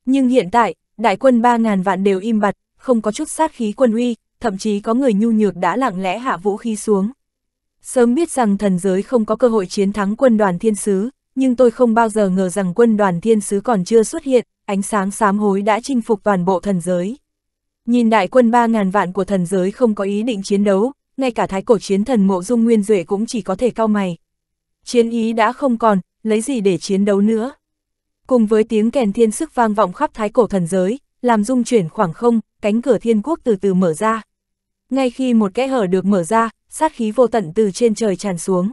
Nhưng hiện tại, đại quân 3.000 vạn đều im bặt, không có chút sát khí quân uy, thậm chí có người nhu nhược đã lặng lẽ hạ vũ khí xuống. Sớm biết rằng thần giới không có cơ hội chiến thắng quân đoàn thiên sứ, nhưng tôi không bao giờ ngờ rằng quân đoàn thiên sứ còn chưa xuất hiện, ánh sáng sám hối đã chinh phục toàn bộ thần giới. Nhìn đại quân 3.000 vạn của thần giới không có ý định chiến đấu, ngay cả thái cổ chiến thần mộ dung nguyên duệ cũng chỉ có thể cao mày. Chiến ý đã không còn, lấy gì để chiến đấu nữa cùng với tiếng kèn thiên sức vang vọng khắp thái cổ thần giới, làm rung chuyển khoảng không, cánh cửa thiên quốc từ từ mở ra. Ngay khi một kẽ hở được mở ra, sát khí vô tận từ trên trời tràn xuống.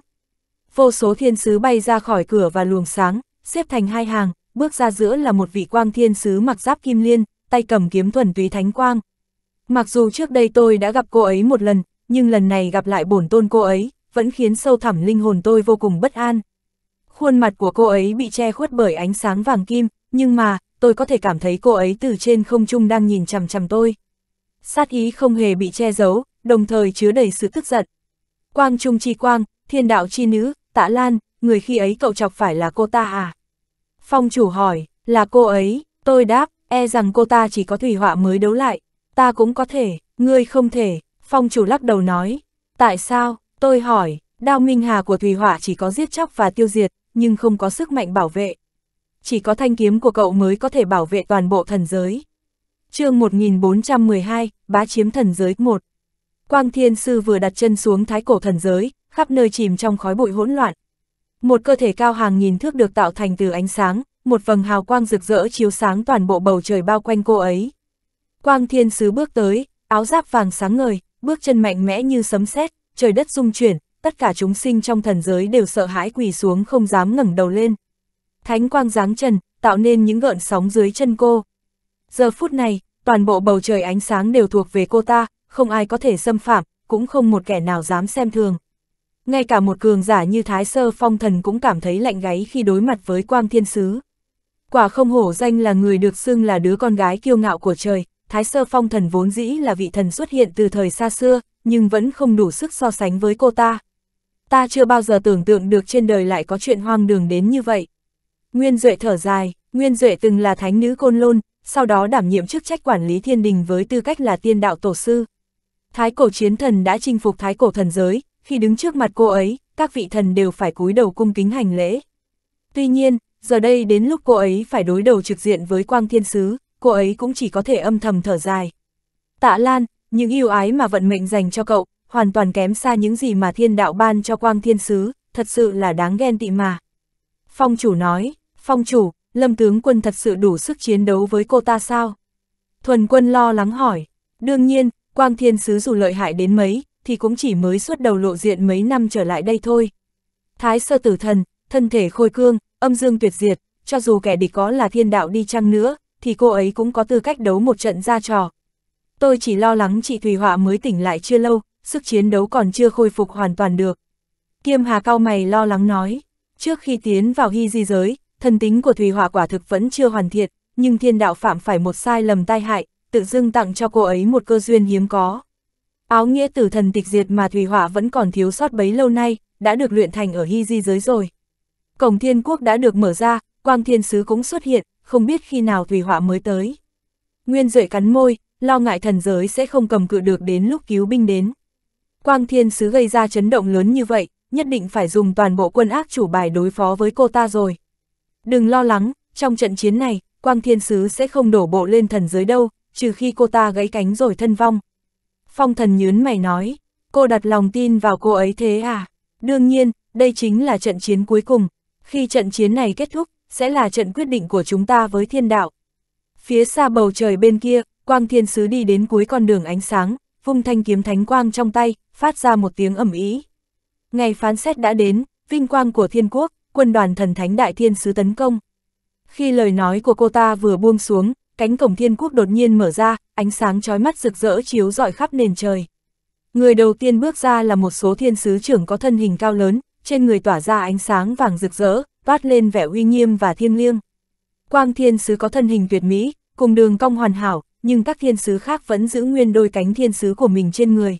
Vô số thiên sứ bay ra khỏi cửa và luồng sáng, xếp thành hai hàng, bước ra giữa là một vị quang thiên sứ mặc giáp kim liên, tay cầm kiếm thuần túy thánh quang. Mặc dù trước đây tôi đã gặp cô ấy một lần, nhưng lần này gặp lại bổn tôn cô ấy, vẫn khiến sâu thẳm linh hồn tôi vô cùng bất an. Khuôn mặt của cô ấy bị che khuất bởi ánh sáng vàng kim, nhưng mà, tôi có thể cảm thấy cô ấy từ trên không trung đang nhìn chằm chằm tôi. Sát ý không hề bị che giấu, đồng thời chứa đầy sự tức giận. Quang Trung Chi Quang, thiên đạo chi nữ, tạ Lan, người khi ấy cậu chọc phải là cô ta à? Phong chủ hỏi, là cô ấy, tôi đáp, e rằng cô ta chỉ có thủy họa mới đấu lại, ta cũng có thể, ngươi không thể, phong chủ lắc đầu nói. Tại sao, tôi hỏi, đao minh hà của thủy họa chỉ có giết chóc và tiêu diệt, nhưng không có sức mạnh bảo vệ. Chỉ có thanh kiếm của cậu mới có thể bảo vệ toàn bộ thần giới. chương 1412, Bá chiếm thần giới 1 Quang Thiên Sư vừa đặt chân xuống thái cổ thần giới, khắp nơi chìm trong khói bụi hỗn loạn. Một cơ thể cao hàng nghìn thước được tạo thành từ ánh sáng, một vầng hào quang rực rỡ chiếu sáng toàn bộ bầu trời bao quanh cô ấy. Quang Thiên Sứ bước tới, áo giáp vàng sáng ngời, bước chân mạnh mẽ như sấm sét, trời đất rung chuyển, tất cả chúng sinh trong thần giới đều sợ hãi quỳ xuống không dám ngẩng đầu lên. Thánh quang giáng trần, tạo nên những gợn sóng dưới chân cô. Giờ phút này, toàn bộ bầu trời ánh sáng đều thuộc về cô ta, không ai có thể xâm phạm, cũng không một kẻ nào dám xem thường. Ngay cả một cường giả như Thái Sơ Phong Thần cũng cảm thấy lạnh gáy khi đối mặt với Quang Thiên Sứ. Quả không hổ danh là người được xưng là đứa con gái kiêu ngạo của trời, Thái Sơ Phong Thần vốn dĩ là vị thần xuất hiện từ thời xa xưa, nhưng vẫn không đủ sức so sánh với cô ta ta chưa bao giờ tưởng tượng được trên đời lại có chuyện hoang đường đến như vậy. Nguyên Duệ thở dài, Nguyên Duệ từng là thánh nữ côn lôn, sau đó đảm nhiệm chức trách quản lý thiên đình với tư cách là tiên đạo tổ sư. Thái cổ chiến thần đã chinh phục thái cổ thần giới, khi đứng trước mặt cô ấy, các vị thần đều phải cúi đầu cung kính hành lễ. Tuy nhiên, giờ đây đến lúc cô ấy phải đối đầu trực diện với quang thiên sứ, cô ấy cũng chỉ có thể âm thầm thở dài. Tạ Lan, những yêu ái mà vận mệnh dành cho cậu, hoàn toàn kém xa những gì mà thiên đạo ban cho quang thiên sứ, thật sự là đáng ghen tị mà. Phong chủ nói, phong chủ, lâm tướng quân thật sự đủ sức chiến đấu với cô ta sao? Thuần quân lo lắng hỏi, đương nhiên, quang thiên sứ dù lợi hại đến mấy, thì cũng chỉ mới xuất đầu lộ diện mấy năm trở lại đây thôi. Thái sơ tử thần, thân thể khôi cương, âm dương tuyệt diệt, cho dù kẻ địch có là thiên đạo đi chăng nữa, thì cô ấy cũng có tư cách đấu một trận ra trò. Tôi chỉ lo lắng chị Thùy Họa mới tỉnh lại chưa lâu, sức chiến đấu còn chưa khôi phục hoàn toàn được. Kiêm Hà cao mày lo lắng nói, trước khi tiến vào hy di giới, thần tính của Thùy Hỏa quả thực vẫn chưa hoàn thiện, nhưng thiên đạo phạm phải một sai lầm tai hại, tự dưng tặng cho cô ấy một cơ duyên hiếm có. Áo nghĩa tử thần tịch diệt mà Thùy Hỏa vẫn còn thiếu sót bấy lâu nay, đã được luyện thành ở hy di giới rồi. Cổng thiên quốc đã được mở ra, quang thiên sứ cũng xuất hiện, không biết khi nào Thùy Hỏa mới tới. Nguyên Duệ cắn môi, lo ngại thần giới sẽ không cầm cự được đến lúc cứu binh đến. Quang Thiên Sứ gây ra chấn động lớn như vậy, nhất định phải dùng toàn bộ quân ác chủ bài đối phó với cô ta rồi. Đừng lo lắng, trong trận chiến này, Quang Thiên Sứ sẽ không đổ bộ lên thần giới đâu, trừ khi cô ta gãy cánh rồi thân vong. Phong thần nhớn mày nói, cô đặt lòng tin vào cô ấy thế à? Đương nhiên, đây chính là trận chiến cuối cùng. Khi trận chiến này kết thúc, sẽ là trận quyết định của chúng ta với thiên đạo. Phía xa bầu trời bên kia, Quang Thiên Sứ đi đến cuối con đường ánh sáng, vung thanh kiếm thánh quang trong tay, phát ra một tiếng ẩm ý. Ngày phán xét đã đến, vinh quang của thiên quốc, quân đoàn thần thánh đại thiên sứ tấn công. Khi lời nói của cô ta vừa buông xuống, cánh cổng thiên quốc đột nhiên mở ra, ánh sáng chói mắt rực rỡ chiếu rọi khắp nền trời. Người đầu tiên bước ra là một số thiên sứ trưởng có thân hình cao lớn, trên người tỏa ra ánh sáng vàng rực rỡ, toát lên vẻ uy nghiêm và thiêng liêng. Quang thiên sứ có thân hình tuyệt mỹ, cùng đường cong hoàn hảo, nhưng các thiên sứ khác vẫn giữ nguyên đôi cánh thiên sứ của mình trên người.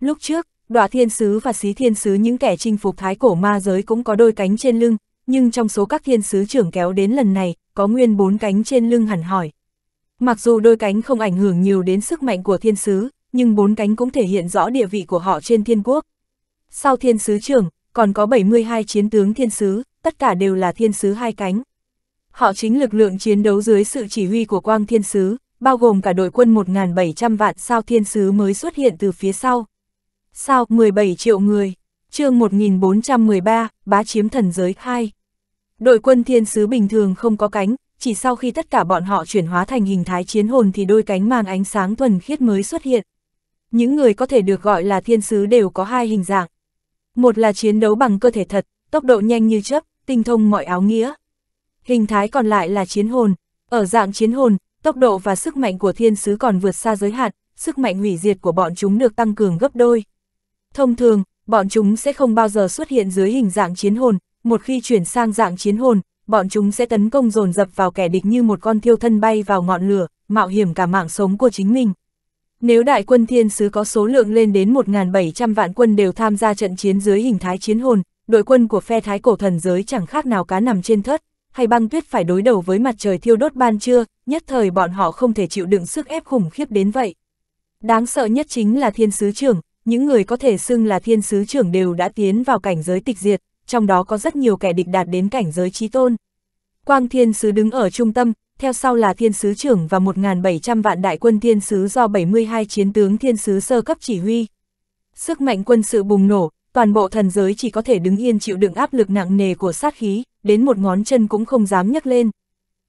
Lúc trước, đoạ thiên sứ và xí thiên sứ những kẻ chinh phục thái cổ ma giới cũng có đôi cánh trên lưng, nhưng trong số các thiên sứ trưởng kéo đến lần này, có nguyên bốn cánh trên lưng hẳn hỏi. Mặc dù đôi cánh không ảnh hưởng nhiều đến sức mạnh của thiên sứ, nhưng bốn cánh cũng thể hiện rõ địa vị của họ trên thiên quốc. Sau thiên sứ trưởng, còn có 72 chiến tướng thiên sứ, tất cả đều là thiên sứ hai cánh. Họ chính lực lượng chiến đấu dưới sự chỉ huy của quang thiên sứ, bao gồm cả đội quân 1.700 vạn sao thiên sứ mới xuất hiện từ phía sau. Sao 17 triệu người, chương 1413, bá chiếm thần giới 2. Đội quân thiên sứ bình thường không có cánh, chỉ sau khi tất cả bọn họ chuyển hóa thành hình thái chiến hồn thì đôi cánh mang ánh sáng thuần khiết mới xuất hiện. Những người có thể được gọi là thiên sứ đều có hai hình dạng. Một là chiến đấu bằng cơ thể thật, tốc độ nhanh như chớp, tinh thông mọi áo nghĩa. Hình thái còn lại là chiến hồn. Ở dạng chiến hồn, Tốc độ và sức mạnh của thiên sứ còn vượt xa giới hạn, sức mạnh hủy diệt của bọn chúng được tăng cường gấp đôi. Thông thường, bọn chúng sẽ không bao giờ xuất hiện dưới hình dạng chiến hồn, một khi chuyển sang dạng chiến hồn, bọn chúng sẽ tấn công dồn dập vào kẻ địch như một con thiêu thân bay vào ngọn lửa, mạo hiểm cả mạng sống của chính mình. Nếu đại quân thiên sứ có số lượng lên đến 1.700 vạn quân đều tham gia trận chiến dưới hình thái chiến hồn, đội quân của phe thái cổ thần giới chẳng khác nào cá nằm trên thớt hay băng tuyết phải đối đầu với mặt trời thiêu đốt ban trưa, nhất thời bọn họ không thể chịu đựng sức ép khủng khiếp đến vậy. Đáng sợ nhất chính là thiên sứ trưởng, những người có thể xưng là thiên sứ trưởng đều đã tiến vào cảnh giới tịch diệt, trong đó có rất nhiều kẻ địch đạt đến cảnh giới trí tôn. Quang thiên sứ đứng ở trung tâm, theo sau là thiên sứ trưởng và 1.700 vạn đại quân thiên sứ do 72 chiến tướng thiên sứ sơ cấp chỉ huy. Sức mạnh quân sự bùng nổ, toàn bộ thần giới chỉ có thể đứng yên chịu đựng áp lực nặng nề của sát khí, đến một ngón chân cũng không dám nhấc lên.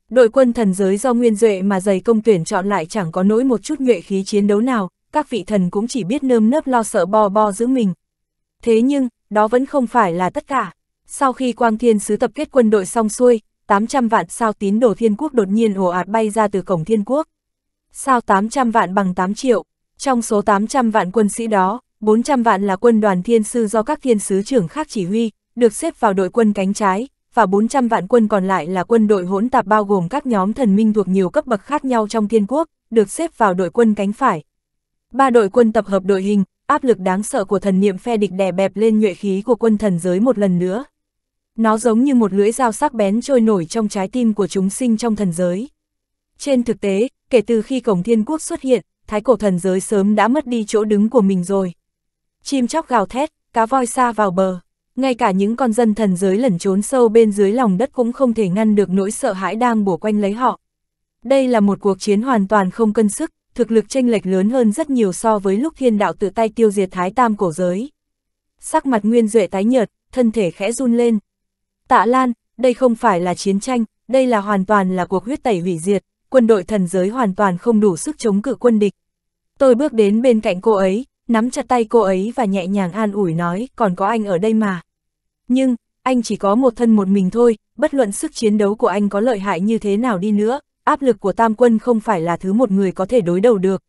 Đội quân thần giới do nguyên duệ mà dày công tuyển chọn lại chẳng có nỗi một chút nhuệ khí chiến đấu nào, các vị thần cũng chỉ biết nơm nớp lo sợ bo bo giữ mình. Thế nhưng, đó vẫn không phải là tất cả. Sau khi Quang Thiên Sứ tập kết quân đội xong xuôi, 800 vạn sao tín đồ thiên quốc đột nhiên ồ ạt bay ra từ cổng thiên quốc. Sao 800 vạn bằng 8 triệu, trong số 800 vạn quân sĩ đó, 400 vạn là quân đoàn thiên sư do các thiên sứ trưởng khác chỉ huy, được xếp vào đội quân cánh trái, và 400 vạn quân còn lại là quân đội hỗn tạp bao gồm các nhóm thần minh thuộc nhiều cấp bậc khác nhau trong thiên quốc, được xếp vào đội quân cánh phải. Ba đội quân tập hợp đội hình, áp lực đáng sợ của thần niệm phe địch đè bẹp lên nhuệ khí của quân thần giới một lần nữa. Nó giống như một lưỡi dao sắc bén trôi nổi trong trái tim của chúng sinh trong thần giới. Trên thực tế, kể từ khi cổng thiên quốc xuất hiện, thái cổ thần giới sớm đã mất đi chỗ đứng của mình rồi chim chóc gào thét, cá voi xa vào bờ. Ngay cả những con dân thần giới lẩn trốn sâu bên dưới lòng đất cũng không thể ngăn được nỗi sợ hãi đang bủa quanh lấy họ. Đây là một cuộc chiến hoàn toàn không cân sức, thực lực chênh lệch lớn hơn rất nhiều so với lúc thiên đạo tự tay tiêu diệt thái tam cổ giới. Sắc mặt Nguyên Duệ tái nhợt, thân thể khẽ run lên. Tạ Lan, đây không phải là chiến tranh, đây là hoàn toàn là cuộc huyết tẩy hủy diệt, quân đội thần giới hoàn toàn không đủ sức chống cự quân địch. Tôi bước đến bên cạnh cô ấy, nắm chặt tay cô ấy và nhẹ nhàng an ủi nói, còn có anh ở đây mà. Nhưng, anh chỉ có một thân một mình thôi, bất luận sức chiến đấu của anh có lợi hại như thế nào đi nữa, áp lực của tam quân không phải là thứ một người có thể đối đầu được.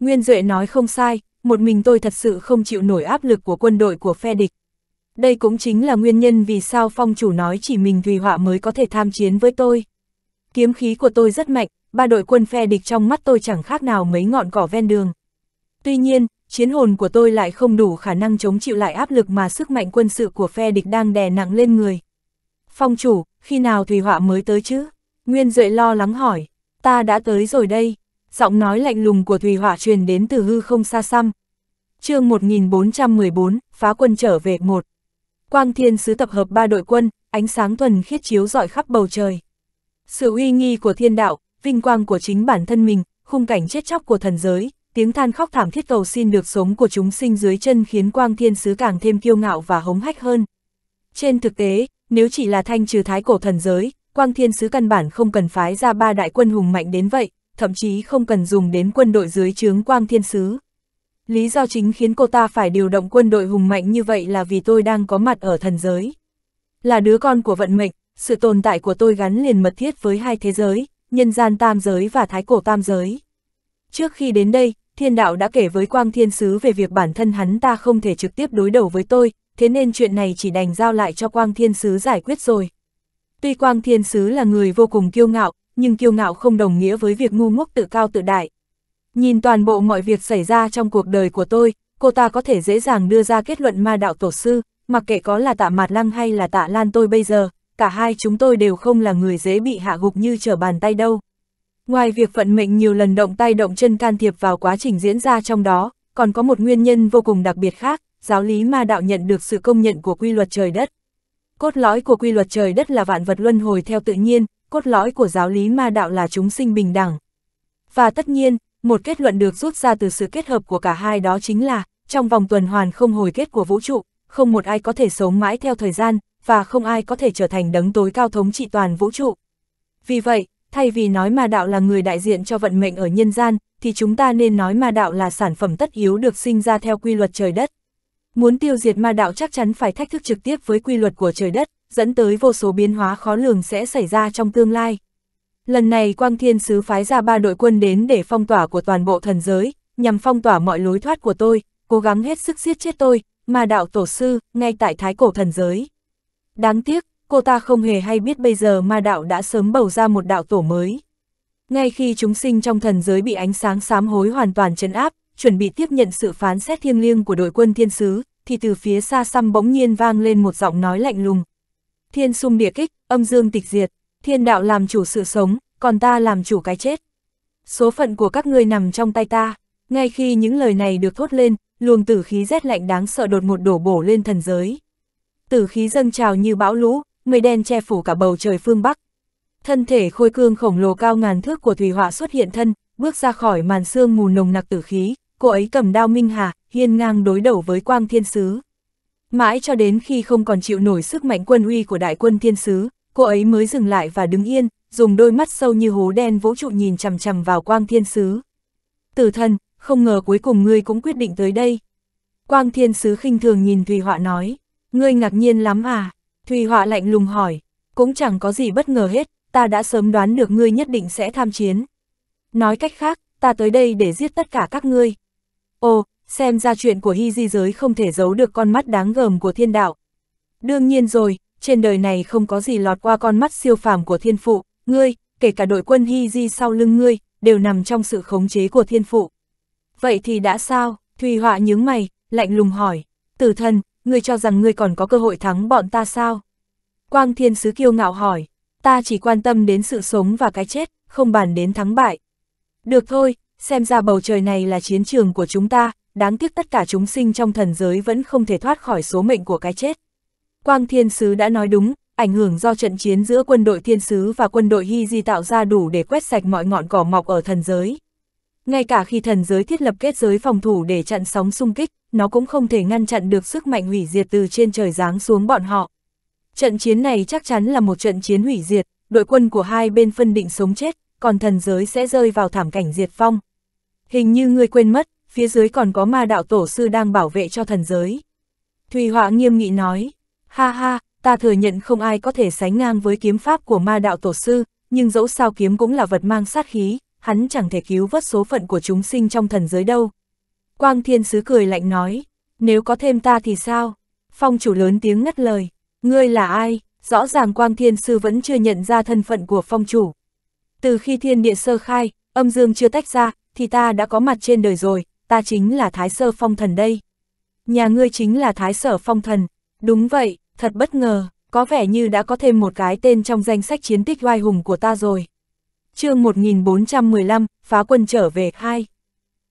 Nguyên Duệ nói không sai, một mình tôi thật sự không chịu nổi áp lực của quân đội của phe địch. Đây cũng chính là nguyên nhân vì sao phong chủ nói chỉ mình Thùy Họa mới có thể tham chiến với tôi. Kiếm khí của tôi rất mạnh, ba đội quân phe địch trong mắt tôi chẳng khác nào mấy ngọn cỏ ven đường. Tuy nhiên, chiến hồn của tôi lại không đủ khả năng chống chịu lại áp lực mà sức mạnh quân sự của phe địch đang đè nặng lên người. Phong chủ, khi nào thủy Họa mới tới chứ? Nguyên Duệ lo lắng hỏi, ta đã tới rồi đây. Giọng nói lạnh lùng của thủy Họa truyền đến từ hư không xa xăm. chương 1414, phá quân trở về một. Quang Thiên Sứ tập hợp ba đội quân, ánh sáng thuần khiết chiếu rọi khắp bầu trời. Sự uy nghi của thiên đạo, vinh quang của chính bản thân mình, khung cảnh chết chóc của thần giới, tiếng than khóc thảm thiết cầu xin được sống của chúng sinh dưới chân khiến quang thiên sứ càng thêm kiêu ngạo và hống hách hơn. Trên thực tế, nếu chỉ là thanh trừ thái cổ thần giới, quang thiên sứ căn bản không cần phái ra ba đại quân hùng mạnh đến vậy, thậm chí không cần dùng đến quân đội dưới chướng quang thiên sứ. Lý do chính khiến cô ta phải điều động quân đội hùng mạnh như vậy là vì tôi đang có mặt ở thần giới. Là đứa con của vận mệnh, sự tồn tại của tôi gắn liền mật thiết với hai thế giới, nhân gian tam giới và thái cổ tam giới. Trước khi đến đây, thiên đạo đã kể với quang thiên sứ về việc bản thân hắn ta không thể trực tiếp đối đầu với tôi, thế nên chuyện này chỉ đành giao lại cho quang thiên sứ giải quyết rồi. Tuy quang thiên sứ là người vô cùng kiêu ngạo, nhưng kiêu ngạo không đồng nghĩa với việc ngu ngốc tự cao tự đại. Nhìn toàn bộ mọi việc xảy ra trong cuộc đời của tôi, cô ta có thể dễ dàng đưa ra kết luận ma đạo tổ sư, mặc kệ có là tạ mạt lăng hay là tạ lan tôi bây giờ, cả hai chúng tôi đều không là người dễ bị hạ gục như trở bàn tay đâu. Ngoài việc vận mệnh nhiều lần động tay động chân can thiệp vào quá trình diễn ra trong đó, còn có một nguyên nhân vô cùng đặc biệt khác, giáo lý ma đạo nhận được sự công nhận của quy luật trời đất. Cốt lõi của quy luật trời đất là vạn vật luân hồi theo tự nhiên, cốt lõi của giáo lý ma đạo là chúng sinh bình đẳng. Và tất nhiên, một kết luận được rút ra từ sự kết hợp của cả hai đó chính là, trong vòng tuần hoàn không hồi kết của vũ trụ, không một ai có thể sống mãi theo thời gian, và không ai có thể trở thành đấng tối cao thống trị toàn vũ trụ. Vì vậy, thay vì nói ma đạo là người đại diện cho vận mệnh ở nhân gian, thì chúng ta nên nói ma đạo là sản phẩm tất yếu được sinh ra theo quy luật trời đất. Muốn tiêu diệt ma đạo chắc chắn phải thách thức trực tiếp với quy luật của trời đất, dẫn tới vô số biến hóa khó lường sẽ xảy ra trong tương lai. Lần này Quang Thiên Sứ phái ra ba đội quân đến để phong tỏa của toàn bộ thần giới, nhằm phong tỏa mọi lối thoát của tôi, cố gắng hết sức giết chết tôi, ma đạo tổ sư, ngay tại thái cổ thần giới. Đáng tiếc, cô ta không hề hay biết bây giờ ma đạo đã sớm bầu ra một đạo tổ mới. Ngay khi chúng sinh trong thần giới bị ánh sáng sám hối hoàn toàn chấn áp, chuẩn bị tiếp nhận sự phán xét thiêng liêng của đội quân thiên sứ, thì từ phía xa xăm bỗng nhiên vang lên một giọng nói lạnh lùng. Thiên sung địa kích, âm dương tịch diệt, thiên đạo làm chủ sự sống, còn ta làm chủ cái chết. Số phận của các ngươi nằm trong tay ta. Ngay khi những lời này được thốt lên, luồng tử khí rét lạnh đáng sợ đột một đổ bổ lên thần giới. Tử khí dâng trào như bão lũ, mây đen che phủ cả bầu trời phương Bắc. Thân thể khôi cương khổng lồ cao ngàn thước của Thủy Họa xuất hiện thân, bước ra khỏi màn sương mù nồng nặc tử khí, cô ấy cầm đao minh hà, hiên ngang đối đầu với quang thiên sứ. Mãi cho đến khi không còn chịu nổi sức mạnh quân uy của đại quân thiên sứ, cô ấy mới dừng lại và đứng yên, dùng đôi mắt sâu như hố đen vũ trụ nhìn chằm chằm vào quang thiên sứ. Tử thần, không ngờ cuối cùng ngươi cũng quyết định tới đây. Quang thiên sứ khinh thường nhìn Thùy Họa nói, ngươi ngạc nhiên lắm à, Thùy Họa lạnh lùng hỏi, cũng chẳng có gì bất ngờ hết, ta đã sớm đoán được ngươi nhất định sẽ tham chiến. Nói cách khác, ta tới đây để giết tất cả các ngươi. Ồ, xem ra chuyện của hy di giới không thể giấu được con mắt đáng gờm của thiên đạo. Đương nhiên rồi, trên đời này không có gì lọt qua con mắt siêu phàm của thiên phụ, ngươi, kể cả đội quân hy di sau lưng ngươi, đều nằm trong sự khống chế của thiên phụ. Vậy thì đã sao? Thùy Họa nhướng mày, lạnh lùng hỏi, tử thần, ngươi cho rằng ngươi còn có cơ hội thắng bọn ta sao? Quang Thiên Sứ kiêu ngạo hỏi, ta chỉ quan tâm đến sự sống và cái chết, không bàn đến thắng bại. Được thôi, xem ra bầu trời này là chiến trường của chúng ta, đáng tiếc tất cả chúng sinh trong thần giới vẫn không thể thoát khỏi số mệnh của cái chết. Quang Thiên Sứ đã nói đúng, ảnh hưởng do trận chiến giữa quân đội Thiên Sứ và quân đội Hy Di tạo ra đủ để quét sạch mọi ngọn cỏ mọc ở thần giới ngay cả khi thần giới thiết lập kết giới phòng thủ để chặn sóng xung kích, nó cũng không thể ngăn chặn được sức mạnh hủy diệt từ trên trời giáng xuống bọn họ. Trận chiến này chắc chắn là một trận chiến hủy diệt, đội quân của hai bên phân định sống chết, còn thần giới sẽ rơi vào thảm cảnh diệt phong. Hình như ngươi quên mất, phía dưới còn có ma đạo tổ sư đang bảo vệ cho thần giới. Thùy Họa nghiêm nghị nói, ha ha, ta thừa nhận không ai có thể sánh ngang với kiếm pháp của ma đạo tổ sư, nhưng dẫu sao kiếm cũng là vật mang sát khí, hắn chẳng thể cứu vớt số phận của chúng sinh trong thần giới đâu. Quang thiên sứ cười lạnh nói, nếu có thêm ta thì sao? Phong chủ lớn tiếng ngắt lời, ngươi là ai? Rõ ràng quang thiên sư vẫn chưa nhận ra thân phận của phong chủ. Từ khi thiên địa sơ khai, âm dương chưa tách ra, thì ta đã có mặt trên đời rồi, ta chính là thái sơ phong thần đây. Nhà ngươi chính là thái sở phong thần, đúng vậy, thật bất ngờ, có vẻ như đã có thêm một cái tên trong danh sách chiến tích oai hùng của ta rồi chương 1415, phá quân trở về 2.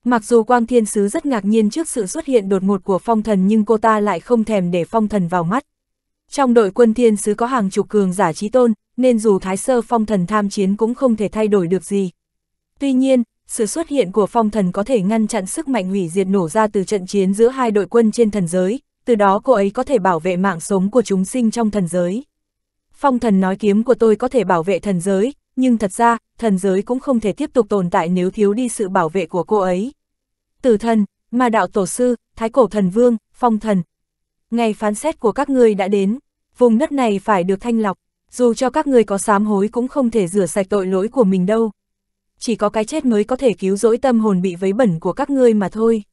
Mặc dù Quang Thiên Sứ rất ngạc nhiên trước sự xuất hiện đột ngột của phong thần nhưng cô ta lại không thèm để phong thần vào mắt. Trong đội quân Thiên Sứ có hàng chục cường giả trí tôn, nên dù Thái Sơ phong thần tham chiến cũng không thể thay đổi được gì. Tuy nhiên, sự xuất hiện của phong thần có thể ngăn chặn sức mạnh hủy diệt nổ ra từ trận chiến giữa hai đội quân trên thần giới, từ đó cô ấy có thể bảo vệ mạng sống của chúng sinh trong thần giới. Phong thần nói kiếm của tôi có thể bảo vệ thần giới, nhưng thật ra, thần giới cũng không thể tiếp tục tồn tại nếu thiếu đi sự bảo vệ của cô ấy. Tử thần, ma đạo tổ sư, thái cổ thần vương, phong thần. Ngày phán xét của các người đã đến, vùng đất này phải được thanh lọc, dù cho các người có sám hối cũng không thể rửa sạch tội lỗi của mình đâu. Chỉ có cái chết mới có thể cứu rỗi tâm hồn bị vấy bẩn của các ngươi mà thôi.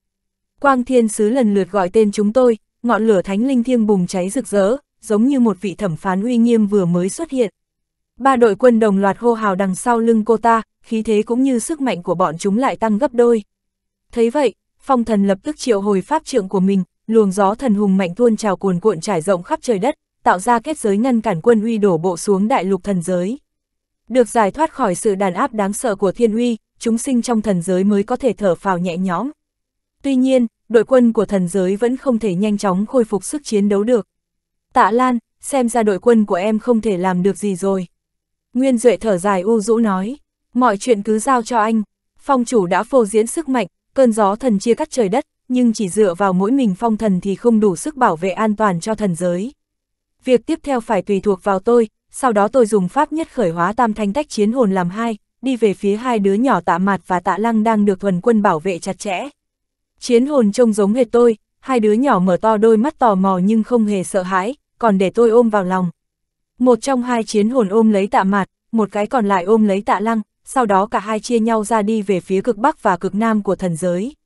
Quang thiên sứ lần lượt gọi tên chúng tôi, ngọn lửa thánh linh thiêng bùng cháy rực rỡ, giống như một vị thẩm phán uy nghiêm vừa mới xuất hiện. Ba đội quân đồng loạt hô hào đằng sau lưng cô ta, khí thế cũng như sức mạnh của bọn chúng lại tăng gấp đôi. Thấy vậy, phong thần lập tức triệu hồi pháp trượng của mình, luồng gió thần hùng mạnh tuôn trào cuồn cuộn trải rộng khắp trời đất, tạo ra kết giới ngăn cản quân uy đổ bộ xuống đại lục thần giới. Được giải thoát khỏi sự đàn áp đáng sợ của thiên uy, chúng sinh trong thần giới mới có thể thở phào nhẹ nhõm. Tuy nhiên, đội quân của thần giới vẫn không thể nhanh chóng khôi phục sức chiến đấu được. Tạ Lan, xem ra đội quân của em không thể làm được gì rồi. Nguyên Duệ thở dài u rũ nói, mọi chuyện cứ giao cho anh. Phong chủ đã phô diễn sức mạnh, cơn gió thần chia cắt trời đất, nhưng chỉ dựa vào mỗi mình phong thần thì không đủ sức bảo vệ an toàn cho thần giới. Việc tiếp theo phải tùy thuộc vào tôi, sau đó tôi dùng pháp nhất khởi hóa tam thanh tách chiến hồn làm hai, đi về phía hai đứa nhỏ tạ mặt và tạ lăng đang được thuần quân bảo vệ chặt chẽ. Chiến hồn trông giống hệt tôi, hai đứa nhỏ mở to đôi mắt tò mò nhưng không hề sợ hãi, còn để tôi ôm vào lòng. Một trong hai chiến hồn ôm lấy tạ mạt, một cái còn lại ôm lấy tạ lăng, sau đó cả hai chia nhau ra đi về phía cực bắc và cực nam của thần giới.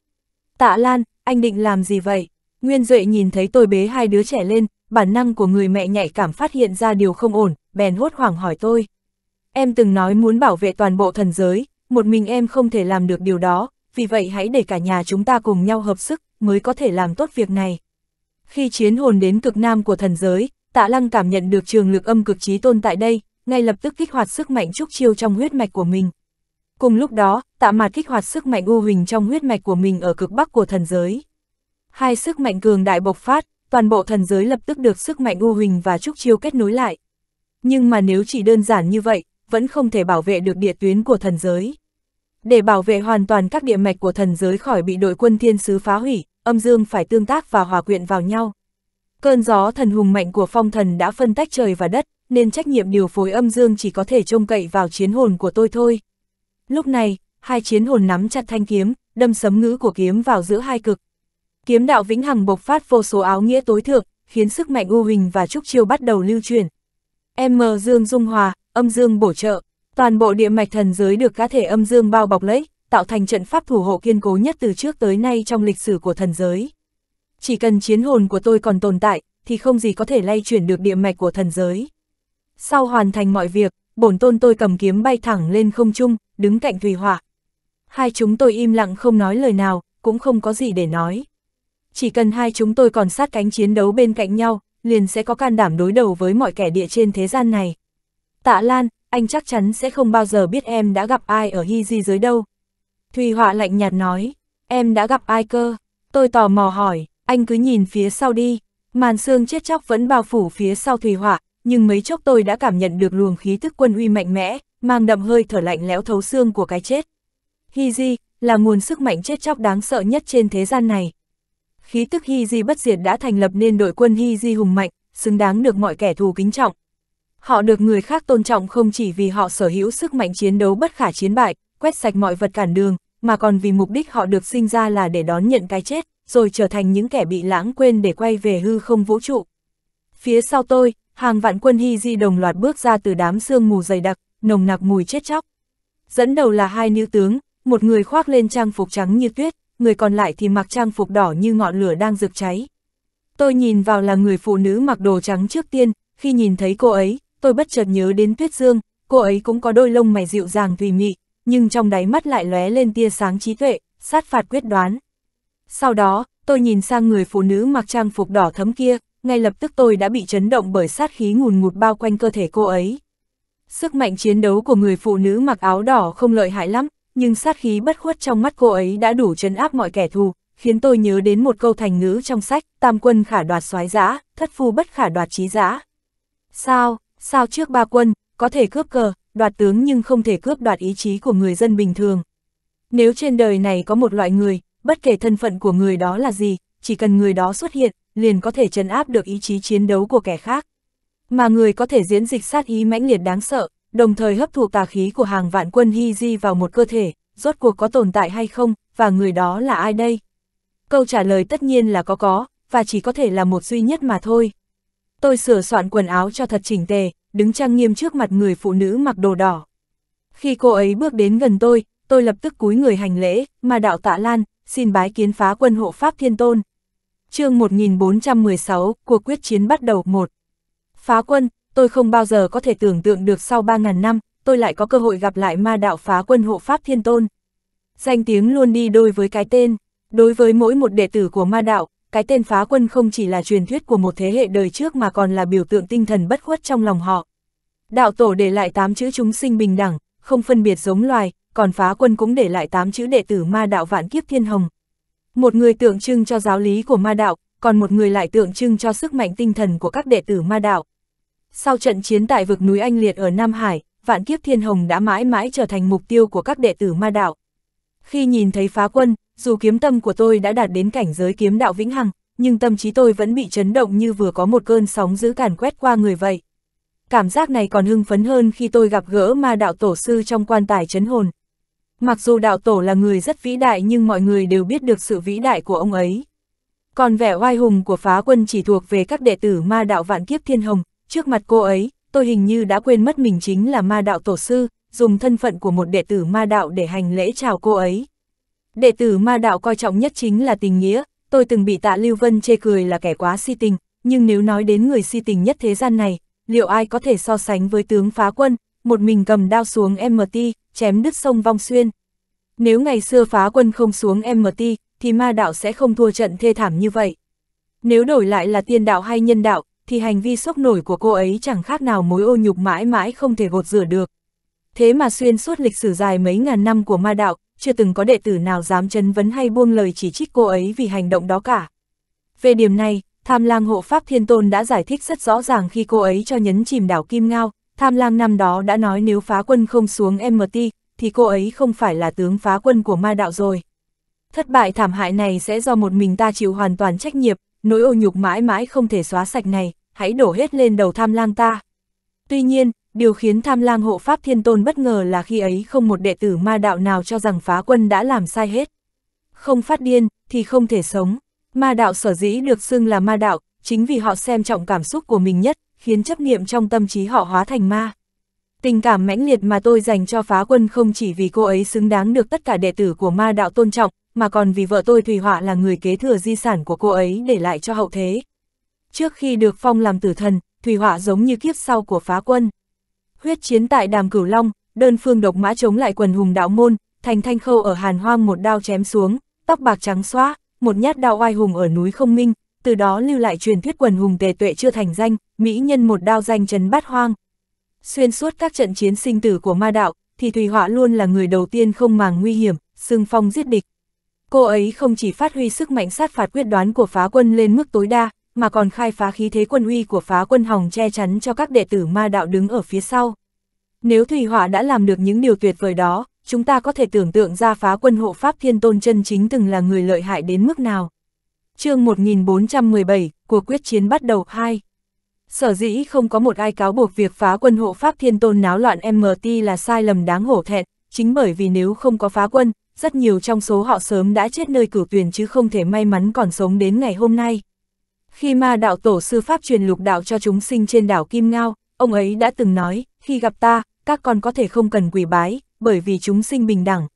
Tạ Lan, anh định làm gì vậy? Nguyên Duệ nhìn thấy tôi bế hai đứa trẻ lên, bản năng của người mẹ nhạy cảm phát hiện ra điều không ổn, bèn hốt hoảng hỏi tôi. Em từng nói muốn bảo vệ toàn bộ thần giới, một mình em không thể làm được điều đó, vì vậy hãy để cả nhà chúng ta cùng nhau hợp sức mới có thể làm tốt việc này. Khi chiến hồn đến cực nam của thần giới, tạ lăng cảm nhận được trường lực âm cực trí tôn tại đây, ngay lập tức kích hoạt sức mạnh trúc chiêu trong huyết mạch của mình. Cùng lúc đó, tạ mạt kích hoạt sức mạnh u huỳnh trong huyết mạch của mình ở cực bắc của thần giới. Hai sức mạnh cường đại bộc phát, toàn bộ thần giới lập tức được sức mạnh u huỳnh và trúc chiêu kết nối lại. Nhưng mà nếu chỉ đơn giản như vậy, vẫn không thể bảo vệ được địa tuyến của thần giới. Để bảo vệ hoàn toàn các địa mạch của thần giới khỏi bị đội quân thiên sứ phá hủy, âm dương phải tương tác và hòa quyện vào nhau. Cơn gió thần hùng mạnh của phong thần đã phân tách trời và đất, nên trách nhiệm điều phối âm dương chỉ có thể trông cậy vào chiến hồn của tôi thôi. Lúc này, hai chiến hồn nắm chặt thanh kiếm, đâm sấm ngữ của kiếm vào giữa hai cực. Kiếm đạo vĩnh hằng bộc phát vô số áo nghĩa tối thượng, khiến sức mạnh u hình và trúc chiêu bắt đầu lưu truyền. M dương dung hòa, âm dương bổ trợ, toàn bộ địa mạch thần giới được cá thể âm dương bao bọc lấy, tạo thành trận pháp thủ hộ kiên cố nhất từ trước tới nay trong lịch sử của thần giới. Chỉ cần chiến hồn của tôi còn tồn tại, thì không gì có thể lay chuyển được địa mạch của thần giới. Sau hoàn thành mọi việc, bổn tôn tôi cầm kiếm bay thẳng lên không trung, đứng cạnh Thùy hỏa Hai chúng tôi im lặng không nói lời nào, cũng không có gì để nói. Chỉ cần hai chúng tôi còn sát cánh chiến đấu bên cạnh nhau, liền sẽ có can đảm đối đầu với mọi kẻ địa trên thế gian này. Tạ Lan, anh chắc chắn sẽ không bao giờ biết em đã gặp ai ở Hy Di dưới đâu. Thùy hỏa lạnh nhạt nói, em đã gặp ai cơ? Tôi tò mò hỏi, anh cứ nhìn phía sau đi, màn xương chết chóc vẫn bao phủ phía sau thủy hỏa, nhưng mấy chốc tôi đã cảm nhận được luồng khí tức quân uy mạnh mẽ, mang đậm hơi thở lạnh lẽo thấu xương của cái chết. Hy di là nguồn sức mạnh chết chóc đáng sợ nhất trên thế gian này. Khí tức hy di bất diệt đã thành lập nên đội quân hy di hùng mạnh, xứng đáng được mọi kẻ thù kính trọng. Họ được người khác tôn trọng không chỉ vì họ sở hữu sức mạnh chiến đấu bất khả chiến bại, quét sạch mọi vật cản đường, mà còn vì mục đích họ được sinh ra là để đón nhận cái chết rồi trở thành những kẻ bị lãng quên để quay về hư không vũ trụ. Phía sau tôi, hàng vạn quân hy di đồng loạt bước ra từ đám sương mù dày đặc, nồng nặc mùi chết chóc. Dẫn đầu là hai nữ tướng, một người khoác lên trang phục trắng như tuyết, người còn lại thì mặc trang phục đỏ như ngọn lửa đang rực cháy. Tôi nhìn vào là người phụ nữ mặc đồ trắng trước tiên, khi nhìn thấy cô ấy, tôi bất chợt nhớ đến Tuyết Dương, cô ấy cũng có đôi lông mày dịu dàng tùy mị, nhưng trong đáy mắt lại lóe lên tia sáng trí tuệ, sát phạt quyết đoán. Sau đó, tôi nhìn sang người phụ nữ mặc trang phục đỏ thấm kia, ngay lập tức tôi đã bị chấn động bởi sát khí ngùn ngụt bao quanh cơ thể cô ấy. Sức mạnh chiến đấu của người phụ nữ mặc áo đỏ không lợi hại lắm, nhưng sát khí bất khuất trong mắt cô ấy đã đủ chấn áp mọi kẻ thù, khiến tôi nhớ đến một câu thành ngữ trong sách, tam quân khả đoạt soái giã, thất phu bất khả đoạt trí giã. Sao, sao trước ba quân, có thể cướp cờ, đoạt tướng nhưng không thể cướp đoạt ý chí của người dân bình thường. Nếu trên đời này có một loại người, bất kể thân phận của người đó là gì, chỉ cần người đó xuất hiện, liền có thể trấn áp được ý chí chiến đấu của kẻ khác. Mà người có thể diễn dịch sát ý mãnh liệt đáng sợ, đồng thời hấp thụ tà khí của hàng vạn quân hy di vào một cơ thể, rốt cuộc có tồn tại hay không, và người đó là ai đây? Câu trả lời tất nhiên là có có, và chỉ có thể là một duy nhất mà thôi. Tôi sửa soạn quần áo cho thật chỉnh tề, đứng trang nghiêm trước mặt người phụ nữ mặc đồ đỏ. Khi cô ấy bước đến gần tôi, tôi lập tức cúi người hành lễ, mà đạo tạ lan, xin bái kiến phá quân hộ Pháp Thiên Tôn. chương 1416, cuộc quyết chiến bắt đầu 1. Phá quân, tôi không bao giờ có thể tưởng tượng được sau 3.000 năm, tôi lại có cơ hội gặp lại ma đạo phá quân hộ Pháp Thiên Tôn. Danh tiếng luôn đi đôi với cái tên. Đối với mỗi một đệ tử của ma đạo, cái tên phá quân không chỉ là truyền thuyết của một thế hệ đời trước mà còn là biểu tượng tinh thần bất khuất trong lòng họ. Đạo tổ để lại tám chữ chúng sinh bình đẳng, không phân biệt giống loài, còn phá quân cũng để lại tám chữ đệ tử ma đạo vạn kiếp thiên hồng. Một người tượng trưng cho giáo lý của ma đạo, còn một người lại tượng trưng cho sức mạnh tinh thần của các đệ tử ma đạo. Sau trận chiến tại vực núi Anh Liệt ở Nam Hải, vạn kiếp thiên hồng đã mãi mãi trở thành mục tiêu của các đệ tử ma đạo. Khi nhìn thấy phá quân, dù kiếm tâm của tôi đã đạt đến cảnh giới kiếm đạo vĩnh hằng, nhưng tâm trí tôi vẫn bị chấn động như vừa có một cơn sóng dữ càn quét qua người vậy. Cảm giác này còn hưng phấn hơn khi tôi gặp gỡ ma đạo tổ sư trong quan tài chấn hồn. Mặc dù đạo tổ là người rất vĩ đại nhưng mọi người đều biết được sự vĩ đại của ông ấy. Còn vẻ oai hùng của phá quân chỉ thuộc về các đệ tử ma đạo vạn kiếp thiên hồng, trước mặt cô ấy, tôi hình như đã quên mất mình chính là ma đạo tổ sư, dùng thân phận của một đệ tử ma đạo để hành lễ chào cô ấy. Đệ tử ma đạo coi trọng nhất chính là tình nghĩa, tôi từng bị tạ Lưu Vân chê cười là kẻ quá si tình, nhưng nếu nói đến người si tình nhất thế gian này, liệu ai có thể so sánh với tướng phá quân, một mình cầm đao xuống MT, chém đứt sông Vong Xuyên. Nếu ngày xưa phá quân không xuống MT, thì ma đạo sẽ không thua trận thê thảm như vậy. Nếu đổi lại là tiên đạo hay nhân đạo, thì hành vi sốc nổi của cô ấy chẳng khác nào mối ô nhục mãi mãi không thể gột rửa được. Thế mà xuyên suốt lịch sử dài mấy ngàn năm của ma đạo, chưa từng có đệ tử nào dám chấn vấn hay buông lời chỉ trích cô ấy vì hành động đó cả. Về điểm này, Tham lang hộ pháp thiên tôn đã giải thích rất rõ ràng khi cô ấy cho nhấn chìm đảo Kim Ngao, Tham lang năm đó đã nói nếu phá quân không xuống MT, thì cô ấy không phải là tướng phá quân của ma đạo rồi. Thất bại thảm hại này sẽ do một mình ta chịu hoàn toàn trách nhiệm, nỗi ô nhục mãi mãi không thể xóa sạch này, hãy đổ hết lên đầu tham lang ta. Tuy nhiên, điều khiến tham lang hộ pháp thiên tôn bất ngờ là khi ấy không một đệ tử ma đạo nào cho rằng phá quân đã làm sai hết. Không phát điên, thì không thể sống. Ma đạo sở dĩ được xưng là ma đạo, chính vì họ xem trọng cảm xúc của mình nhất, khiến chấp niệm trong tâm trí họ hóa thành ma. Tình cảm mãnh liệt mà tôi dành cho phá quân không chỉ vì cô ấy xứng đáng được tất cả đệ tử của ma đạo tôn trọng, mà còn vì vợ tôi Thùy Họa là người kế thừa di sản của cô ấy để lại cho hậu thế. Trước khi được phong làm tử thần, Thùy Họa giống như kiếp sau của phá quân. Huyết chiến tại đàm cửu long, đơn phương độc mã chống lại quần hùng đạo môn, thành thanh khâu ở hàn hoang một đao chém xuống, tóc bạc trắng xóa, một nhát đao oai hùng ở núi không minh, từ đó lưu lại truyền thuyết quần hùng tề tuệ chưa thành danh, mỹ nhân một đao danh trấn bát hoang. Xuyên suốt các trận chiến sinh tử của ma đạo, thì Thùy Họa luôn là người đầu tiên không màng nguy hiểm, xưng phong giết địch. Cô ấy không chỉ phát huy sức mạnh sát phạt quyết đoán của phá quân lên mức tối đa, mà còn khai phá khí thế quân uy của phá quân hồng che chắn cho các đệ tử ma đạo đứng ở phía sau. Nếu Thùy Họa đã làm được những điều tuyệt vời đó, chúng ta có thể tưởng tượng ra phá quân hộ pháp thiên tôn chân chính từng là người lợi hại đến mức nào chương 1417, cuộc quyết chiến bắt đầu 2. Sở dĩ không có một ai cáo buộc việc phá quân hộ pháp thiên tôn náo loạn MT là sai lầm đáng hổ thẹn, chính bởi vì nếu không có phá quân, rất nhiều trong số họ sớm đã chết nơi cửu tuyển chứ không thể may mắn còn sống đến ngày hôm nay. Khi ma đạo tổ sư Pháp truyền lục đạo cho chúng sinh trên đảo Kim Ngao, ông ấy đã từng nói, khi gặp ta, các con có thể không cần quỷ bái, bởi vì chúng sinh bình đẳng.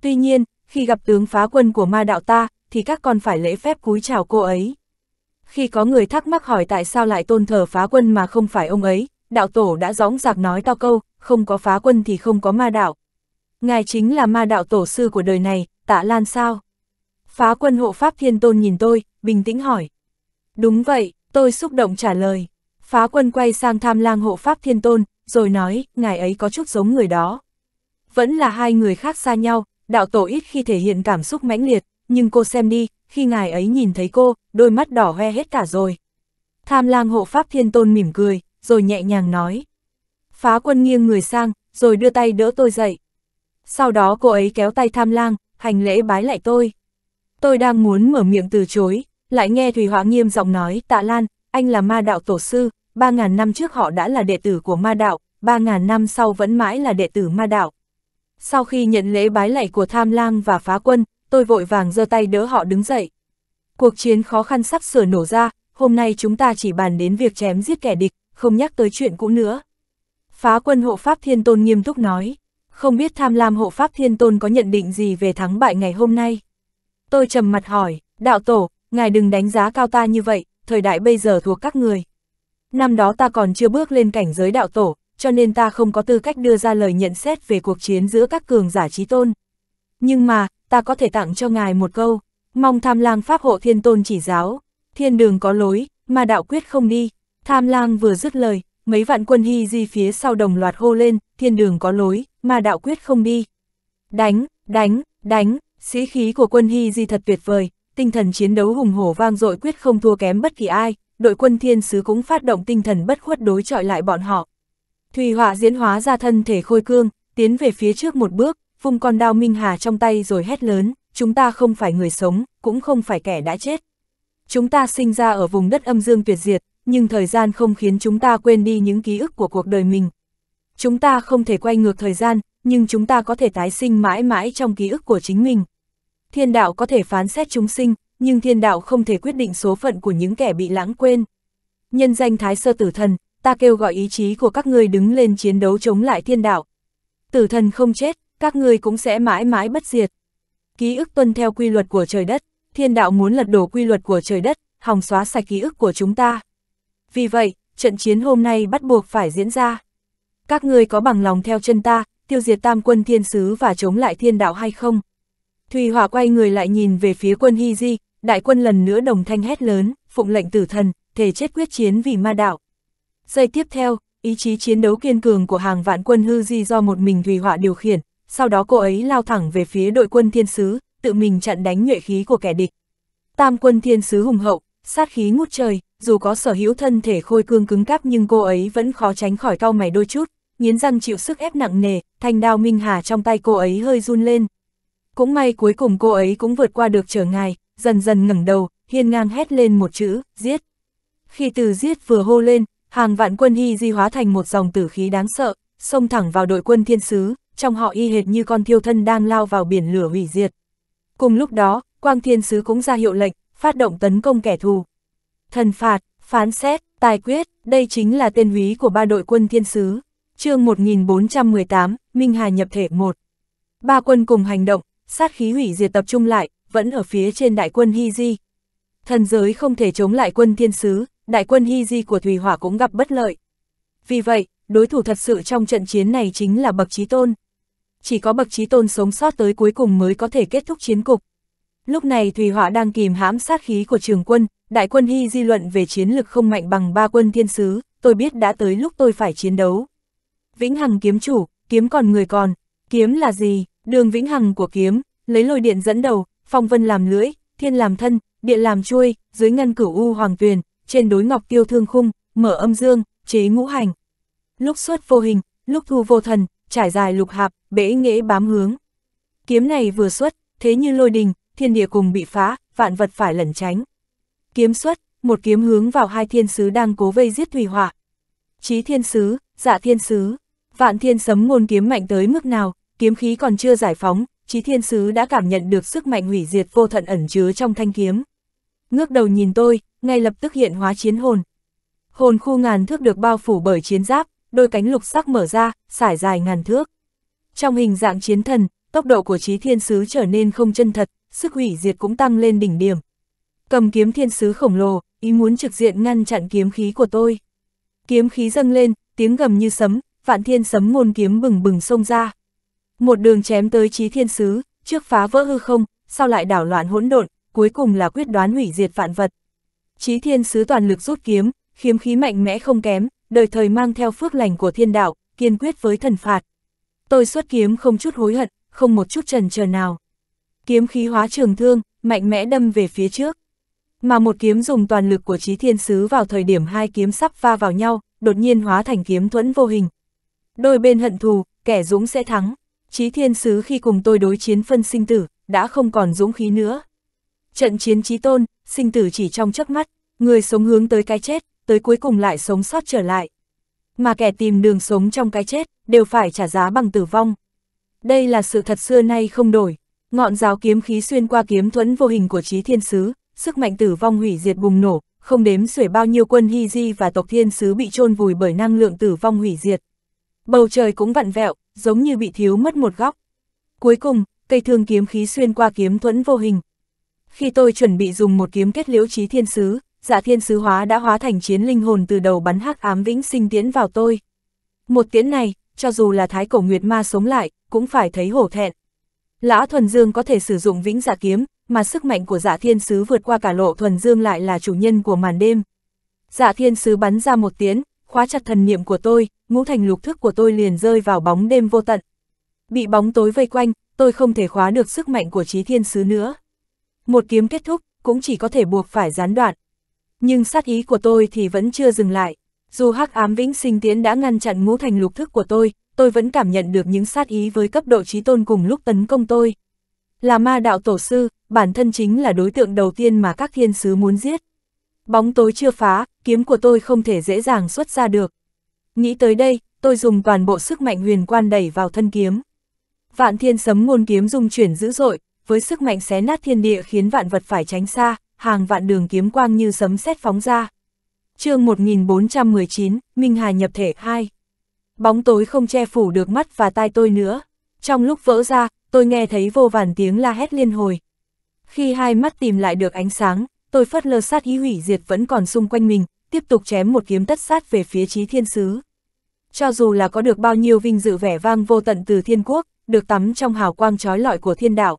Tuy nhiên, khi gặp tướng phá quân của ma đạo ta, thì các con phải lễ phép cúi chào cô ấy. Khi có người thắc mắc hỏi tại sao lại tôn thờ phá quân mà không phải ông ấy, đạo tổ đã gióng giạc nói to câu, không có phá quân thì không có ma đạo. Ngài chính là ma đạo tổ sư của đời này, tạ lan sao? Phá quân hộ pháp thiên tôn nhìn tôi, bình tĩnh hỏi. Đúng vậy, tôi xúc động trả lời. Phá quân quay sang tham lang hộ pháp thiên tôn, rồi nói, ngài ấy có chút giống người đó. Vẫn là hai người khác xa nhau, đạo tổ ít khi thể hiện cảm xúc mãnh liệt, nhưng cô xem đi, khi ngài ấy nhìn thấy cô, đôi mắt đỏ hoe hết cả rồi. Tham lang hộ pháp thiên tôn mỉm cười, rồi nhẹ nhàng nói. Phá quân nghiêng người sang, rồi đưa tay đỡ tôi dậy. Sau đó cô ấy kéo tay tham lang, hành lễ bái lại tôi. Tôi đang muốn mở miệng từ chối, lại nghe thủy Hóa nghiêm giọng nói, tạ Lan, anh là ma đạo tổ sư, 3.000 năm trước họ đã là đệ tử của ma đạo, 3.000 năm sau vẫn mãi là đệ tử ma đạo. Sau khi nhận lễ bái lạy của tham lang và phá quân, tôi vội vàng giơ tay đỡ họ đứng dậy. Cuộc chiến khó khăn sắp sửa nổ ra, hôm nay chúng ta chỉ bàn đến việc chém giết kẻ địch, không nhắc tới chuyện cũ nữa. Phá quân hộ Pháp Thiên Tôn nghiêm túc nói, không biết tham lam hộ Pháp Thiên Tôn có nhận định gì về thắng bại ngày hôm nay. Tôi trầm mặt hỏi, đạo tổ, ngài đừng đánh giá cao ta như vậy, thời đại bây giờ thuộc các người. Năm đó ta còn chưa bước lên cảnh giới đạo tổ, cho nên ta không có tư cách đưa ra lời nhận xét về cuộc chiến giữa các cường giả trí tôn. Nhưng mà, ta có thể tặng cho ngài một câu, mong tham lang pháp hộ thiên tôn chỉ giáo, thiên đường có lối, mà đạo quyết không đi. Tham lang vừa dứt lời, mấy vạn quân hy di phía sau đồng loạt hô lên, thiên đường có lối, mà đạo quyết không đi. Đánh, đánh, đánh, sĩ khí của quân hy di thật tuyệt vời, tinh thần chiến đấu hùng hổ vang dội quyết không thua kém bất kỳ ai, đội quân thiên sứ cũng phát động tinh thần bất khuất đối chọi lại bọn họ. Thùy họa diễn hóa ra thân thể khôi cương, tiến về phía trước một bước, vung con đao Minh Hà trong tay rồi hét lớn, chúng ta không phải người sống, cũng không phải kẻ đã chết. Chúng ta sinh ra ở vùng đất âm dương tuyệt diệt, nhưng thời gian không khiến chúng ta quên đi những ký ức của cuộc đời mình. Chúng ta không thể quay ngược thời gian, nhưng chúng ta có thể tái sinh mãi mãi trong ký ức của chính mình. Thiên đạo có thể phán xét chúng sinh, nhưng thiên đạo không thể quyết định số phận của những kẻ bị lãng quên. Nhân danh Thái Sơ Tử Thần, ta kêu gọi ý chí của các ngươi đứng lên chiến đấu chống lại thiên đạo. Tử thần không chết, các ngươi cũng sẽ mãi mãi bất diệt. Ký ức tuân theo quy luật của trời đất, thiên đạo muốn lật đổ quy luật của trời đất, hòng xóa sạch ký ức của chúng ta. Vì vậy, trận chiến hôm nay bắt buộc phải diễn ra. Các ngươi có bằng lòng theo chân ta, tiêu diệt tam quân thiên sứ và chống lại thiên đạo hay không? Thùy Hỏa quay người lại nhìn về phía quân Hy Di, đại quân lần nữa đồng thanh hét lớn, phụng lệnh tử thần, thể chết quyết chiến vì ma đạo. Giây tiếp theo, ý chí chiến đấu kiên cường của hàng vạn quân hư di do một mình Thùy Hỏa điều khiển, sau đó cô ấy lao thẳng về phía đội quân thiên sứ, tự mình chặn đánh nhuệ khí của kẻ địch. Tam quân thiên sứ hùng hậu, sát khí ngút trời, dù có sở hữu thân thể khôi cương cứng cáp nhưng cô ấy vẫn khó tránh khỏi cau mày đôi chút, nghiến răng chịu sức ép nặng nề, thanh đao minh hà trong tay cô ấy hơi run lên. Cũng may cuối cùng cô ấy cũng vượt qua được trở ngại, dần dần ngẩng đầu, hiên ngang hét lên một chữ, giết. Khi từ giết vừa hô lên, hàng vạn quân hy di hóa thành một dòng tử khí đáng sợ, xông thẳng vào đội quân thiên sứ, trong họ y hệt như con thiêu thân đang lao vào biển lửa hủy diệt. Cùng lúc đó, Quang Thiên Sứ cũng ra hiệu lệnh, phát động tấn công kẻ thù. Thần phạt, phán xét, tài quyết, đây chính là tên húy của ba đội quân Thiên Sứ. chương 1418, Minh Hà nhập thể 1. Ba quân cùng hành động, sát khí hủy diệt tập trung lại, vẫn ở phía trên đại quân Hy Di. Thần giới không thể chống lại quân Thiên Sứ, đại quân Hy Di của thủy Hỏa cũng gặp bất lợi. Vì vậy, đối thủ thật sự trong trận chiến này chính là bậc trí tôn, chỉ có bậc trí tôn sống sót tới cuối cùng mới có thể kết thúc chiến cục. Lúc này Thùy Họa đang kìm hãm sát khí của trường quân, đại quân Hy di luận về chiến lực không mạnh bằng ba quân thiên sứ, tôi biết đã tới lúc tôi phải chiến đấu. Vĩnh Hằng kiếm chủ, kiếm còn người còn, kiếm là gì, đường Vĩnh Hằng của kiếm, lấy lôi điện dẫn đầu, phong vân làm lưỡi, thiên làm thân, địa làm chuôi, dưới ngăn cửu u hoàng tuyền, trên đối ngọc tiêu thương khung, mở âm dương, chế ngũ hành. Lúc xuất vô hình, lúc thu vô thần, trải dài lục hạp, bể nghễ bám hướng. Kiếm này vừa xuất, thế như lôi đình, thiên địa cùng bị phá, vạn vật phải lẩn tránh. Kiếm xuất, một kiếm hướng vào hai thiên sứ đang cố vây giết thủy hỏa. Chí thiên sứ, dạ thiên sứ, vạn thiên sấm ngôn kiếm mạnh tới mức nào, kiếm khí còn chưa giải phóng, chí thiên sứ đã cảm nhận được sức mạnh hủy diệt vô tận ẩn chứa trong thanh kiếm. Ngước đầu nhìn tôi, ngay lập tức hiện hóa chiến hồn. Hồn khu ngàn thước được bao phủ bởi chiến giáp, đôi cánh lục sắc mở ra, sải dài ngàn thước. Trong hình dạng chiến thần, tốc độ của trí thiên sứ trở nên không chân thật, sức hủy diệt cũng tăng lên đỉnh điểm. Cầm kiếm thiên sứ khổng lồ, ý muốn trực diện ngăn chặn kiếm khí của tôi. Kiếm khí dâng lên, tiếng gầm như sấm, vạn thiên sấm ngôn kiếm bừng bừng xông ra. Một đường chém tới trí thiên sứ, trước phá vỡ hư không, sau lại đảo loạn hỗn độn, cuối cùng là quyết đoán hủy diệt vạn vật. Chí thiên sứ toàn lực rút kiếm, khiếm khí mạnh mẽ không kém, đời thời mang theo phước lành của thiên đạo, kiên quyết với thần phạt. Tôi xuất kiếm không chút hối hận, không một chút trần chờ nào. Kiếm khí hóa trường thương, mạnh mẽ đâm về phía trước. Mà một kiếm dùng toàn lực của trí thiên sứ vào thời điểm hai kiếm sắp va vào nhau, đột nhiên hóa thành kiếm thuẫn vô hình. Đôi bên hận thù, kẻ dũng sẽ thắng. Trí thiên sứ khi cùng tôi đối chiến phân sinh tử, đã không còn dũng khí nữa. Trận chiến trí tôn, sinh tử chỉ trong chớp mắt, người sống hướng tới cái chết, tới cuối cùng lại sống sót trở lại. Mà kẻ tìm đường sống trong cái chết, đều phải trả giá bằng tử vong. Đây là sự thật xưa nay không đổi. Ngọn giáo kiếm khí xuyên qua kiếm thuẫn vô hình của trí thiên sứ, sức mạnh tử vong hủy diệt bùng nổ, không đếm xuể bao nhiêu quân hy di và tộc thiên sứ bị chôn vùi bởi năng lượng tử vong hủy diệt. Bầu trời cũng vặn vẹo, giống như bị thiếu mất một góc. Cuối cùng, cây thương kiếm khí xuyên qua kiếm thuẫn vô hình. Khi tôi chuẩn bị dùng một kiếm kết liễu trí thiên sứ, Giả thiên sứ hóa đã hóa thành chiến linh hồn từ đầu bắn hắc ám vĩnh sinh tiến vào tôi. Một tiến này, cho dù là thái cổ nguyệt ma sống lại, cũng phải thấy hổ thẹn. Lã thuần dương có thể sử dụng vĩnh giả dạ kiếm, mà sức mạnh của Giả thiên sứ vượt qua cả lộ thuần dương lại là chủ nhân của màn đêm. Giả thiên sứ bắn ra một tiếng, khóa chặt thần niệm của tôi, ngũ thành lục thức của tôi liền rơi vào bóng đêm vô tận. Bị bóng tối vây quanh, tôi không thể khóa được sức mạnh của trí thiên sứ nữa. Một kiếm kết thúc, cũng chỉ có thể buộc phải gián đoạn, nhưng sát ý của tôi thì vẫn chưa dừng lại. Dù hắc ám vĩnh sinh tiến đã ngăn chặn ngũ thành lục thức của tôi, tôi vẫn cảm nhận được những sát ý với cấp độ trí tôn cùng lúc tấn công tôi. Là ma đạo tổ sư, bản thân chính là đối tượng đầu tiên mà các thiên sứ muốn giết. Bóng tối chưa phá, kiếm của tôi không thể dễ dàng xuất ra được. Nghĩ tới đây, tôi dùng toàn bộ sức mạnh huyền quan đẩy vào thân kiếm. Vạn thiên sấm ngôn kiếm dung chuyển dữ dội, với sức mạnh xé nát thiên địa khiến vạn vật phải tránh xa, hàng vạn đường kiếm quang như sấm sét phóng ra. chương 1419, Minh Hà nhập thể 2. Bóng tối không che phủ được mắt và tai tôi nữa. Trong lúc vỡ ra, tôi nghe thấy vô vàn tiếng la hét liên hồi. Khi hai mắt tìm lại được ánh sáng, tôi phất lơ sát ý hủy diệt vẫn còn xung quanh mình, tiếp tục chém một kiếm tất sát về phía trí thiên sứ. Cho dù là có được bao nhiêu vinh dự vẻ vang vô tận từ thiên quốc, được tắm trong hào quang trói lọi của thiên đạo.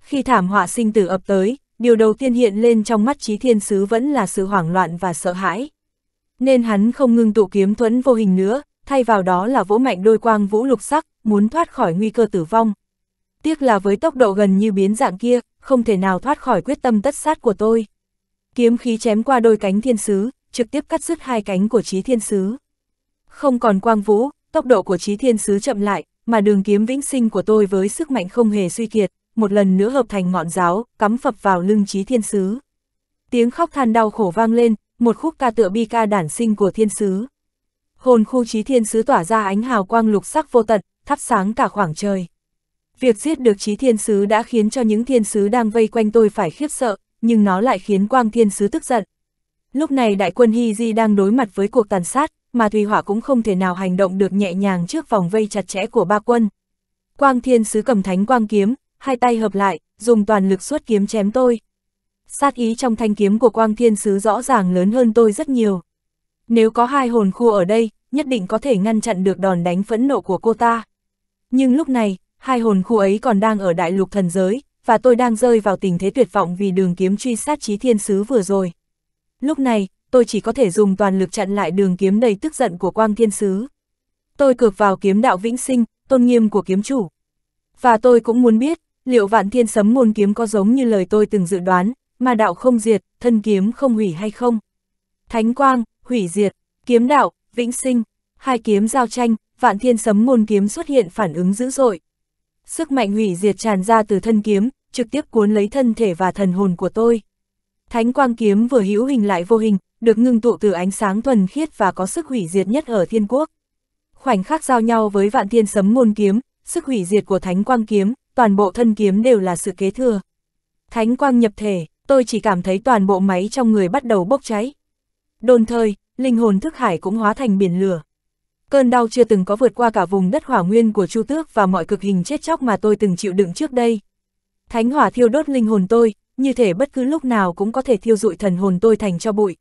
Khi thảm họa sinh tử ập tới, điều đầu tiên hiện lên trong mắt trí Thiên Sứ vẫn là sự hoảng loạn và sợ hãi. Nên hắn không ngưng tụ kiếm thuẫn vô hình nữa, thay vào đó là vỗ mạnh đôi quang vũ lục sắc, muốn thoát khỏi nguy cơ tử vong. Tiếc là với tốc độ gần như biến dạng kia, không thể nào thoát khỏi quyết tâm tất sát của tôi. Kiếm khí chém qua đôi cánh thiên sứ, trực tiếp cắt dứt hai cánh của trí Thiên Sứ. Không còn quang vũ, tốc độ của trí Thiên Sứ chậm lại, mà đường kiếm vĩnh sinh của tôi với sức mạnh không hề suy kiệt, một lần nữa hợp thành ngọn giáo, cắm phập vào lưng trí thiên sứ. Tiếng khóc than đau khổ vang lên, một khúc ca tựa bi ca đản sinh của thiên sứ. Hồn khu trí thiên sứ tỏa ra ánh hào quang lục sắc vô tận, thắp sáng cả khoảng trời. Việc giết được trí thiên sứ đã khiến cho những thiên sứ đang vây quanh tôi phải khiếp sợ, nhưng nó lại khiến quang thiên sứ tức giận. Lúc này đại quân Hy Di đang đối mặt với cuộc tàn sát, mà Thùy Hỏa cũng không thể nào hành động được nhẹ nhàng trước vòng vây chặt chẽ của ba quân. Quang thiên sứ cầm thánh quang kiếm, hai tay hợp lại, dùng toàn lực xuất kiếm chém tôi. Sát ý trong thanh kiếm của quang thiên sứ rõ ràng lớn hơn tôi rất nhiều. Nếu có hai hồn khu ở đây, nhất định có thể ngăn chặn được đòn đánh phẫn nộ của cô ta. Nhưng lúc này, hai hồn khu ấy còn đang ở đại lục thần giới, và tôi đang rơi vào tình thế tuyệt vọng vì đường kiếm truy sát chí thiên sứ vừa rồi. Lúc này, tôi chỉ có thể dùng toàn lực chặn lại đường kiếm đầy tức giận của quang thiên sứ. Tôi cược vào kiếm đạo vĩnh sinh, tôn nghiêm của kiếm chủ. Và tôi cũng muốn biết, Liệu vạn thiên sấm môn kiếm có giống như lời tôi từng dự đoán, mà đạo không diệt, thân kiếm không hủy hay không? Thánh quang, hủy diệt, kiếm đạo, vĩnh sinh, hai kiếm giao tranh, vạn thiên sấm môn kiếm xuất hiện phản ứng dữ dội. Sức mạnh hủy diệt tràn ra từ thân kiếm, trực tiếp cuốn lấy thân thể và thần hồn của tôi. Thánh quang kiếm vừa hữu hình lại vô hình, được ngưng tụ từ ánh sáng thuần khiết và có sức hủy diệt nhất ở thiên quốc. Khoảnh khắc giao nhau với vạn thiên sấm môn kiếm, sức hủy diệt của thánh quang kiếm, toàn bộ thân kiếm đều là sự kế thừa. Thánh quang nhập thể, tôi chỉ cảm thấy toàn bộ máy trong người bắt đầu bốc cháy. Đồn thời, linh hồn thức hải cũng hóa thành biển lửa. Cơn đau chưa từng có vượt qua cả vùng đất hỏa nguyên của Chu Tước và mọi cực hình chết chóc mà tôi từng chịu đựng trước đây. Thánh hỏa thiêu đốt linh hồn tôi, như thể bất cứ lúc nào cũng có thể thiêu dụi thần hồn tôi thành cho bụi.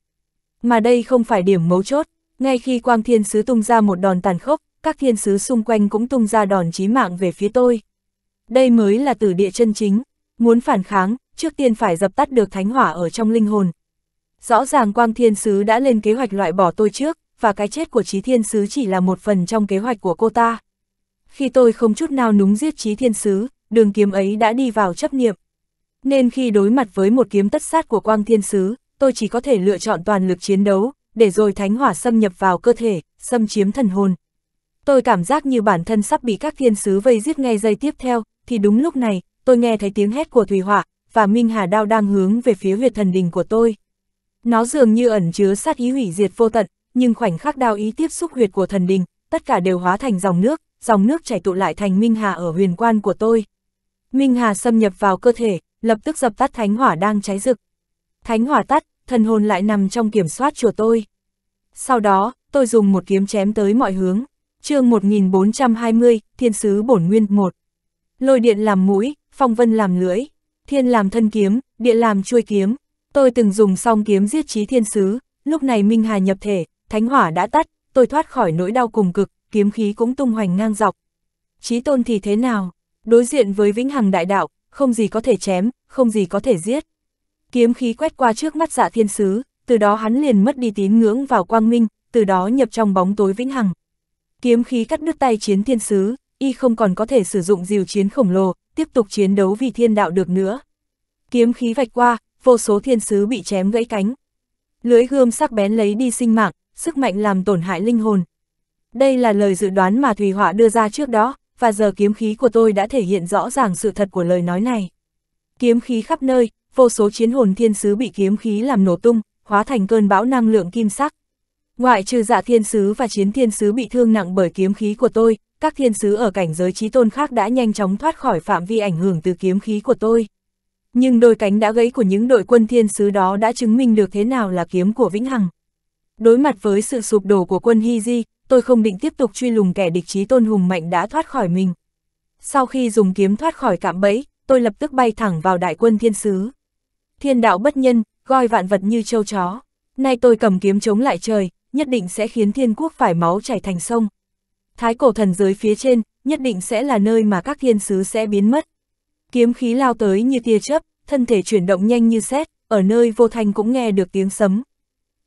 Mà đây không phải điểm mấu chốt, ngay khi quang thiên sứ tung ra một đòn tàn khốc, các thiên sứ xung quanh cũng tung ra đòn chí mạng về phía tôi. Đây mới là tử địa chân chính, muốn phản kháng, trước tiên phải dập tắt được thánh hỏa ở trong linh hồn. Rõ ràng Quang Thiên Sứ đã lên kế hoạch loại bỏ tôi trước, và cái chết của trí Thiên Sứ chỉ là một phần trong kế hoạch của cô ta. Khi tôi không chút nào núng giết trí Thiên Sứ, đường kiếm ấy đã đi vào chấp niệm. Nên khi đối mặt với một kiếm tất sát của Quang Thiên Sứ, tôi chỉ có thể lựa chọn toàn lực chiến đấu, để rồi thánh hỏa xâm nhập vào cơ thể, xâm chiếm thần hồn. Tôi cảm giác như bản thân sắp bị các thiên sứ vây giết ngay giây tiếp theo, thì đúng lúc này, tôi nghe thấy tiếng hét của Thủy Hỏa, và Minh Hà Đao đang hướng về phía huyệt thần đình của tôi. Nó dường như ẩn chứa sát ý hủy diệt vô tận, nhưng khoảnh khắc đao ý tiếp xúc huyệt của thần đình, tất cả đều hóa thành dòng nước, dòng nước chảy tụ lại thành Minh Hà ở huyền quan của tôi. Minh Hà xâm nhập vào cơ thể, lập tức dập tắt thánh hỏa đang cháy rực. Thánh hỏa tắt, thần hồn lại nằm trong kiểm soát chùa tôi. Sau đó, tôi dùng một kiếm chém tới mọi hướng. chương 1420, Thiên sứ Bổn Nguyên 1 Lôi điện làm mũi, phong vân làm lưỡi, thiên làm thân kiếm, địa làm chuôi kiếm. Tôi từng dùng song kiếm giết chí thiên sứ, lúc này Minh Hà nhập thể, thánh hỏa đã tắt, tôi thoát khỏi nỗi đau cùng cực, kiếm khí cũng tung hoành ngang dọc. Chí tôn thì thế nào? Đối diện với vĩnh hằng đại đạo, không gì có thể chém, không gì có thể giết. Kiếm khí quét qua trước mắt dạ thiên sứ, từ đó hắn liền mất đi tín ngưỡng vào quang minh, từ đó nhập trong bóng tối vĩnh hằng. Kiếm khí cắt đứt tay chiến thiên sứ, y không còn có thể sử dụng diều chiến khổng lồ, tiếp tục chiến đấu vì thiên đạo được nữa. Kiếm khí vạch qua, vô số thiên sứ bị chém gãy cánh. Lưỡi gươm sắc bén lấy đi sinh mạng, sức mạnh làm tổn hại linh hồn. Đây là lời dự đoán mà Thùy Họa đưa ra trước đó, và giờ kiếm khí của tôi đã thể hiện rõ ràng sự thật của lời nói này. Kiếm khí khắp nơi, vô số chiến hồn thiên sứ bị kiếm khí làm nổ tung, hóa thành cơn bão năng lượng kim sắc. Ngoại trừ dạ thiên sứ và chiến thiên sứ bị thương nặng bởi kiếm khí của tôi, các thiên sứ ở cảnh giới trí tôn khác đã nhanh chóng thoát khỏi phạm vi ảnh hưởng từ kiếm khí của tôi. Nhưng đôi cánh đã gãy của những đội quân thiên sứ đó đã chứng minh được thế nào là kiếm của Vĩnh Hằng. Đối mặt với sự sụp đổ của quân Hy Di, tôi không định tiếp tục truy lùng kẻ địch trí tôn hùng mạnh đã thoát khỏi mình. Sau khi dùng kiếm thoát khỏi cạm bẫy, tôi lập tức bay thẳng vào đại quân thiên sứ. Thiên đạo bất nhân, goi vạn vật như châu chó. Nay tôi cầm kiếm chống lại trời, nhất định sẽ khiến thiên quốc phải máu chảy thành sông thái cổ thần giới phía trên, nhất định sẽ là nơi mà các thiên sứ sẽ biến mất. Kiếm khí lao tới như tia chớp, thân thể chuyển động nhanh như sét, ở nơi vô thanh cũng nghe được tiếng sấm.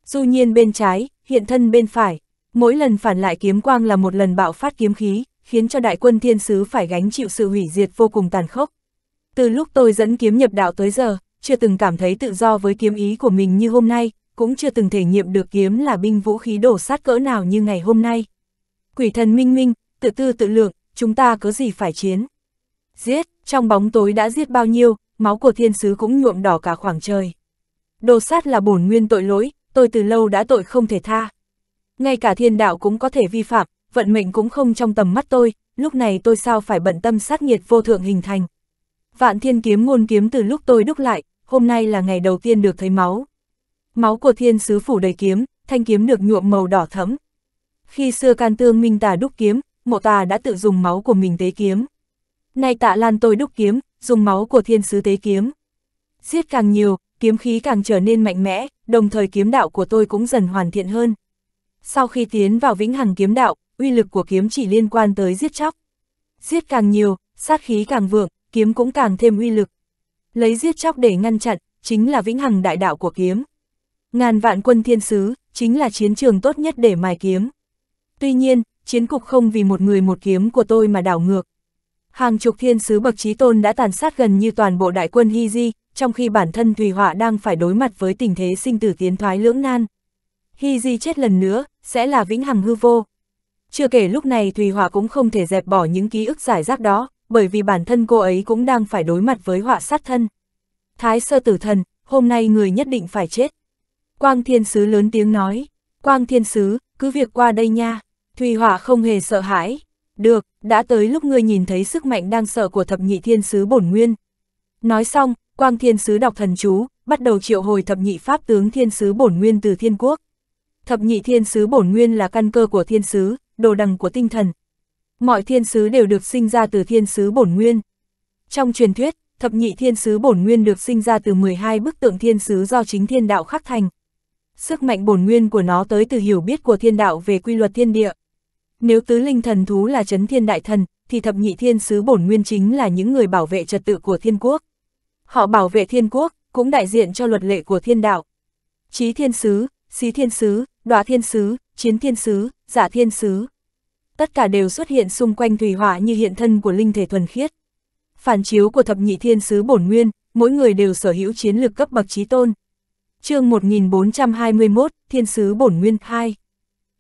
Du nhiên bên trái, hiện thân bên phải, mỗi lần phản lại kiếm quang là một lần bạo phát kiếm khí, khiến cho đại quân thiên sứ phải gánh chịu sự hủy diệt vô cùng tàn khốc. Từ lúc tôi dẫn kiếm nhập đạo tới giờ, chưa từng cảm thấy tự do với kiếm ý của mình như hôm nay, cũng chưa từng thể nghiệm được kiếm là binh vũ khí đổ sát cỡ nào như ngày hôm nay quỷ thần minh minh, tự tư tự lượng, chúng ta có gì phải chiến. Giết, trong bóng tối đã giết bao nhiêu, máu của thiên sứ cũng nhuộm đỏ cả khoảng trời. Đồ sát là bổn nguyên tội lỗi, tôi từ lâu đã tội không thể tha. Ngay cả thiên đạo cũng có thể vi phạm, vận mệnh cũng không trong tầm mắt tôi, lúc này tôi sao phải bận tâm sát nghiệt vô thượng hình thành. Vạn thiên kiếm ngôn kiếm từ lúc tôi đúc lại, hôm nay là ngày đầu tiên được thấy máu. Máu của thiên sứ phủ đầy kiếm, thanh kiếm được nhuộm màu đỏ thẫm, khi xưa can tương minh tà đúc kiếm, mộ tà đã tự dùng máu của mình tế kiếm. Nay tạ lan tôi đúc kiếm, dùng máu của thiên sứ tế kiếm. Giết càng nhiều, kiếm khí càng trở nên mạnh mẽ, đồng thời kiếm đạo của tôi cũng dần hoàn thiện hơn. Sau khi tiến vào vĩnh hằng kiếm đạo, uy lực của kiếm chỉ liên quan tới giết chóc. Giết càng nhiều, sát khí càng vượng, kiếm cũng càng thêm uy lực. Lấy giết chóc để ngăn chặn, chính là vĩnh hằng đại đạo của kiếm. Ngàn vạn quân thiên sứ, chính là chiến trường tốt nhất để mài kiếm. Tuy nhiên, chiến cục không vì một người một kiếm của tôi mà đảo ngược. Hàng chục thiên sứ bậc trí tôn đã tàn sát gần như toàn bộ đại quân Hy Di, trong khi bản thân Thùy Họa đang phải đối mặt với tình thế sinh tử tiến thoái lưỡng nan. Hy Di chết lần nữa, sẽ là vĩnh hằng hư vô. Chưa kể lúc này Thùy Họa cũng không thể dẹp bỏ những ký ức giải rác đó, bởi vì bản thân cô ấy cũng đang phải đối mặt với họa sát thân. Thái sơ tử thần, hôm nay người nhất định phải chết. Quang thiên sứ lớn tiếng nói, Quang thiên sứ, cứ việc qua đây nha. Thùy Hỏa không hề sợ hãi. Được, đã tới lúc ngươi nhìn thấy sức mạnh đang sợ của thập nhị thiên sứ bổn nguyên. Nói xong, Quang thiên sứ đọc thần chú, bắt đầu triệu hồi thập nhị pháp tướng thiên sứ bổn nguyên từ thiên quốc. Thập nhị thiên sứ bổn nguyên là căn cơ của thiên sứ, đồ đằng của tinh thần. Mọi thiên sứ đều được sinh ra từ thiên sứ bổn nguyên. Trong truyền thuyết, thập nhị thiên sứ bổn nguyên được sinh ra từ 12 bức tượng thiên sứ do chính thiên đạo khắc thành. Sức mạnh bổn nguyên của nó tới từ hiểu biết của thiên đạo về quy luật thiên địa, nếu tứ linh thần thú là chấn thiên đại thần, thì thập nhị thiên sứ bổn nguyên chính là những người bảo vệ trật tự của thiên quốc. Họ bảo vệ thiên quốc, cũng đại diện cho luật lệ của thiên đạo. Chí thiên sứ, xí thiên sứ, đoạ thiên sứ, chiến thiên sứ, giả thiên sứ. Tất cả đều xuất hiện xung quanh thủy hỏa như hiện thân của linh thể thuần khiết. Phản chiếu của thập nhị thiên sứ bổn nguyên, mỗi người đều sở hữu chiến lược cấp bậc trí tôn. chương 1421, Thiên sứ bổn nguyên 2.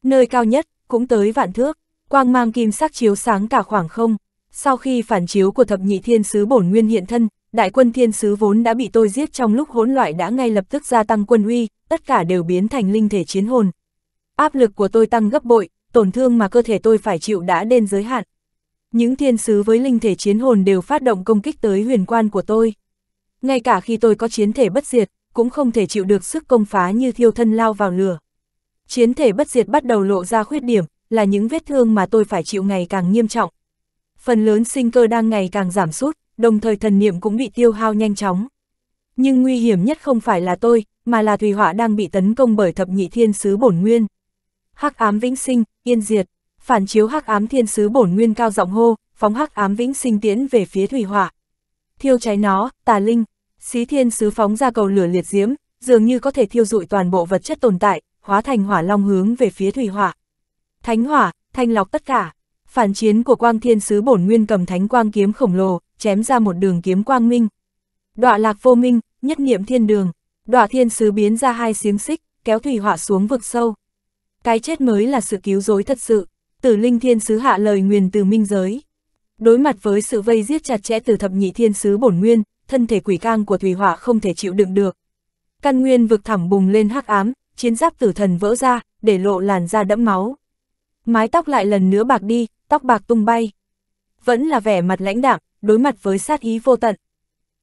Nơi cao nhất, cũng tới vạn thước, quang mang kim sắc chiếu sáng cả khoảng không. Sau khi phản chiếu của thập nhị thiên sứ bổn nguyên hiện thân, đại quân thiên sứ vốn đã bị tôi giết trong lúc hỗn loạn đã ngay lập tức gia tăng quân uy, tất cả đều biến thành linh thể chiến hồn. Áp lực của tôi tăng gấp bội, tổn thương mà cơ thể tôi phải chịu đã đến giới hạn. Những thiên sứ với linh thể chiến hồn đều phát động công kích tới huyền quan của tôi. Ngay cả khi tôi có chiến thể bất diệt, cũng không thể chịu được sức công phá như thiêu thân lao vào lửa chiến thể bất diệt bắt đầu lộ ra khuyết điểm, là những vết thương mà tôi phải chịu ngày càng nghiêm trọng. Phần lớn sinh cơ đang ngày càng giảm sút, đồng thời thần niệm cũng bị tiêu hao nhanh chóng. Nhưng nguy hiểm nhất không phải là tôi, mà là Thùy Họa đang bị tấn công bởi thập nhị thiên sứ bổn nguyên. Hắc ám vĩnh sinh, yên diệt, phản chiếu hắc ám thiên sứ bổn nguyên cao giọng hô, phóng hắc ám vĩnh sinh tiến về phía Thùy Họa. Thiêu cháy nó, tà linh, xí thiên sứ phóng ra cầu lửa liệt diễm, dường như có thể thiêu dụi toàn bộ vật chất tồn tại, hóa thành hỏa long hướng về phía thủy hỏa. Thánh hỏa, thanh lọc tất cả. Phản chiến của quang thiên sứ bổn nguyên cầm thánh quang kiếm khổng lồ, chém ra một đường kiếm quang minh. Đọa lạc vô minh, nhất niệm thiên đường. Đọa thiên sứ biến ra hai xiếng xích, kéo thủy hỏa xuống vực sâu. Cái chết mới là sự cứu rối thật sự. Tử linh thiên sứ hạ lời nguyền từ minh giới. Đối mặt với sự vây giết chặt chẽ từ thập nhị thiên sứ bổn nguyên, thân thể quỷ cang của thủy hỏa không thể chịu đựng được. Căn nguyên vực thẳm bùng lên hắc ám, chiến giáp tử thần vỡ ra, để lộ làn da đẫm máu. Mái tóc lại lần nữa bạc đi, tóc bạc tung bay. Vẫn là vẻ mặt lãnh đạm, đối mặt với sát ý vô tận.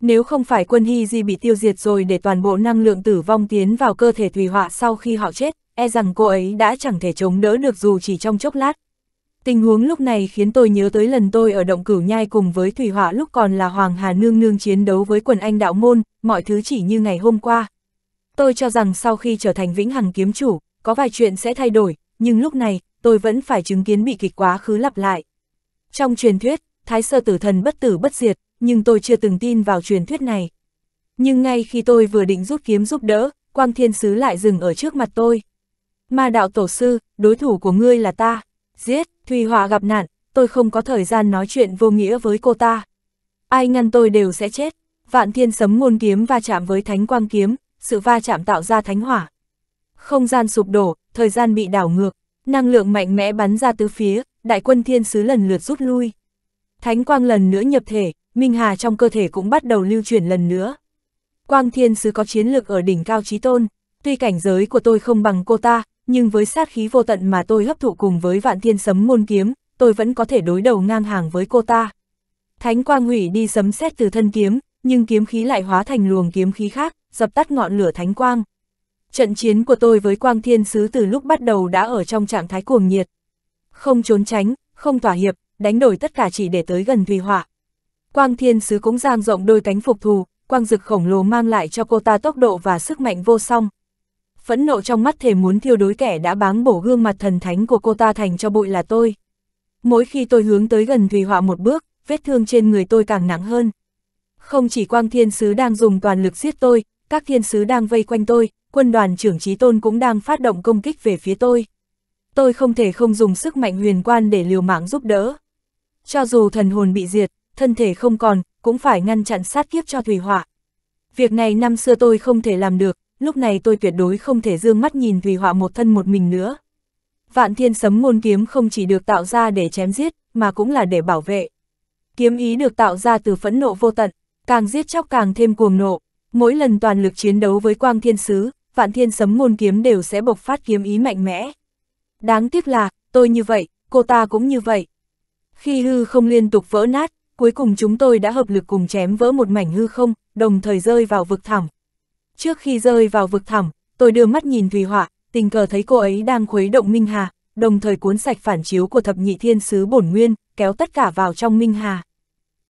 Nếu không phải quân Hy Di bị tiêu diệt rồi để toàn bộ năng lượng tử vong tiến vào cơ thể thủy Họa sau khi họ chết, e rằng cô ấy đã chẳng thể chống đỡ được dù chỉ trong chốc lát. Tình huống lúc này khiến tôi nhớ tới lần tôi ở động cửu nhai cùng với Thủy Họa lúc còn là Hoàng Hà Nương Nương chiến đấu với quần anh đạo môn, mọi thứ chỉ như ngày hôm qua. Tôi cho rằng sau khi trở thành vĩnh hằng kiếm chủ, có vài chuyện sẽ thay đổi, nhưng lúc này, tôi vẫn phải chứng kiến bị kịch quá khứ lặp lại. Trong truyền thuyết, Thái Sơ Tử Thần bất tử bất diệt, nhưng tôi chưa từng tin vào truyền thuyết này. Nhưng ngay khi tôi vừa định rút kiếm giúp đỡ, Quang Thiên Sứ lại dừng ở trước mặt tôi. Ma đạo tổ sư, đối thủ của ngươi là ta. Giết, Thùy Họa gặp nạn, tôi không có thời gian nói chuyện vô nghĩa với cô ta. Ai ngăn tôi đều sẽ chết. Vạn Thiên Sấm ngôn kiếm va chạm với Thánh Quang kiếm, sự va chạm tạo ra thánh hỏa. Không gian sụp đổ, thời gian bị đảo ngược, năng lượng mạnh mẽ bắn ra tứ phía, đại quân thiên sứ lần lượt rút lui. Thánh quang lần nữa nhập thể, Minh Hà trong cơ thể cũng bắt đầu lưu chuyển lần nữa. Quang thiên sứ có chiến lược ở đỉnh cao trí tôn, tuy cảnh giới của tôi không bằng cô ta, nhưng với sát khí vô tận mà tôi hấp thụ cùng với vạn thiên sấm môn kiếm, tôi vẫn có thể đối đầu ngang hàng với cô ta. Thánh quang hủy đi sấm sét từ thân kiếm, nhưng kiếm khí lại hóa thành luồng kiếm khí khác, dập tắt ngọn lửa thánh quang. Trận chiến của tôi với quang thiên sứ từ lúc bắt đầu đã ở trong trạng thái cuồng nhiệt. Không trốn tránh, không thỏa hiệp, đánh đổi tất cả chỉ để tới gần thùy hỏa. Quang thiên sứ cũng giang rộng đôi cánh phục thù, quang rực khổng lồ mang lại cho cô ta tốc độ và sức mạnh vô song. Phẫn nộ trong mắt thề muốn thiêu đối kẻ đã báng bổ gương mặt thần thánh của cô ta thành cho bụi là tôi. Mỗi khi tôi hướng tới gần thùy hỏa một bước, vết thương trên người tôi càng nặng hơn. Không chỉ quang thiên sứ đang dùng toàn lực giết tôi, các thiên sứ đang vây quanh tôi, quân đoàn trưởng trí tôn cũng đang phát động công kích về phía tôi. Tôi không thể không dùng sức mạnh huyền quan để liều mạng giúp đỡ. Cho dù thần hồn bị diệt, thân thể không còn, cũng phải ngăn chặn sát kiếp cho Thủy Họa. Việc này năm xưa tôi không thể làm được, lúc này tôi tuyệt đối không thể dương mắt nhìn Thủy Họa một thân một mình nữa. Vạn thiên sấm ngôn kiếm không chỉ được tạo ra để chém giết, mà cũng là để bảo vệ. Kiếm ý được tạo ra từ phẫn nộ vô tận, càng giết chóc càng thêm cuồng nộ, mỗi lần toàn lực chiến đấu với quang thiên sứ, vạn thiên sấm ngôn kiếm đều sẽ bộc phát kiếm ý mạnh mẽ. Đáng tiếc là, tôi như vậy, cô ta cũng như vậy. Khi hư không liên tục vỡ nát, cuối cùng chúng tôi đã hợp lực cùng chém vỡ một mảnh hư không, đồng thời rơi vào vực thẳm. Trước khi rơi vào vực thẳm, tôi đưa mắt nhìn Thùy Họa, tình cờ thấy cô ấy đang khuấy động Minh Hà, đồng thời cuốn sạch phản chiếu của thập nhị thiên sứ bổn nguyên, kéo tất cả vào trong Minh Hà.